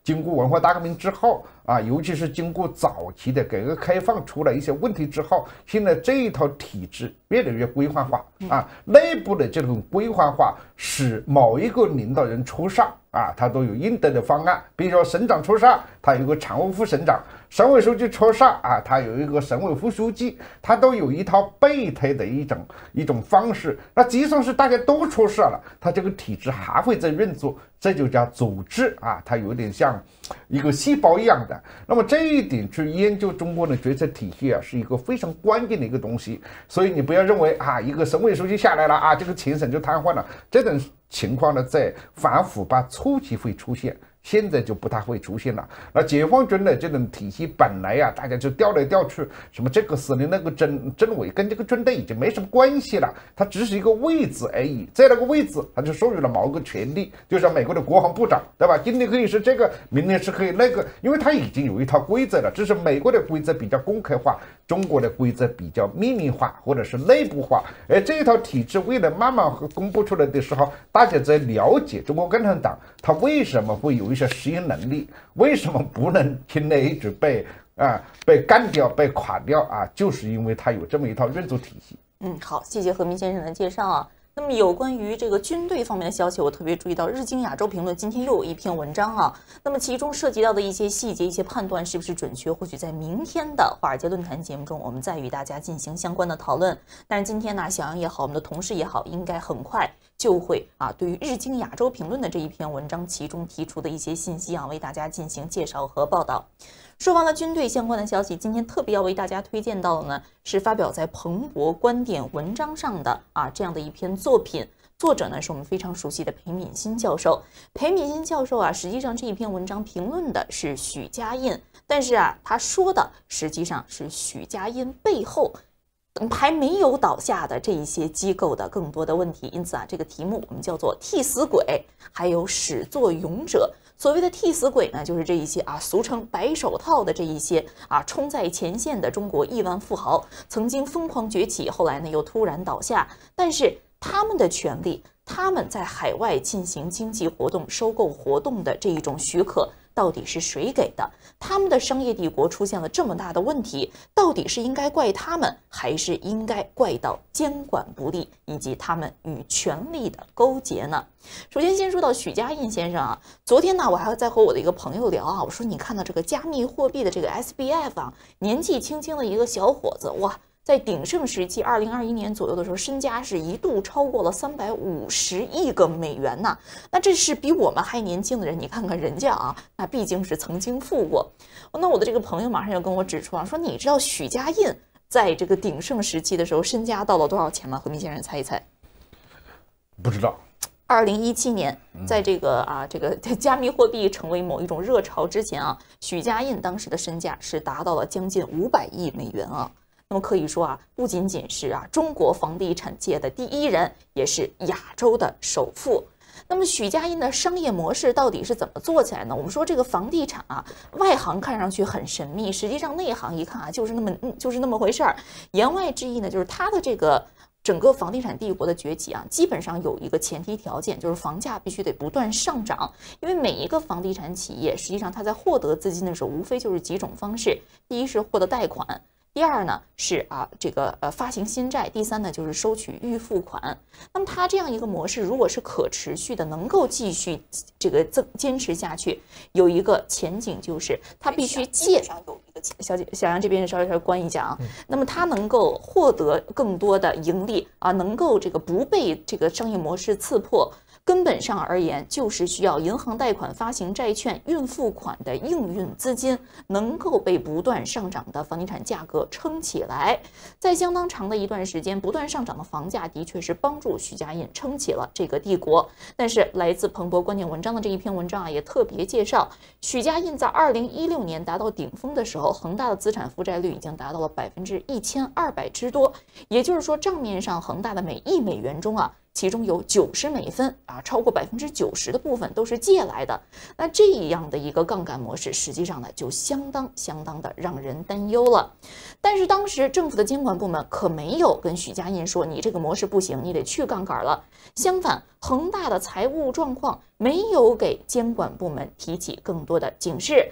经过文化大革命之后啊，尤其是经过早期的改革开放出了一些问题之后，现在这一套体制越来越规范化啊，内部的这种规范化使某一个领导人出事啊，他都有应得的方案，比如说省长出事，他有一个常务副省长；省委书记出事啊，他有一个省委副书记，他都有一套备胎的一种一种方式。那即使是大家都出事了，他这个体制还会在运作。这就叫组织啊，它有点像一个细胞一样的。那么这一点去研究中国的决策体系啊，是一个非常关键的一个东西。所以你不要认为啊，一个省委书记下来了啊，这个全省就瘫痪了。这种情况呢，在反腐败初期会出现。现在就不太会出现了。那解放军的这种体系本来呀，大家就调来调去，什么这个司令、那个政政委，跟这个军队已经没什么关系了。他只是一个位置而已，在那个位置他就授予了某个权利，就像美国的国防部长，对吧？今天可以是这个，明天是可以那个，因为他已经有一套规则了。只是美国的规则比较公开化，中国的规则比较秘密化或者是内部化。而这一套体制未来慢慢公布出来的时候，大家在了解中国共产党他为什么会有一？些适应能力为什么不能一直被啊被干掉被垮掉啊？就是因为它有这么一套运作体系。嗯，好，谢谢何明先生的介绍啊。那么有关于这个军队方面的消息，我特别注意到《日经亚洲评论》今天又有一篇文章啊。那么其中涉及到的一些细节、一些判断是不是准确？或许在明天的华尔街论坛节目中，我们再与大家进行相关的讨论。但是今天呢，小杨也好，我们的同事也好，应该很快。就会啊，对于《日经亚洲评论》的这一篇文章，其中提出的一些信息啊，为大家进行介绍和报道。说完了军队相关的消息，今天特别要为大家推荐到的呢，是发表在《彭博观点》文章上的啊这样的一篇作品，作者呢是我们非常熟悉的裴敏欣教授。裴敏欣教授啊，实际上这一篇文章评论的是许家印，但是啊，他说的实际上是许家印背后。还没有倒下的这一些机构的更多的问题，因此啊，这个题目我们叫做替死鬼，还有始作俑者。所谓的替死鬼呢，就是这一些啊，俗称白手套的这一些啊，冲在前线的中国亿万富豪，曾经疯狂崛起，后来呢又突然倒下，但是他们的权利，他们在海外进行经济活动、收购活动的这一种许可。到底是谁给的？他们的商业帝国出现了这么大的问题，到底是应该怪他们，还是应该怪到监管不力以及他们与权力的勾结呢？首先，先说到许家印先生啊，昨天呢，我还在和我的一个朋友聊啊，我说你看到这个加密货币的这个 S B f 啊，年纪轻轻的一个小伙子，哇。在鼎盛时期，二零二一年左右的时候，身家是一度超过了三百五十亿个美元呢。那这是比我们还年轻的人，你看看人家啊，那毕竟是曾经富过。那我的这个朋友马上要跟我指出啊，说你知道许家印在这个鼎盛时期的时候身家到了多少钱吗？回民先生猜一猜？不知道。二零一七年，在这个啊，这个 加密货币成为某一种热潮之前啊，许家印当时的身价是达到了将近五百亿美元啊。那么可以说啊，不仅仅是啊中国房地产界的第一人，也是亚洲的首富。那么许家印的商业模式到底是怎么做起来呢？我们说这个房地产啊，外行看上去很神秘，实际上内行一看啊，就是那么就是那么回事儿。言外之意呢，就是他的这个整个房地产帝国的崛起啊，基本上有一个前提条件，就是房价必须得不断上涨。因为每一个房地产企业，实际上它在获得资金的时候，无非就是几种方式：第一是获得贷款。第二呢是啊这个呃发行新债，第三呢就是收取预付款。那么它这样一个模式，如果是可持续的，能够继续这个增坚持下去，有一个前景就是它必须借上有一个小姐小杨这边稍微稍微关一下啊。那么它能够获得更多的盈利啊，能够这个不被这个商业模式刺破。根本上而言，就是需要银行贷款、发行债券、预付款的应运资金能够被不断上涨的房地产价格撑起来。在相当长的一段时间，不断上涨的房价的确是帮助许家印撑起了这个帝国。但是，来自彭博观点文章的这一篇文章啊，也特别介绍，许家印在二零一六年达到顶峰的时候，恒大的资产负债率已经达到了百分之一千二百之多，也就是说，账面上恒大的每一美元中啊。其中有九十美分啊，超过百分之九十的部分都是借来的。那这样的一个杠杆模式，实际上呢，就相当相当的让人担忧了。但是当时政府的监管部门可没有跟许家印说，你这个模式不行，你得去杠杆了。相反，恒大的财务状况没有给监管部门提起更多的警示。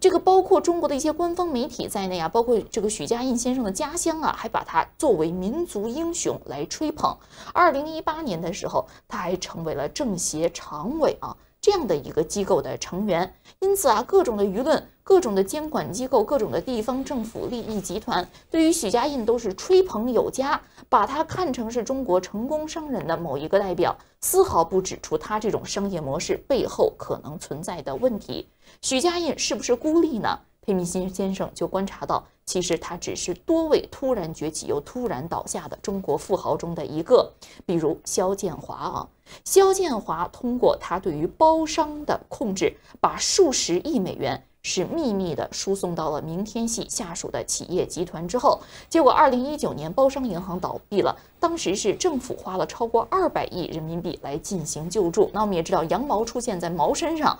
这个包括中国的一些官方媒体在内啊，包括这个许家印先生的家乡啊，还把他作为民族英雄来吹捧。二零一八年的时候，他还成为了政协常委啊这样的一个机构的成员。因此啊，各种的舆论、各种的监管机构、各种的地方政府利益集团，对于许家印都是吹捧有加，把他看成是中国成功商人的某一个代表，丝毫不指出他这种商业模式背后可能存在的问题。许家印是不是孤立呢？裴民新先生就观察到，其实他只是多位突然崛起又突然倒下的中国富豪中的一个。比如肖建华啊，肖建华通过他对于包商的控制，把数十亿美元是秘密的输送到了明天系下属的企业集团之后，结果二零一九年包商银行倒闭了，当时是政府花了超过二百亿人民币来进行救助。那我们也知道，羊毛出现在毛身上。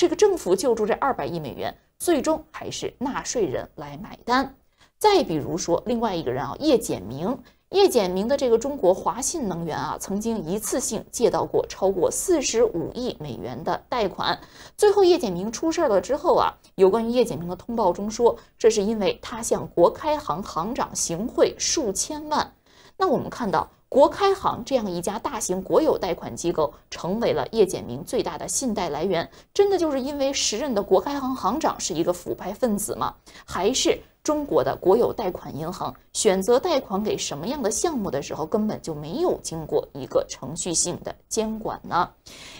这个政府救助这二百亿美元，最终还是纳税人来买单。再比如说，另外一个人啊，叶简明，叶简明的这个中国华信能源啊，曾经一次性借到过超过四十五亿美元的贷款。最后叶简明出事了之后啊，有关于叶简明的通报中说，这是因为他向国开行行长行贿数千万。那我们看到。国开行这样一家大型国有贷款机构成为了叶简明最大的信贷来源，真的就是因为时任的国开行行长是一个腐败分子吗？还是？中国的国有贷款银行选择贷款给什么样的项目的时候，根本就没有经过一个程序性的监管呢？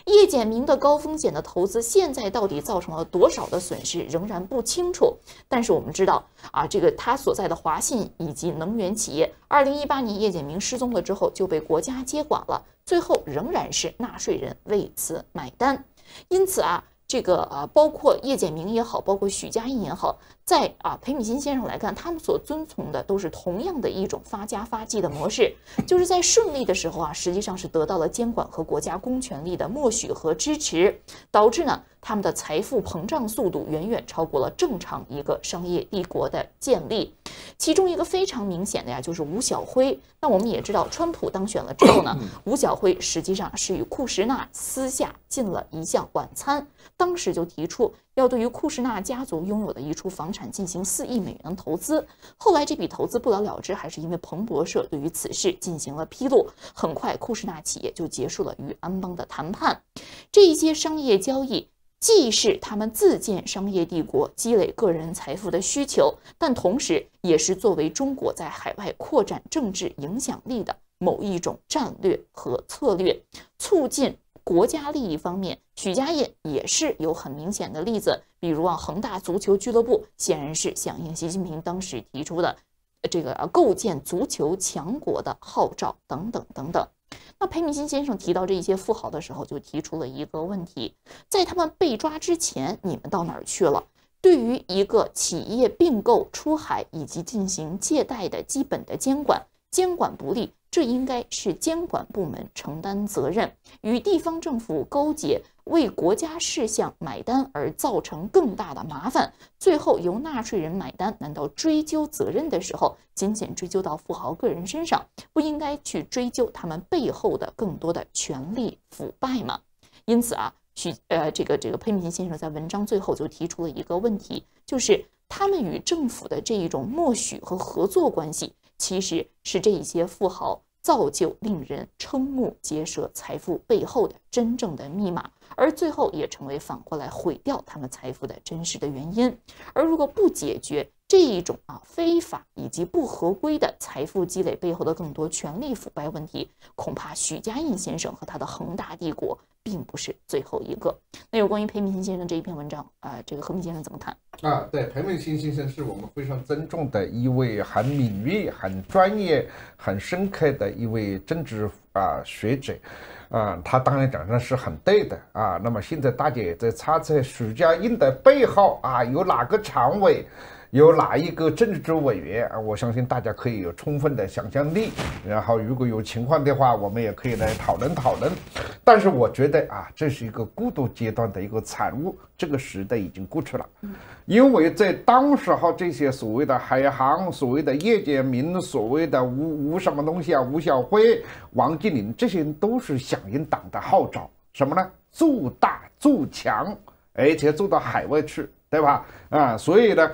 叶简明的高风险的投资，现在到底造成了多少的损失，仍然不清楚。但是我们知道啊，这个他所在的华信以及能源企业，二零一八年叶简明失踪了之后就被国家接管了，最后仍然是纳税人为此买单。因此啊，这个啊，包括叶简明也好，包括许家印也好。在啊，裴米金先生来看，他们所遵从的都是同样的一种发家发迹的模式，就是在顺利的时候啊，实际上是得到了监管和国家公权力的默许和支持，导致呢他们的财富膨胀速度远远超过了正常一个商业帝国的建立。其中一个非常明显的呀，就是吴小辉。那我们也知道，川普当选了之后呢，吴小辉实际上是与库什纳私下进了一项晚餐，当时就提出。要对于库什纳家族拥有的一处房产进行四亿美元投资，后来这笔投资不了了之，还是因为彭博社对于此事进行了披露。很快，库什纳企业就结束了与安邦的谈判。这些商业交易既是他们自建商业帝国、积累个人财富的需求，但同时也是作为中国在海外扩展政治影响力的某一种战略和策略，促进。国家利益方面，许家印也是有很明显的例子，比如啊恒大足球俱乐部显然是响应习近平当时提出的这个构建足球强国的号召等等等等。那裴明欣先生提到这些富豪的时候，就提出了一个问题：在他们被抓之前，你们到哪儿去了？对于一个企业并购、出海以及进行借贷的基本的监管，监管不力。这应该是监管部门承担责任，与地方政府勾结，为国家事项买单而造成更大的麻烦，最后由纳税人买单。难道追究责任的时候，仅仅追究到富豪个人身上，不应该去追究他们背后的更多的权力腐败吗？因此啊，许呃，这个这个佩明先生在文章最后就提出了一个问题，就是他们与政府的这一种默许和合作关系。其实是这一些富豪造就令人瞠目结舌财富背后的真正的密码，而最后也成为反过来毁掉他们财富的真实的原因。而如果不解决，这一种啊非法以及不合规的财富积累背后的更多权力腐败问题，恐怕许家印先生和他的恒大帝国并不是最后一个。那有关于裴明新先生这一篇文章啊，这个何平先生怎么谈啊？对，裴明新先生是我们非常尊重的一位很敏锐、很专业、很深刻的一位政治啊学者啊，他当然讲的是很对的啊。那么现在大家也在猜测许家印的背后啊，有哪个常委。有哪一个政治局委员啊？我相信大家可以有充分的想象力。然后，如果有情况的话，我们也可以来讨论讨论。但是，我觉得啊，这是一个过渡阶段的一个产物，这个时代已经过去了。因为在当时哈，这些所谓的海航、所谓的叶剑民、所谓的吴吴什么东西啊，吴小辉、王健林这些人都是响应党的号召，什么呢？做大做强，而且做到海外去。对吧？啊，所以呢，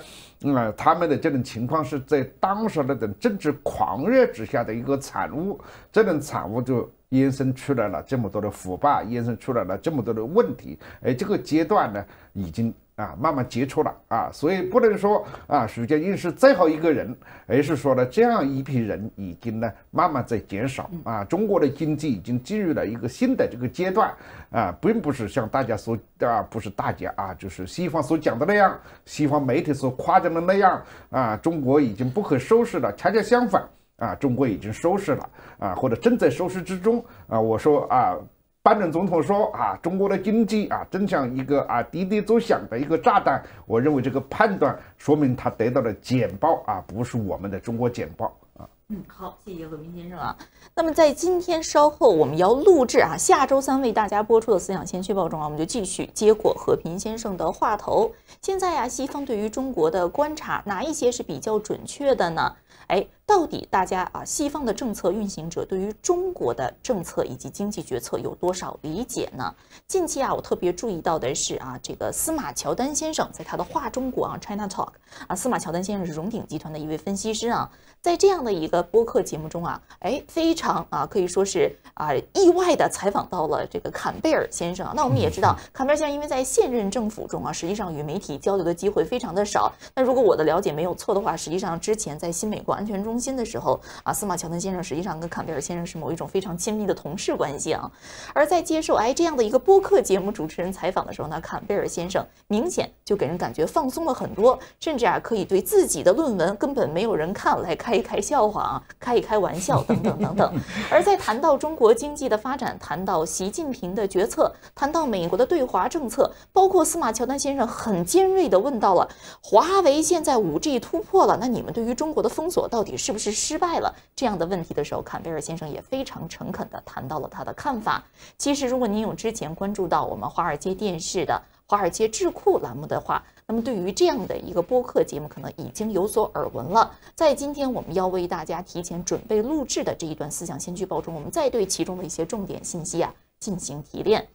啊，他们的这种情况是在当时那种政治狂热之下的一个产物，这种产物就。衍生出来了这么多的腐败，衍生出来了这么多的问题，哎，这个阶段呢，已经啊慢慢结束了啊，所以不能说啊许家印是最后一个人，而是说呢这样一批人已经呢慢慢在减少啊。中国的经济已经进入了一个新的这个阶段啊，并不是像大家说啊，不是大家啊，就是西方所讲的那样，西方媒体所夸张的那样啊，中国已经不可收拾了，恰恰相反。啊，中国已经收拾了啊，或者正在收拾之中啊。我说啊，拜登总统说啊，中国的经济啊，真像一个啊，滴滴作响的一个炸弹。我认为这个判断说明他得到的简报啊，不是我们的中国简报啊。嗯，好，谢谢和平先生啊。那么在今天稍后我们要录制啊，下周三为大家播出的思想先驱报中啊，我们就继续接过和平先生的话头。现在呀，西方对于中国的观察，哪一些是比较准确的呢？哎。到底大家啊，西方的政策运行者对于中国的政策以及经济决策有多少理解呢？近期啊，我特别注意到的是啊，这个司马乔丹先生在他的《画中国》啊《China Talk》啊，司马乔丹先生是荣鼎集团的一位分析师啊，在这样的一个播客节目中啊，哎，非常啊，可以说是啊，意外的采访到了这个坎贝尔先生啊。那我们也知道，坎贝尔先生因为在现任政府中啊，实际上与媒体交流的机会非常的少。那如果我的了解没有错的话，实际上之前在新美国安全中。中心的时候啊，司马乔丹先生实际上跟坎贝尔先生是某一种非常亲密的同事关系啊。而在接受哎这样的一个播客节目主持人采访的时候呢，坎贝尔先生明显就给人感觉放松了很多，甚至啊可以对自己的论文根本没有人看来开一开笑话啊，开一开玩笑等等等等。而在谈到中国经济的发展，谈到习近平的决策，谈到美国的对华政策，包括司马乔丹先生很尖锐地问到了华为现在五 G 突破了，那你们对于中国的封锁到底是？是不是失败了这样的问题的时候，坎贝尔先生也非常诚恳地谈到了他的看法。其实，如果您有之前关注到我们华尔街电视的《华尔街智库》栏目的话，那么对于这样的一个播客节目，可能已经有所耳闻了。在今天，我们要为大家提前准备录制的这一段思想先驱报中，我们再对其中的一些重点信息啊进行提炼。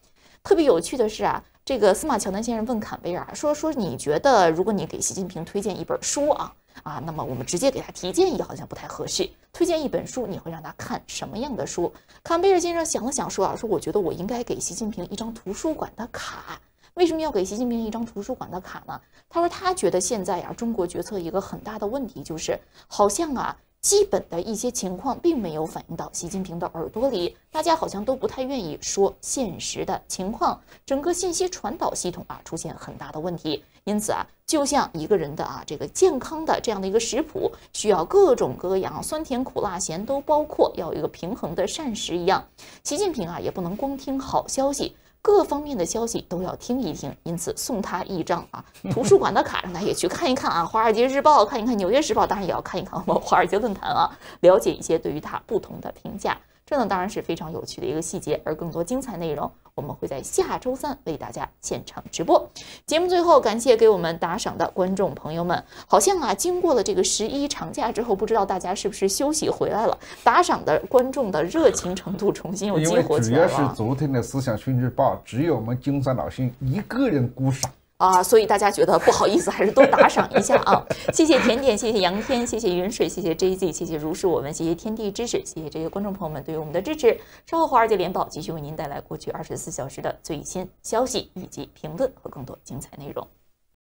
特别有趣的是啊，这个司马乔丹先生问坎贝尔说：“说你觉得，如果你给习近平推荐一本书啊？”啊，那么我们直接给他提建议好像不太合适。推荐一本书，你会让他看什么样的书？坎贝尔先生想了想说啊，说我觉得我应该给习近平一张图书馆的卡。为什么要给习近平一张图书馆的卡呢？他说他觉得现在呀，中国决策一个很大的问题就是，好像啊，基本的一些情况并没有反映到习近平的耳朵里，大家好像都不太愿意说现实的情况，整个信息传导系统啊出现很大的问题。因此啊，就像一个人的啊，这个健康的这样的一个食谱，需要各种各样酸甜苦辣咸都包括，要有一个平衡的膳食一样。习近平啊，也不能光听好消息，各方面的消息都要听一听。因此，送他一张啊图书馆的卡，让他也去看一看啊《华尔街日报》，看一看《纽约时报》，当然也要看一看我们《华尔街论坛》啊，了解一些对于他不同的评价。这呢当然是非常有趣的一个细节，而更多精彩内容，我们会在下周三为大家现场直播。节目最后，感谢给我们打赏的观众朋友们。好像啊，经过了这个十一长假之后，不知道大家是不是休息回来了？打赏的观众的热情程度重新又激活起来了。主要是昨天的思想训斥报，只有我们金山老兄一个人孤赏。啊，所以大家觉得不好意思，还是多打赏一下啊！谢谢甜点，谢谢杨天，谢谢云水，谢谢 J Z，谢谢如是我们，谢谢天地知识，谢谢这些观众朋友们对于我们的支持。稍后，华尔街联报继续为您带来过去二十四小时的最新消息以及评论和更多精彩内容。